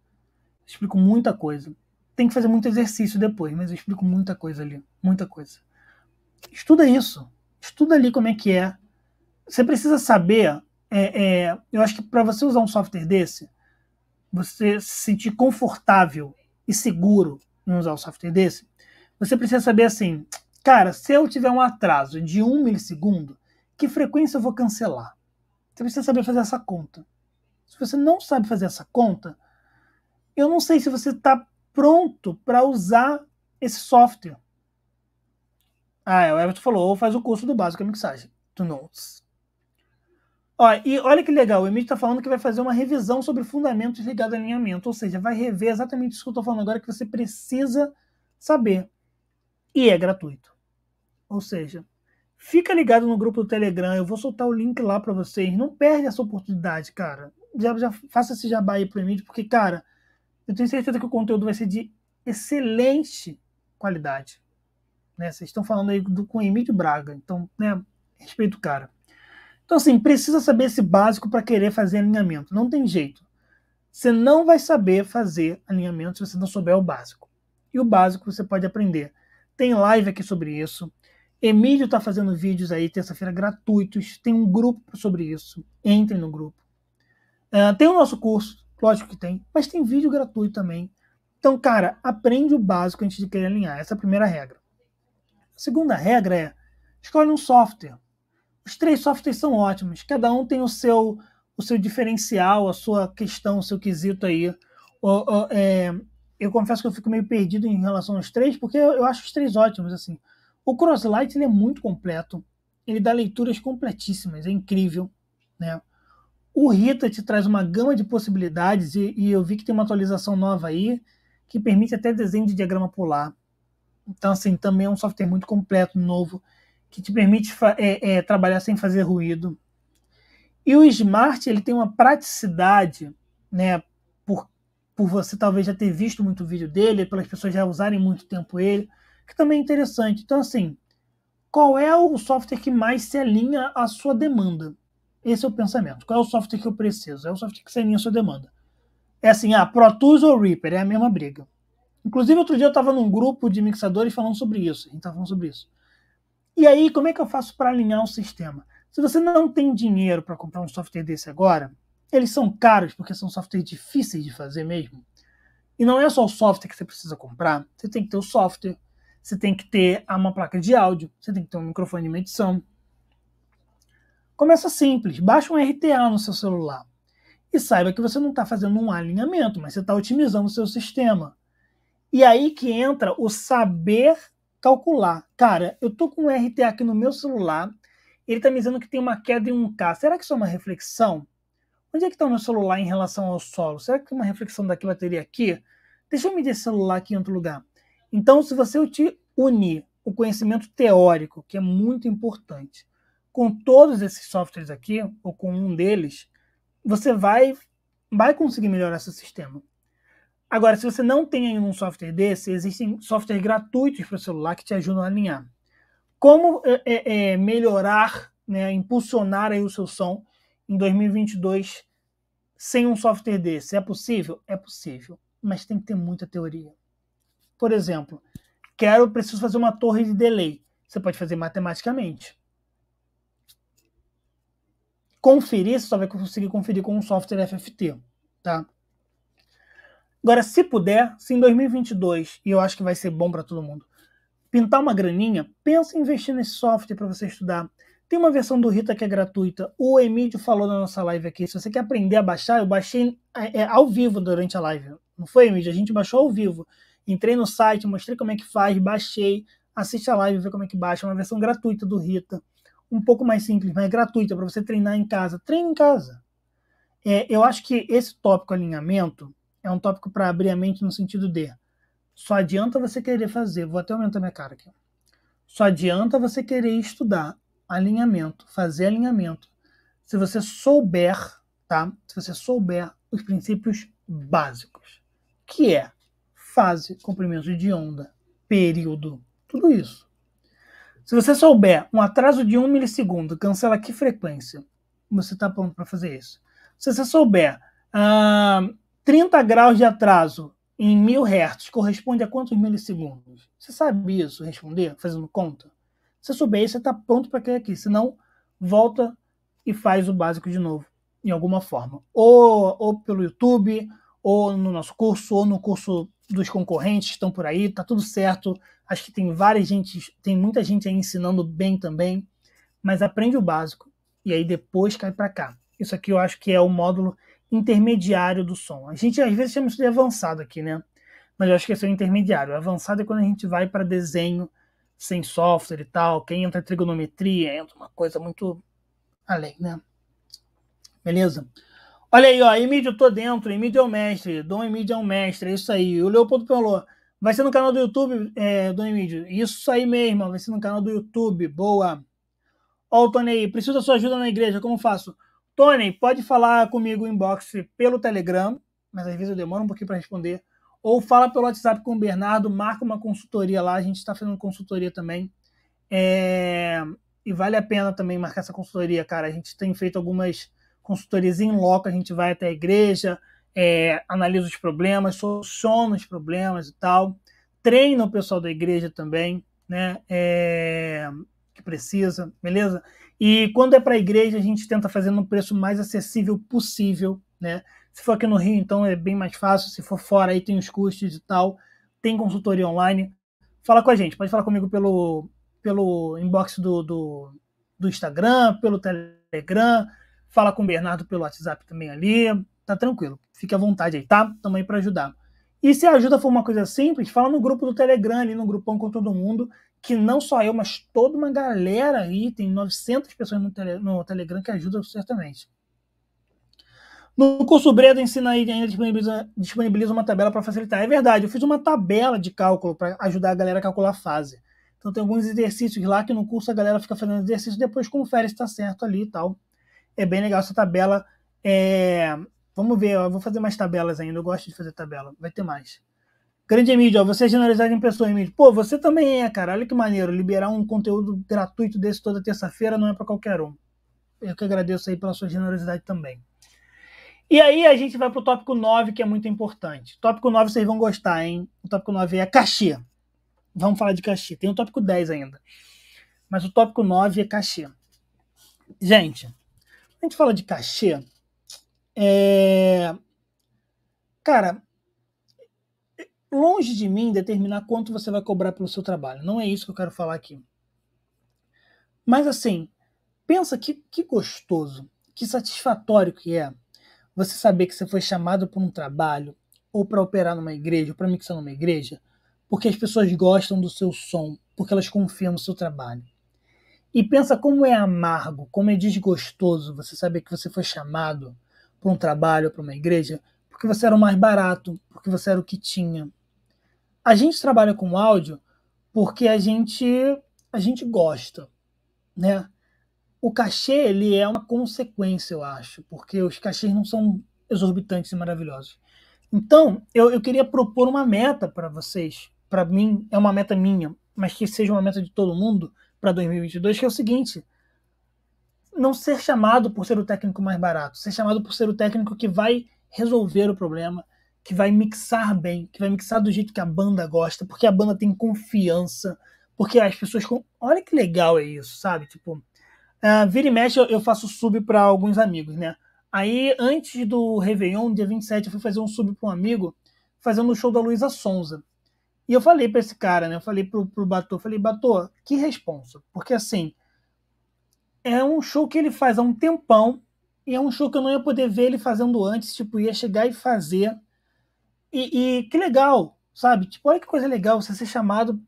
explico muita coisa. Tem que fazer muito exercício depois, mas eu explico muita coisa ali. Muita coisa estuda isso. Estuda ali como é que é. Você precisa saber. É, é, eu acho que para você usar um software desse, você se sentir confortável e seguro em usar um software desse, você precisa saber assim, cara, se eu tiver um atraso de um milissegundo, que frequência eu vou cancelar? Você precisa saber fazer essa conta. Se você não sabe fazer essa conta, eu não sei se você está pronto para usar esse software ah, é, o Everton falou, ou faz o curso do básico de mixagem, do Notes. Ó, e olha que legal, o Emílio está falando que vai fazer uma revisão sobre fundamentos ligados ao alinhamento, ou seja, vai rever exatamente isso que eu estou falando agora que você precisa saber. E é gratuito. Ou seja, fica ligado no grupo do Telegram, eu vou soltar o link lá para vocês. Não perde essa oportunidade, cara. Já, já faça esse jabá aí pro Emílio, porque, cara, eu tenho certeza que o conteúdo vai ser de excelente qualidade. Né? Vocês estão falando aí do, com o Emílio Braga, então, né, respeito o cara. Então, assim, precisa saber esse básico para querer fazer alinhamento. Não tem jeito. Você não vai saber fazer alinhamento se você não souber o básico. E o básico você pode aprender. Tem live aqui sobre isso. Emílio está fazendo vídeos aí terça-feira gratuitos. Tem um grupo sobre isso. Entrem no grupo. Uh, tem o nosso curso, lógico que tem, mas tem vídeo gratuito também. Então, cara, aprende o básico antes de querer alinhar. Essa é a primeira regra. Segunda regra é: escolhe um software. Os três softwares são ótimos, cada um tem o seu o seu diferencial, a sua questão, o seu quesito aí. O, o, é, eu confesso que eu fico meio perdido em relação aos três, porque eu, eu acho os três ótimos. assim. O Crosslight ele é muito completo, ele dá leituras completíssimas, é incrível. Né? O Rita te traz uma gama de possibilidades, e, e eu vi que tem uma atualização nova aí, que permite até desenho de diagrama polar. Então, assim, também é um software muito completo, novo, que te permite é, é, trabalhar sem fazer ruído. E o Smart, ele tem uma praticidade, né, por, por você talvez já ter visto muito vídeo dele, pelas pessoas já usarem muito tempo ele, que também é interessante. Então, assim, qual é o software que mais se alinha à sua demanda? Esse é o pensamento. Qual é o software que eu preciso? É o software que se alinha à sua demanda. É assim, ah, Pro Tools ou Reaper, é a mesma briga. Inclusive, outro dia eu estava num grupo de mixadores falando sobre isso. A gente falando sobre isso. E aí, como é que eu faço para alinhar o sistema? Se você não tem dinheiro para comprar um software desse agora, eles são caros porque são softwares difíceis de fazer mesmo. E não é só o software que você precisa comprar. Você tem que ter o software, você tem que ter uma placa de áudio, você tem que ter um microfone de medição. Começa simples, baixa um RTA no seu celular. E saiba que você não está fazendo um alinhamento, mas você está otimizando o seu sistema. E aí que entra o saber calcular. Cara, eu tô com um RTA aqui no meu celular, ele tá me dizendo que tem uma queda em 1K. Será que isso é uma reflexão? Onde é que está o meu celular em relação ao solo? Será que tem uma reflexão daqui bateria aqui? Deixa eu medir esse celular aqui em outro lugar. Então, se você unir o conhecimento teórico, que é muito importante, com todos esses softwares aqui, ou com um deles, você vai, vai conseguir melhorar seu sistema. Agora, se você não tem ainda um software desse, existem softwares gratuitos para o celular que te ajudam a alinhar. Como é, é, melhorar, né, impulsionar aí o seu som em 2022 sem um software desse? É possível? É possível, mas tem que ter muita teoria. Por exemplo, quero, preciso fazer uma torre de delay. Você pode fazer matematicamente. Conferir, você só vai conseguir conferir com um software FFT, tá? Agora, se puder, se em 2022, e eu acho que vai ser bom para todo mundo, pintar uma graninha, pensa em investir nesse software para você estudar. Tem uma versão do Rita que é gratuita. O Emílio falou na nossa live aqui. Se você quer aprender a baixar, eu baixei é, é, ao vivo durante a live. Não foi, Emílio? A gente baixou ao vivo. Entrei no site, mostrei como é que faz, baixei. Assiste a live, vê como é que baixa. É uma versão gratuita do Rita. Um pouco mais simples, mas é gratuita para você treinar em casa. Treine em casa. É, eu acho que esse tópico alinhamento é um tópico para abrir a mente no sentido de só adianta você querer fazer, vou até aumentar minha cara aqui. Só adianta você querer estudar alinhamento, fazer alinhamento, se você souber, tá? Se você souber os princípios básicos, que é fase, comprimento de onda, período, tudo isso. Se você souber um atraso de um milissegundo, cancela que frequência? Você está pronto para fazer isso. Se você souber ah, 30 graus de atraso em mil hertz corresponde a quantos milissegundos? Você sabe isso, responder, fazendo conta? Se souber isso, você está pronto para cair aqui. Senão, volta e faz o básico de novo, em alguma forma. Ou, ou pelo YouTube, ou no nosso curso, ou no curso dos concorrentes que estão por aí, tá tudo certo. Acho que tem várias gente, tem muita gente aí ensinando bem também, mas aprende o básico e aí depois cai para cá. Isso aqui eu acho que é o módulo intermediário do som. A gente às vezes chama isso de avançado aqui, né? Mas eu acho que esse é o intermediário. O avançado é quando a gente vai para desenho sem software e tal, quem entra trigonometria, entra uma coisa muito além, né? Beleza? Olha aí, ó, Emílio, tô dentro, Emílio é o mestre, Dom Emílio é o mestre, é isso aí. O Leopoldo falou, vai ser no canal do YouTube, é, Dom Emílio, isso aí mesmo, vai ser no canal do YouTube, boa. Ó o Tony aí, preciso da sua ajuda na igreja, como faço? Tony, pode falar comigo inbox pelo Telegram, mas às vezes eu demoro um pouquinho para responder. Ou fala pelo WhatsApp com o Bernardo, marca uma consultoria lá, a gente está fazendo consultoria também. É... E vale a pena também marcar essa consultoria, cara. A gente tem feito algumas consultorias em loco, a gente vai até a igreja, é, analisa os problemas, soluciona os problemas e tal. Treina o pessoal da igreja também, né? É... que precisa, beleza? E quando é para a igreja, a gente tenta fazer no preço mais acessível possível, né? Se for aqui no Rio, então é bem mais fácil. Se for fora, aí tem os custos e tal. Tem consultoria online. Fala com a gente. Pode falar comigo pelo, pelo inbox do, do, do Instagram, pelo Telegram. Fala com o Bernardo pelo WhatsApp também ali. Tá tranquilo. Fique à vontade aí, tá? aí para ajudar. E se a ajuda for uma coisa simples, fala no grupo do Telegram, ali no grupão com todo mundo que não só eu, mas toda uma galera aí, tem 900 pessoas no, tele, no Telegram que ajudam certamente. No curso Breda ensina aí, ainda disponibiliza, disponibiliza uma tabela para facilitar. É verdade, eu fiz uma tabela de cálculo para ajudar a galera a calcular a fase. Então tem alguns exercícios lá que no curso a galera fica fazendo exercício, depois confere se está certo ali e tal. É bem legal essa tabela. É... Vamos ver, eu vou fazer mais tabelas ainda, eu gosto de fazer tabela, vai ter mais. Grande mídia, você é generalizado em pessoa, Emílio. Pô, você também é, cara. Olha que maneiro. Liberar um conteúdo gratuito desse toda terça-feira não é para qualquer um. Eu que agradeço aí pela sua generosidade também. E aí a gente vai pro tópico 9, que é muito importante. Tópico 9 vocês vão gostar, hein? O tópico 9 é cachê. Vamos falar de cachê. Tem o tópico 10 ainda. Mas o tópico 9 é cachê. Gente, a gente fala de cachê. É... Cara, longe de mim determinar quanto você vai cobrar pelo seu trabalho. Não é isso que eu quero falar aqui. Mas assim, pensa que, que gostoso, que satisfatório que é você saber que você foi chamado para um trabalho, ou para operar numa igreja, ou para mixar numa igreja, porque as pessoas gostam do seu som, porque elas confiam no seu trabalho. E pensa como é amargo, como é desgostoso você saber que você foi chamado para um trabalho, para uma igreja, porque você era o mais barato, porque você era o que tinha, a gente trabalha com áudio porque a gente a gente gosta, né? O cachê ele é uma consequência, eu acho, porque os cachês não são exorbitantes e maravilhosos. Então, eu, eu queria propor uma meta para vocês. Para mim, é uma meta minha, mas que seja uma meta de todo mundo para 2022, que é o seguinte: não ser chamado por ser o técnico mais barato, ser chamado por ser o técnico que vai resolver o problema, que vai mixar bem, que vai mixar do jeito que a banda gosta, porque a banda tem confiança, porque as pessoas. Com... Olha que legal é isso, sabe? Tipo, uh, vira e mexe, eu faço sub para alguns amigos, né? Aí, antes do Réveillon, dia 27, eu fui fazer um sub para um amigo, fazendo o show da Luísa Sonza. E eu falei para esse cara, né? Eu falei pro, pro Batô, falei, Batô, que responsa? Porque assim, é um show que ele faz há um tempão, e é um show que eu não ia poder ver ele fazendo antes, tipo, ia chegar e fazer e, e que legal, sabe? Tipo, olha que coisa legal você ser chamado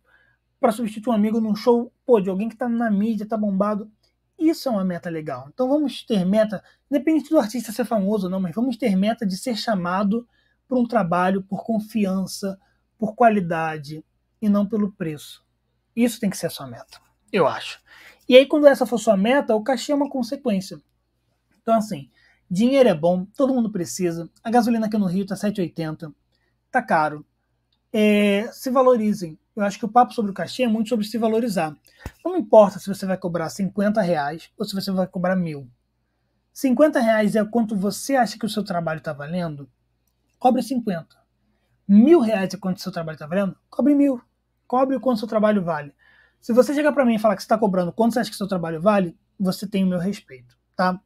para substituir um amigo num show, pô, de alguém que tá na mídia, tá bombado. Isso é uma meta legal. Então vamos ter meta, independente do artista ser famoso ou não, mas vamos ter meta de ser chamado por um trabalho, por confiança, por qualidade e não pelo preço. Isso tem que ser a sua meta, eu acho. E aí, quando essa for sua meta, o cachê é uma consequência. Então, assim, dinheiro é bom, todo mundo precisa. A gasolina aqui no Rio tá 7,80 tá caro. É, se valorizem. Eu acho que o papo sobre o cachê é muito sobre se valorizar. Não importa se você vai cobrar 50 reais ou se você vai cobrar mil. 50 reais é quanto você acha que o seu trabalho está valendo? Cobre 50. Mil reais é quanto o seu trabalho está valendo? Cobre mil. Cobre o quanto o seu trabalho vale. Se você chegar para mim e falar que você está cobrando quanto você acha que o seu trabalho vale, você tem o meu respeito, tá?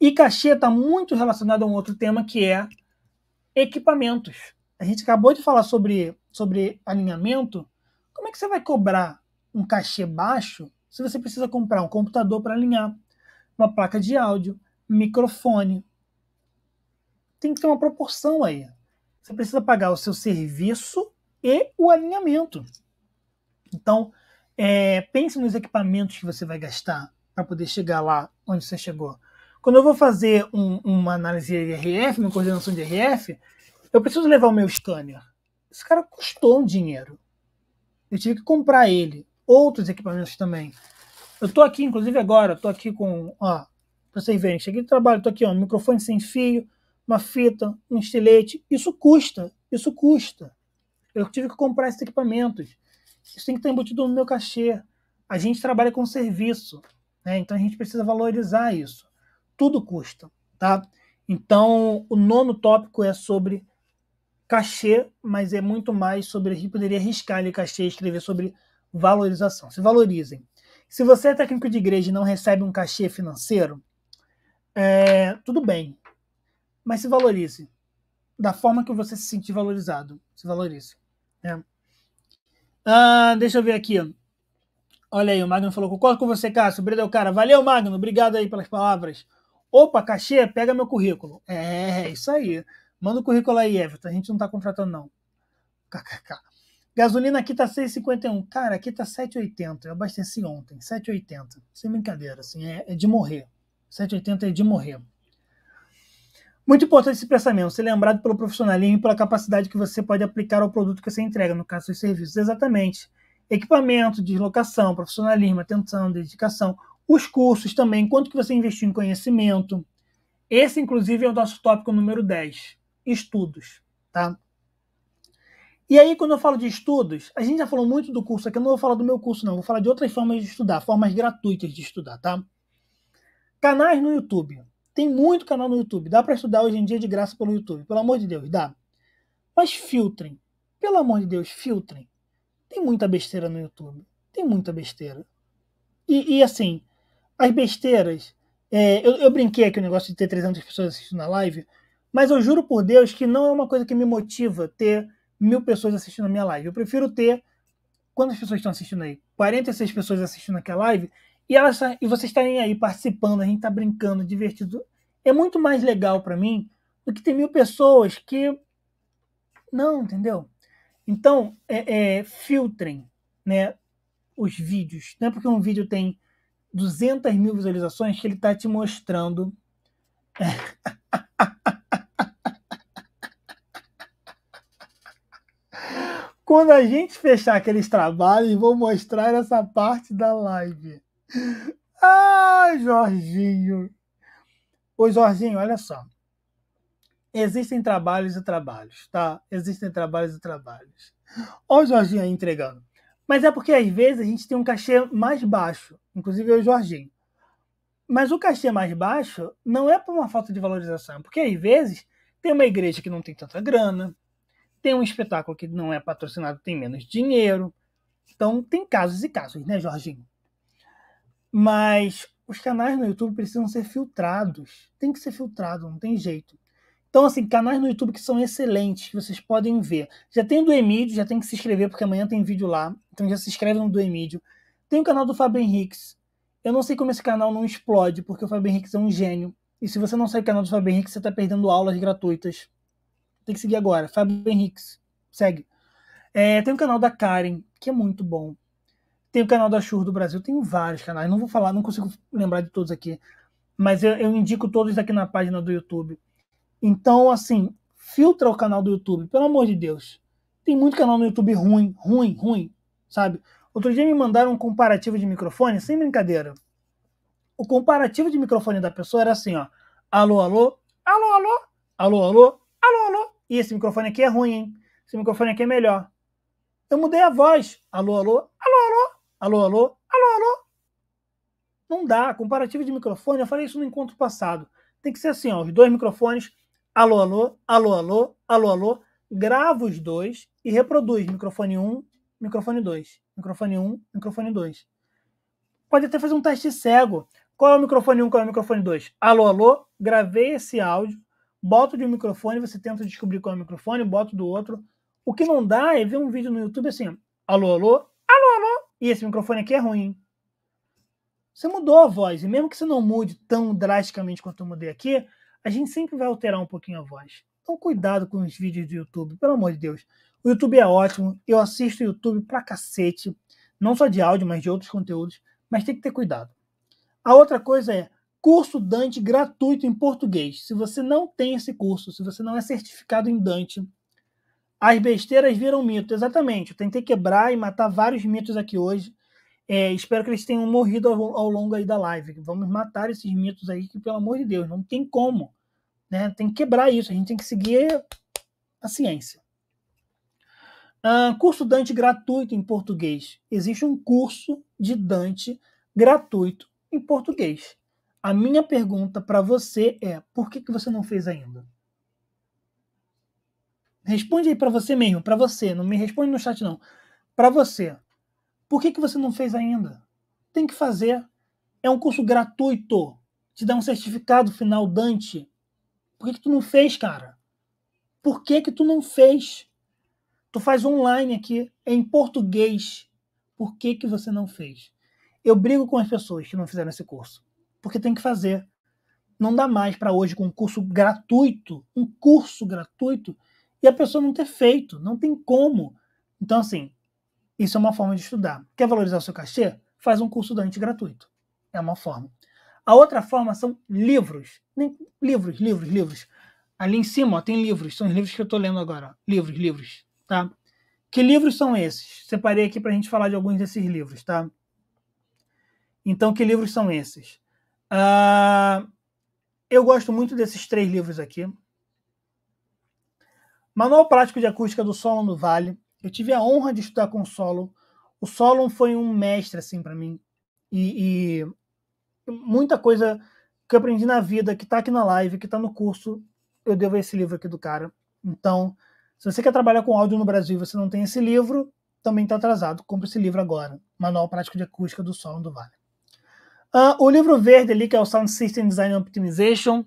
E cachê está muito relacionado a um outro tema que é equipamentos. A gente acabou de falar sobre, sobre alinhamento. Como é que você vai cobrar um cachê baixo se você precisa comprar um computador para alinhar, uma placa de áudio, microfone? Tem que ter uma proporção aí. Você precisa pagar o seu serviço e o alinhamento. Então, é, pense nos equipamentos que você vai gastar para poder chegar lá onde você chegou. Quando eu vou fazer um, uma análise de RF, uma coordenação de RF, eu preciso levar o meu scanner. Esse cara custou um dinheiro. Eu tive que comprar ele. Outros equipamentos também. Eu tô aqui, inclusive agora, tô aqui com, ó, pra vocês verem, cheguei de trabalho, tô aqui, ó, um microfone sem fio, uma fita, um estilete. Isso custa, isso custa. Eu tive que comprar esses equipamentos. Isso tem que estar embutido no meu cachê. A gente trabalha com serviço, né? Então a gente precisa valorizar isso. Tudo custa, tá? Então, o nono tópico é sobre cachê, mas é muito mais sobre. A gente poderia riscar ali cachê e escrever sobre valorização. Se valorizem. Se você é técnico de igreja e não recebe um cachê financeiro, é, tudo bem. Mas se valorize. Da forma que você se sentir valorizado. Se valorize. Né? Ah, deixa eu ver aqui. Olha aí, o Magno falou: concordo com você, Cássio. Breda é o cara. Valeu, Magno. Obrigado aí pelas palavras. Opa, cachê, pega meu currículo. É, é isso aí. Manda o currículo aí, Everton. A gente não tá contratando, não. KKK. Gasolina aqui tá 6,51. Cara, aqui tá 7,80. Eu abasteci ontem. 7,80. Sem brincadeira, assim. É, é de morrer. 7,80 é de morrer. Muito importante esse pensamento, ser lembrado pelo profissionalismo e pela capacidade que você pode aplicar ao produto que você entrega, no caso, seus serviços. Exatamente. Equipamento, deslocação, profissionalismo, atenção, dedicação. Os cursos também, quanto que você investiu em conhecimento. Esse, inclusive, é o nosso tópico número 10 estudos, tá? E aí, quando eu falo de estudos, a gente já falou muito do curso aqui, eu não vou falar do meu curso, não, vou falar de outras formas de estudar, formas gratuitas de estudar, tá? Canais no YouTube. Tem muito canal no YouTube, dá para estudar hoje em dia de graça pelo YouTube, pelo amor de Deus, dá. Mas filtrem, pelo amor de Deus, filtrem. Tem muita besteira no YouTube, tem muita besteira. E, e assim, as besteiras. É, eu, eu brinquei aqui o negócio de ter 300 pessoas assistindo na live, mas eu juro por Deus que não é uma coisa que me motiva ter mil pessoas assistindo a minha live. Eu prefiro ter. Quantas pessoas estão assistindo aí? 46 pessoas assistindo aquela live e, elas, e vocês estarem aí participando, a gente tá brincando, divertido. É muito mais legal para mim do que ter mil pessoas que. Não, entendeu? Então, é, é, filtrem né, os vídeos. Não é porque um vídeo tem 200 mil visualizações que ele está te mostrando *laughs* quando a gente fechar aqueles trabalhos, vou mostrar essa parte da live. Ah, Jorginho! Ô, Jorginho, olha só. Existem trabalhos e trabalhos, tá? Existem trabalhos e trabalhos. Ó, o Jorginho aí entregando. Mas é porque às vezes a gente tem um cachê mais baixo, inclusive eu e o Jorginho. Mas o cachê mais baixo não é por uma falta de valorização, é porque às vezes tem uma igreja que não tem tanta grana, tem um espetáculo que não é patrocinado, tem menos dinheiro. Então tem casos e casos, né, Jorginho? Mas os canais no YouTube precisam ser filtrados. Tem que ser filtrado, não tem jeito. Então, assim, canais no YouTube que são excelentes, que vocês podem ver. Já tem o do Emídio, já tem que se inscrever, porque amanhã tem vídeo lá. Então já se inscreve no do Emídio. Tem o canal do Fábio Henriques. Eu não sei como esse canal não explode, porque o Fábio Henriques é um gênio. E se você não segue o canal do Fábio Henriques, você está perdendo aulas gratuitas tem que seguir agora. Fábio Henriques. Segue. É, tem o canal da Karen, que é muito bom. Tem o canal da Chur do Brasil. Tem vários canais. Não vou falar, não consigo lembrar de todos aqui. Mas eu, eu indico todos aqui na página do YouTube. Então, assim, filtra o canal do YouTube, pelo amor de Deus. Tem muito canal no YouTube ruim, ruim, ruim, sabe? Outro dia me mandaram um comparativo de microfone, sem brincadeira. O comparativo de microfone da pessoa era assim, ó. Alô, alô, alô, alô, alô, alô, alô, alô. Ih, esse microfone aqui é ruim, hein? Esse microfone aqui é melhor. Eu mudei a voz. Alô, alô, alô, alô, alô, alô, alô, alô. Não dá. Comparativo de microfone, eu falei isso no encontro passado. Tem que ser assim, ó, os dois microfones. Alô, alô, alô, alô, alô, alô. Grava os dois e reproduz. Microfone 1, microfone 2. Microfone 1, microfone 2. Pode até fazer um teste cego. Qual é o microfone 1, qual é o microfone 2? Alô, alô, gravei esse áudio bota de um microfone, você tenta descobrir qual é o microfone, bota do outro. O que não dá é ver um vídeo no YouTube assim, alô, alô, alô, alô, e esse microfone aqui é ruim. Você mudou a voz, e mesmo que você não mude tão drasticamente quanto eu mudei aqui, a gente sempre vai alterar um pouquinho a voz. Então cuidado com os vídeos do YouTube, pelo amor de Deus. O YouTube é ótimo, eu assisto o YouTube pra cacete, não só de áudio, mas de outros conteúdos, mas tem que ter cuidado. A outra coisa é, curso Dante gratuito em português. Se você não tem esse curso, se você não é certificado em Dante, as besteiras viram mito. Exatamente. Eu tentei quebrar e matar vários mitos aqui hoje. É, espero que eles tenham morrido ao, ao, longo aí da live. Vamos matar esses mitos aí, que pelo amor de Deus, não tem como. Né? Tem que quebrar isso. A gente tem que seguir a ciência. Uh, curso Dante gratuito em português. Existe um curso de Dante gratuito em português. A minha pergunta para você é: por que, que você não fez ainda? Responde aí para você mesmo, para você, não me responde no chat não. Para você, por que, que você não fez ainda? Tem que fazer. É um curso gratuito. Te dá um certificado final Dante. Por que, que tu não fez, cara? Por que, que tu não fez? Tu faz online aqui, é em português. Por que, que você não fez? Eu brigo com as pessoas que não fizeram esse curso porque tem que fazer. Não dá mais para hoje com um curso gratuito, um curso gratuito, e a pessoa não ter feito, não tem como. Então, assim, isso é uma forma de estudar. Quer valorizar o seu cachê? Faz um curso Dante gratuito. É uma forma. A outra forma são livros. Livros, livros, livros. Ali em cima ó, tem livros. São os livros que eu estou lendo agora. Livros, livros. Tá? Que livros são esses? Separei aqui para a gente falar de alguns desses livros. tá? Então, que livros são esses? Uh, eu gosto muito desses três livros aqui. Manual Prático de Acústica do Solon do Vale. Eu tive a honra de estudar com o Solon. O Solon foi um mestre, assim, para mim. E, e, muita coisa que eu aprendi na vida, que tá aqui na live, que tá no curso, eu devo esse livro aqui do cara. Então, se você quer trabalhar com áudio no Brasil e você não tem esse livro, também está atrasado. Compre esse livro agora. Manual Prático de Acústica do Solon do Vale. Uh, o livro verde ali, que é o Sound System Design Optimization,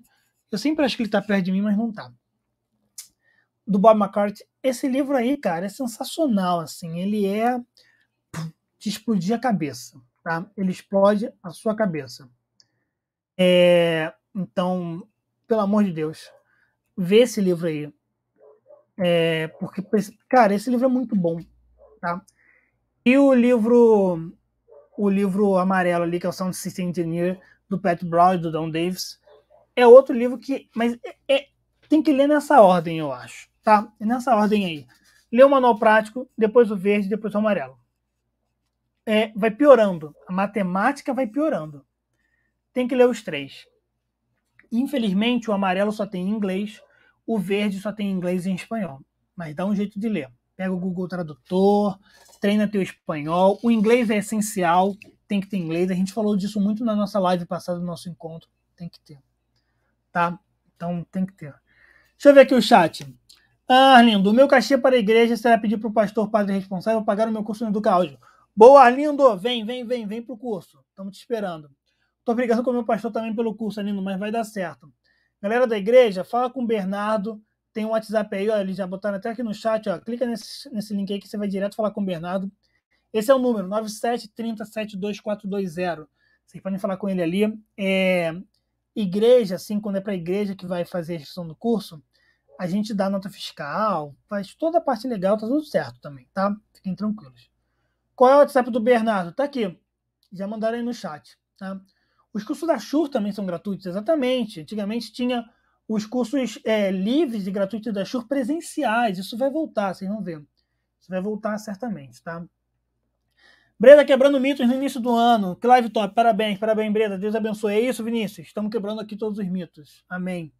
eu sempre acho que ele tá perto de mim, mas não tá. Do Bob McCarthy. Esse livro aí, cara, é sensacional, assim. Ele é de explodir a cabeça, tá? Ele explode a sua cabeça. É, então, pelo amor de Deus, vê esse livro aí. É, porque, cara, esse livro é muito bom, tá? E o livro o livro amarelo ali, que é o Sound System Engineer, do Pat Brown e do Don Davis. É outro livro que. Mas é, é, tem que ler nessa ordem, eu acho. Tá? É nessa ordem aí. Lê o manual prático, depois o verde, depois o amarelo. É, vai piorando. A matemática vai piorando. Tem que ler os três. Infelizmente, o amarelo só tem em inglês, o verde só tem em inglês e em espanhol. Mas dá um jeito de ler pega o Google Tradutor, treina teu espanhol. O inglês é essencial, tem que ter inglês. A gente falou disso muito na nossa live passada, no nosso encontro. Tem que ter. Tá? Então tem que ter. Deixa eu ver aqui o chat. Ah, Arlindo, o meu cachê para a igreja será pedir para o pastor padre responsável pagar o meu curso no Educa Áudio. Boa, Arlindo! Vem, vem, vem, vem para o curso. Estamos te esperando. Estou brigando com o meu pastor também pelo curso, Arlindo, mas vai dar certo. Galera da igreja, fala com o Bernardo tem um WhatsApp aí, ó, eles já botaram até aqui no chat, ó. Clica nesse, nesse link aí que você vai direto falar com o Bernardo. Esse é o número, 973072420. Vocês podem falar com ele ali. É, igreja, assim, quando é para a igreja que vai fazer a gestão do curso, a gente dá nota fiscal, faz toda a parte legal, tá tudo certo também, tá? Fiquem tranquilos. Qual é o WhatsApp do Bernardo? Tá aqui. Já mandaram aí no chat, tá? Os cursos da Shur também são gratuitos, exatamente. Antigamente tinha os cursos é, livres e gratuitos da Shure presenciais. Isso vai voltar, vocês vão ver. Isso vai voltar certamente, tá? Breda quebrando mitos no início do ano. Que live top, parabéns, parabéns, Breda. Deus abençoe. É isso, Vinícius. Estamos quebrando aqui todos os mitos. Amém.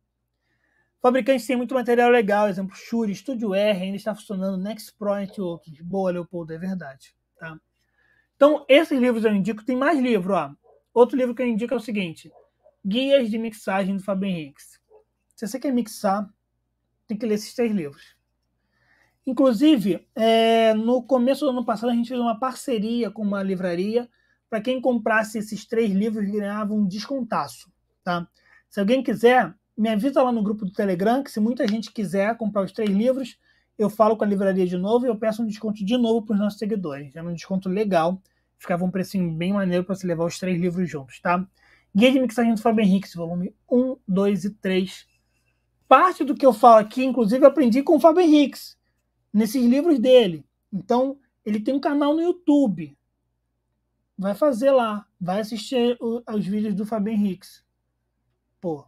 Fabricantes têm muito material legal, exemplo, Shure, Studio R, ainda está funcionando, Pro, entre outros. Boa, Leopoldo, é verdade. Tá? Então, esses livros eu indico. Tem mais livro, ó. Outro livro que eu indico é o seguinte: Guias de Mixagem do Fábio Henriques. Se você quer mixar, tem que ler esses três livros. Inclusive, é, no começo do ano passado, a gente fez uma parceria com uma livraria. Para quem comprasse esses três livros, ganhava um descontaço. Tá? Se alguém quiser, me avisa lá no grupo do Telegram, que se muita gente quiser comprar os três livros, eu falo com a livraria de novo e eu peço um desconto de novo para os nossos seguidores. É um desconto legal. Ficava um precinho bem maneiro para se levar os três livros juntos, tá? Guia de Mixagem do Fábio Henrique, volume 1, 2 e 3 Parte do que eu falo aqui, inclusive, aprendi com o Fábio Henriques, nesses livros dele. Então, ele tem um canal no YouTube. Vai fazer lá. Vai assistir os vídeos do Fábio Henriques. Pô,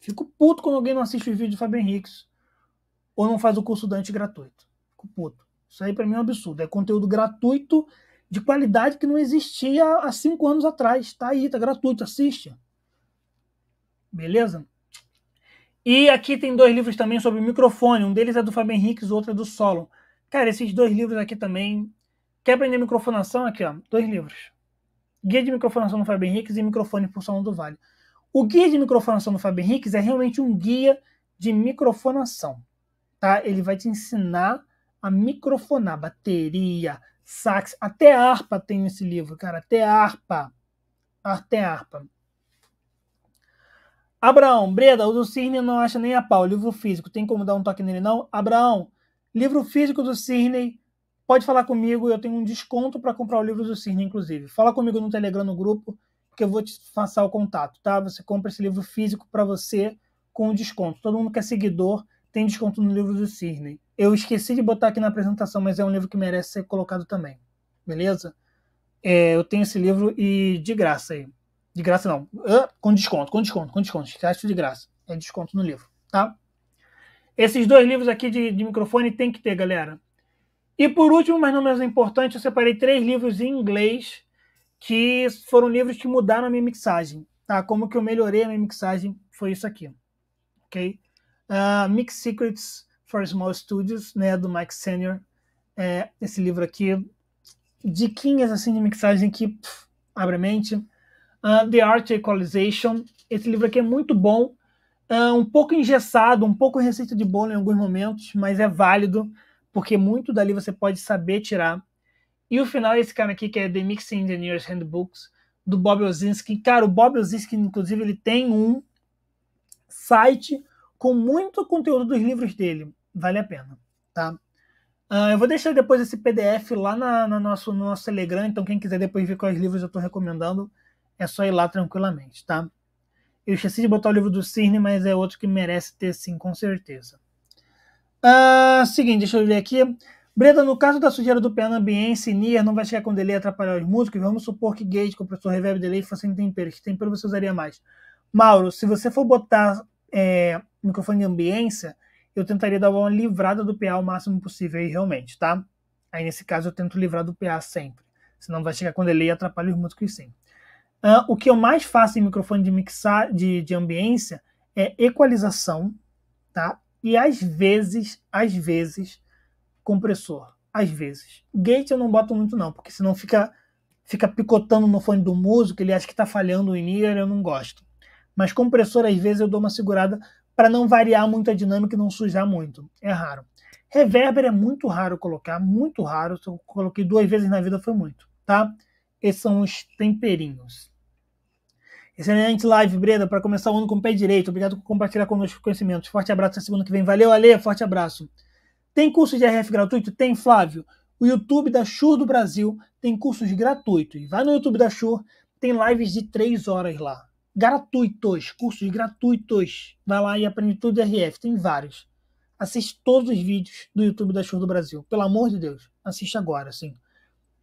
fico puto quando alguém não assiste os vídeos do Fábio Henriques ou não faz o curso Dante gratuito. Fico puto. Isso aí para mim é um absurdo. É conteúdo gratuito de qualidade que não existia há cinco anos atrás. Tá aí, tá gratuito, assiste. Beleza? E aqui tem dois livros também sobre microfone. Um deles é do Fábio Henriques, o outro é do Solon. Cara, esses dois livros aqui também. Quer aprender microfonação? Aqui, ó. Dois livros. Guia de microfonação do Fábio Henriques e microfone por Solon do Vale. O guia de microfonação do Fábio Henriques é realmente um guia de microfonação. Tá? Ele vai te ensinar a microfonar bateria, sax, até harpa tem nesse livro, cara. Até harpa. Até harpa. Abraão, Breda, o do Cirne não acha nem a pau. Livro físico, tem como dar um toque nele, não? Abraão, livro físico do Cirne, pode falar comigo. Eu tenho um desconto para comprar o livro do Cirne, inclusive. Fala comigo no Telegram, no grupo, que eu vou te passar o contato, tá? Você compra esse livro físico para você com desconto. Todo mundo que é seguidor tem desconto no livro do Cirne. Eu esqueci de botar aqui na apresentação, mas é um livro que merece ser colocado também. Beleza? É, eu tenho esse livro e de graça aí. De graça não. com desconto, com desconto, com desconto. Taxa de graça. É desconto no livro, tá? Esses dois livros aqui de, de microfone tem que ter, galera. E por último, mas não menos importante, eu separei três livros em inglês que foram livros que mudaram a minha mixagem. Tá? Como que eu melhorei a minha mixagem foi isso aqui. Ok? Uh, Mix Secrets for Small Studios, né, do Mike Senior. É, esse livro aqui, diquinhas assim de mixagem que pff, abre a mente uh, The Art Equalization. Esse livro aqui é muito bom, uh, um pouco engessado, um pouco receita de bolo em alguns momentos, mas é válido, porque muito dali você pode saber tirar. E o final é esse cara aqui, que é The Mixing Engineers Handbooks, do Bob Ozinski. Cara, o Bob Ozinski, inclusive, ele tem um site com muito conteúdo dos livros dele. Vale a pena, tá? Uh, eu vou deixar depois esse PDF lá na, na nosso, no nosso Telegram, então quem quiser depois ver quais livros eu estou recomendando, é só ir lá tranquilamente, tá? Eu esqueci de botar o livro do Cine, mas é outro que merece ter sim, com certeza. Uh, seguinte, deixa eu ver aqui. Breda, no caso da sujeira do piano ambiente, Nier não vai chegar com delay atrapalhar os músicos? Vamos supor que gate, compressor, reverb, delay fossem temperos. Que tempero você usaria mais? Mauro, se você for botar é, microfone de ambiência, eu tentaria dar uma livrada do PA o máximo possível aí, realmente, tá? Aí, nesse caso, eu tento livrar do PA sempre. Senão vai chegar com delay e atrapalha os músicos sim. Uh, o que eu mais faço em microfone de mixar, de, de ambiência, é equalização, tá? E às vezes, às vezes, compressor. Às vezes. Gate eu não boto muito não, porque senão fica fica picotando no fone do músico, ele acha que está falhando o in-ear, eu não gosto. Mas compressor, às vezes, eu dou uma segurada para não variar muito a dinâmica e não sujar muito. É raro. Reverber é muito raro colocar, muito raro. Se eu coloquei duas vezes na vida, foi muito, tá? Esses são os temperinhos. Excelente live, Breda, para começar o ano com o pé direito. Obrigado por compartilhar conosco os conhecimentos. Forte abraço na semana que vem. Valeu, Ale, forte abraço. Tem curso de RF gratuito? Tem, Flávio. O YouTube da Shur do Brasil tem cursos gratuitos. Vai no YouTube da Shur, tem lives de três horas lá. Gratuitos, cursos gratuitos. Vai lá e aprende tudo de RF, tem vários. Assiste todos os vídeos do YouTube da Shur do Brasil. Pelo amor de Deus, assiste agora, Sim.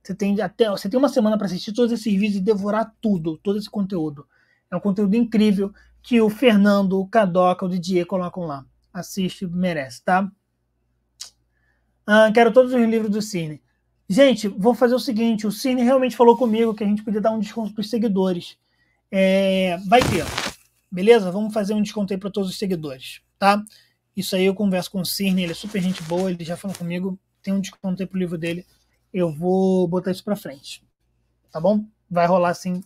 Você tem até, você tem uma semana para assistir todos esses vídeos e devorar tudo, todo esse conteúdo. É um conteúdo incrível que o Fernando, o Cadoca, o Didier colocam lá. Assiste, merece, tá? Ah, quero todos os livros do Cine. Gente, vou fazer o seguinte: o Cine realmente falou comigo que a gente podia dar um desconto para os seguidores. É, vai ter, beleza? Vamos fazer um desconto aí para todos os seguidores, tá? Isso aí eu converso com o Cirne, ele é super gente boa, ele já falou comigo, tem um desconto aí pro livro dele. Eu vou botar isso para frente, tá bom? Vai rolar assim.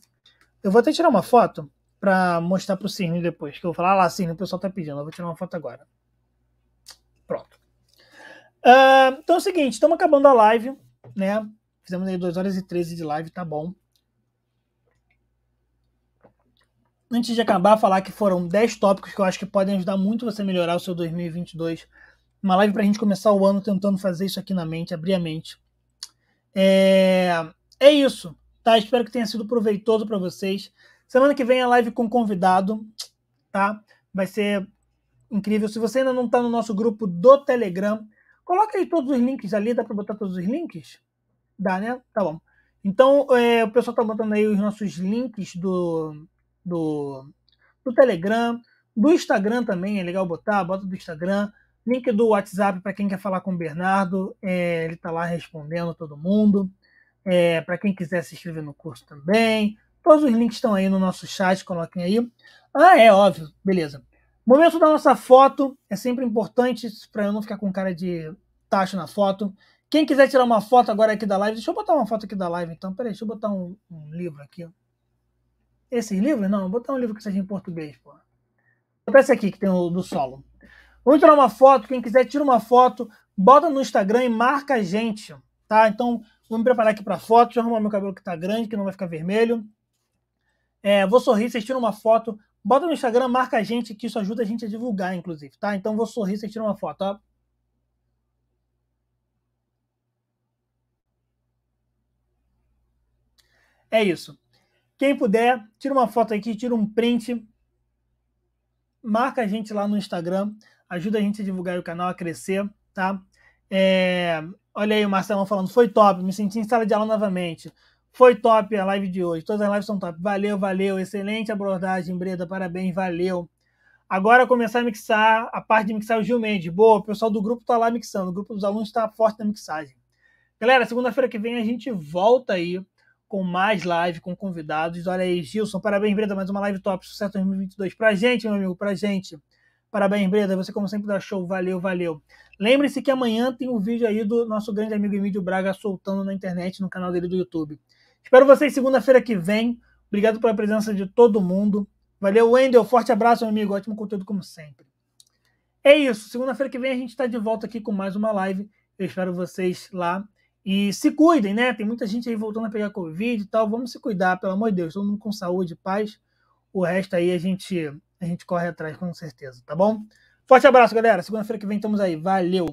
Eu vou até tirar uma foto para mostrar pro Cirne depois. Que eu vou falar, ah, lá, Cirne, o pessoal tá pedindo, eu vou tirar uma foto agora. Pronto. Uh, então é o seguinte, estamos acabando a live, né? Fizemos aí 2 horas e 13 de live, tá bom. Antes de acabar, falar que foram 10 tópicos que eu acho que podem ajudar muito você a melhorar o seu 2022. Uma live pra gente começar o ano tentando fazer isso aqui na mente, abrir a mente. É, é isso, tá? Espero que tenha sido proveitoso para vocês. Semana que vem a é live com convidado, tá? Vai ser incrível. Se você ainda não está no nosso grupo do Telegram, coloca aí todos os links ali. Dá para botar todos os links? Dá, né? Tá bom. Então, é, o pessoal está botando aí os nossos links do, do, do Telegram, do Instagram também, é legal botar, bota do Instagram. Link do WhatsApp para quem quer falar com o Bernardo, é, ele está lá respondendo todo mundo. É, para quem quiser se inscrever no curso também, Todos os links estão aí no nosso chat, coloquem aí. Ah, é óbvio, beleza. Momento da nossa foto é sempre importante para eu não ficar com cara de tacho na foto. Quem quiser tirar uma foto agora aqui da live, deixa eu botar uma foto aqui da live então. Peraí, deixa eu botar um, um livro aqui. Esse livro? Não, vou botar um livro que seja em português, pô. Botar esse aqui que tem o do solo. Vamos tirar uma foto. Quem quiser, tira uma foto, bota no Instagram e marca a gente, tá? Então, vou me preparar aqui para foto. Deixa eu arrumar meu cabelo que tá grande, que não vai ficar vermelho. É, vou sorrir, vocês tiram uma foto. Bota no Instagram, marca a gente, que isso ajuda a gente a divulgar, inclusive, tá? Então vou sorrir, vocês tiram uma foto. Ó. É isso. Quem puder, tira uma foto aqui, tira um print, marca a gente lá no Instagram, ajuda a gente a divulgar o canal, a crescer, tá? É, olha aí o Marcelão falando, foi top, me senti em sala de aula novamente. Foi top a live de hoje. Todas as lives são top. Valeu, valeu. Excelente abordagem, Breda. Parabéns, valeu. Agora começar a mixar a parte de mixar o Gil Mendes. Boa, o pessoal do grupo está lá mixando. O grupo dos alunos está forte na mixagem. Galera, segunda-feira que vem a gente volta aí com mais live, com convidados. Olha aí, Gilson, parabéns, Breda, mais uma live top, sucesso 2022 pra gente, meu amigo, pra gente. Parabéns, Breda, você como sempre dá show, valeu, valeu. Lembre-se que amanhã tem um vídeo aí do nosso grande amigo Emílio Braga soltando na internet, no canal dele do YouTube. Espero vocês segunda-feira que vem. Obrigado pela presença de todo mundo. Valeu, Wendel. Forte abraço, meu amigo. Ótimo conteúdo, como sempre. É isso. Segunda-feira que vem a gente está de volta aqui com mais uma live. Eu espero vocês lá. E se cuidem, né? Tem muita gente aí voltando a pegar Covid e tal. Vamos se cuidar, pelo amor de Deus. Todo mundo com saúde, paz. O resto aí a gente, a gente corre atrás com certeza, tá bom? Forte abraço, galera. Segunda-feira que vem estamos aí. Valeu!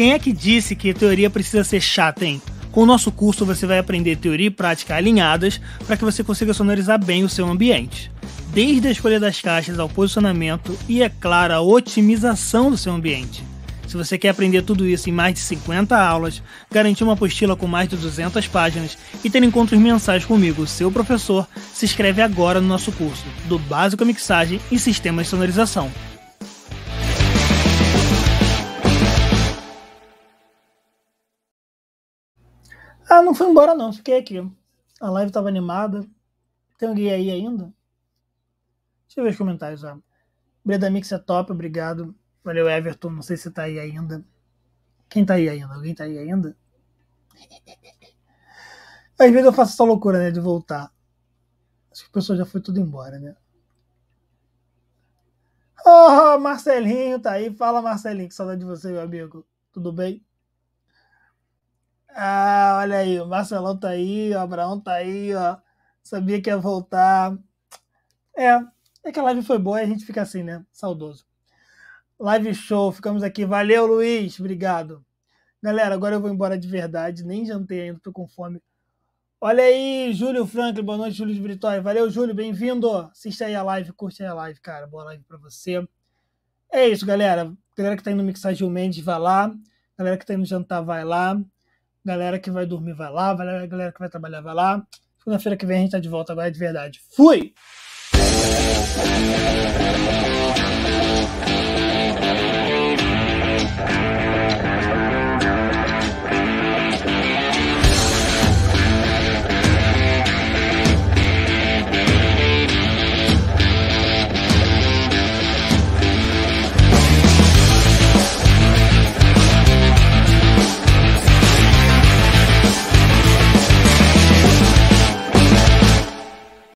Quem é que disse que teoria precisa ser chata, hein? Com o nosso curso você vai aprender teoria e prática alinhadas para que você consiga sonorizar bem o seu ambiente. Desde a escolha das caixas ao posicionamento e, é claro, a otimização do seu ambiente. Se você quer aprender tudo isso em mais de 50 aulas, garantir uma apostila com mais de 200 páginas e ter encontros mensais comigo, seu professor, se inscreve agora no nosso curso do Básico Mixagem e Sistemas de Sonorização. Ah, não fui embora não, fiquei aqui. A live estava animada. Tem alguém aí ainda? Deixa eu ver os comentários já. Breda Mix é top, obrigado. Valeu, Everton. Não sei se tá aí ainda. Quem tá aí ainda? Alguém tá aí ainda? Às vezes eu faço essa loucura, né? De voltar. Acho que o pessoal já foi tudo embora, né? Oh, Marcelinho tá aí. Fala, Marcelinho. Que saudade de você, meu amigo. Tudo bem? Ah, olha aí, o Marcelão tá aí, o Abraão tá aí, ó. Sabia que ia voltar. É, é que a live foi boa e a gente fica assim, né? Saudoso. Live show, ficamos aqui. Valeu, Luiz, obrigado. Galera, agora eu vou embora de verdade, nem jantei ainda, tô com fome. Olha aí, Júlio Franklin, boa noite, Júlio de Britória. Valeu, Júlio, bem-vindo. Assista aí a live, curte aí a live, cara. Boa live pra você. É isso, galera. Galera que tá indo no Mixagem Mendes, vai lá. Galera que tá indo jantar, vai lá. Galera que vai dormir, vai lá. Galera que vai trabalhar, vai lá. Segunda-feira que vem a gente tá de volta agora de verdade. Fui!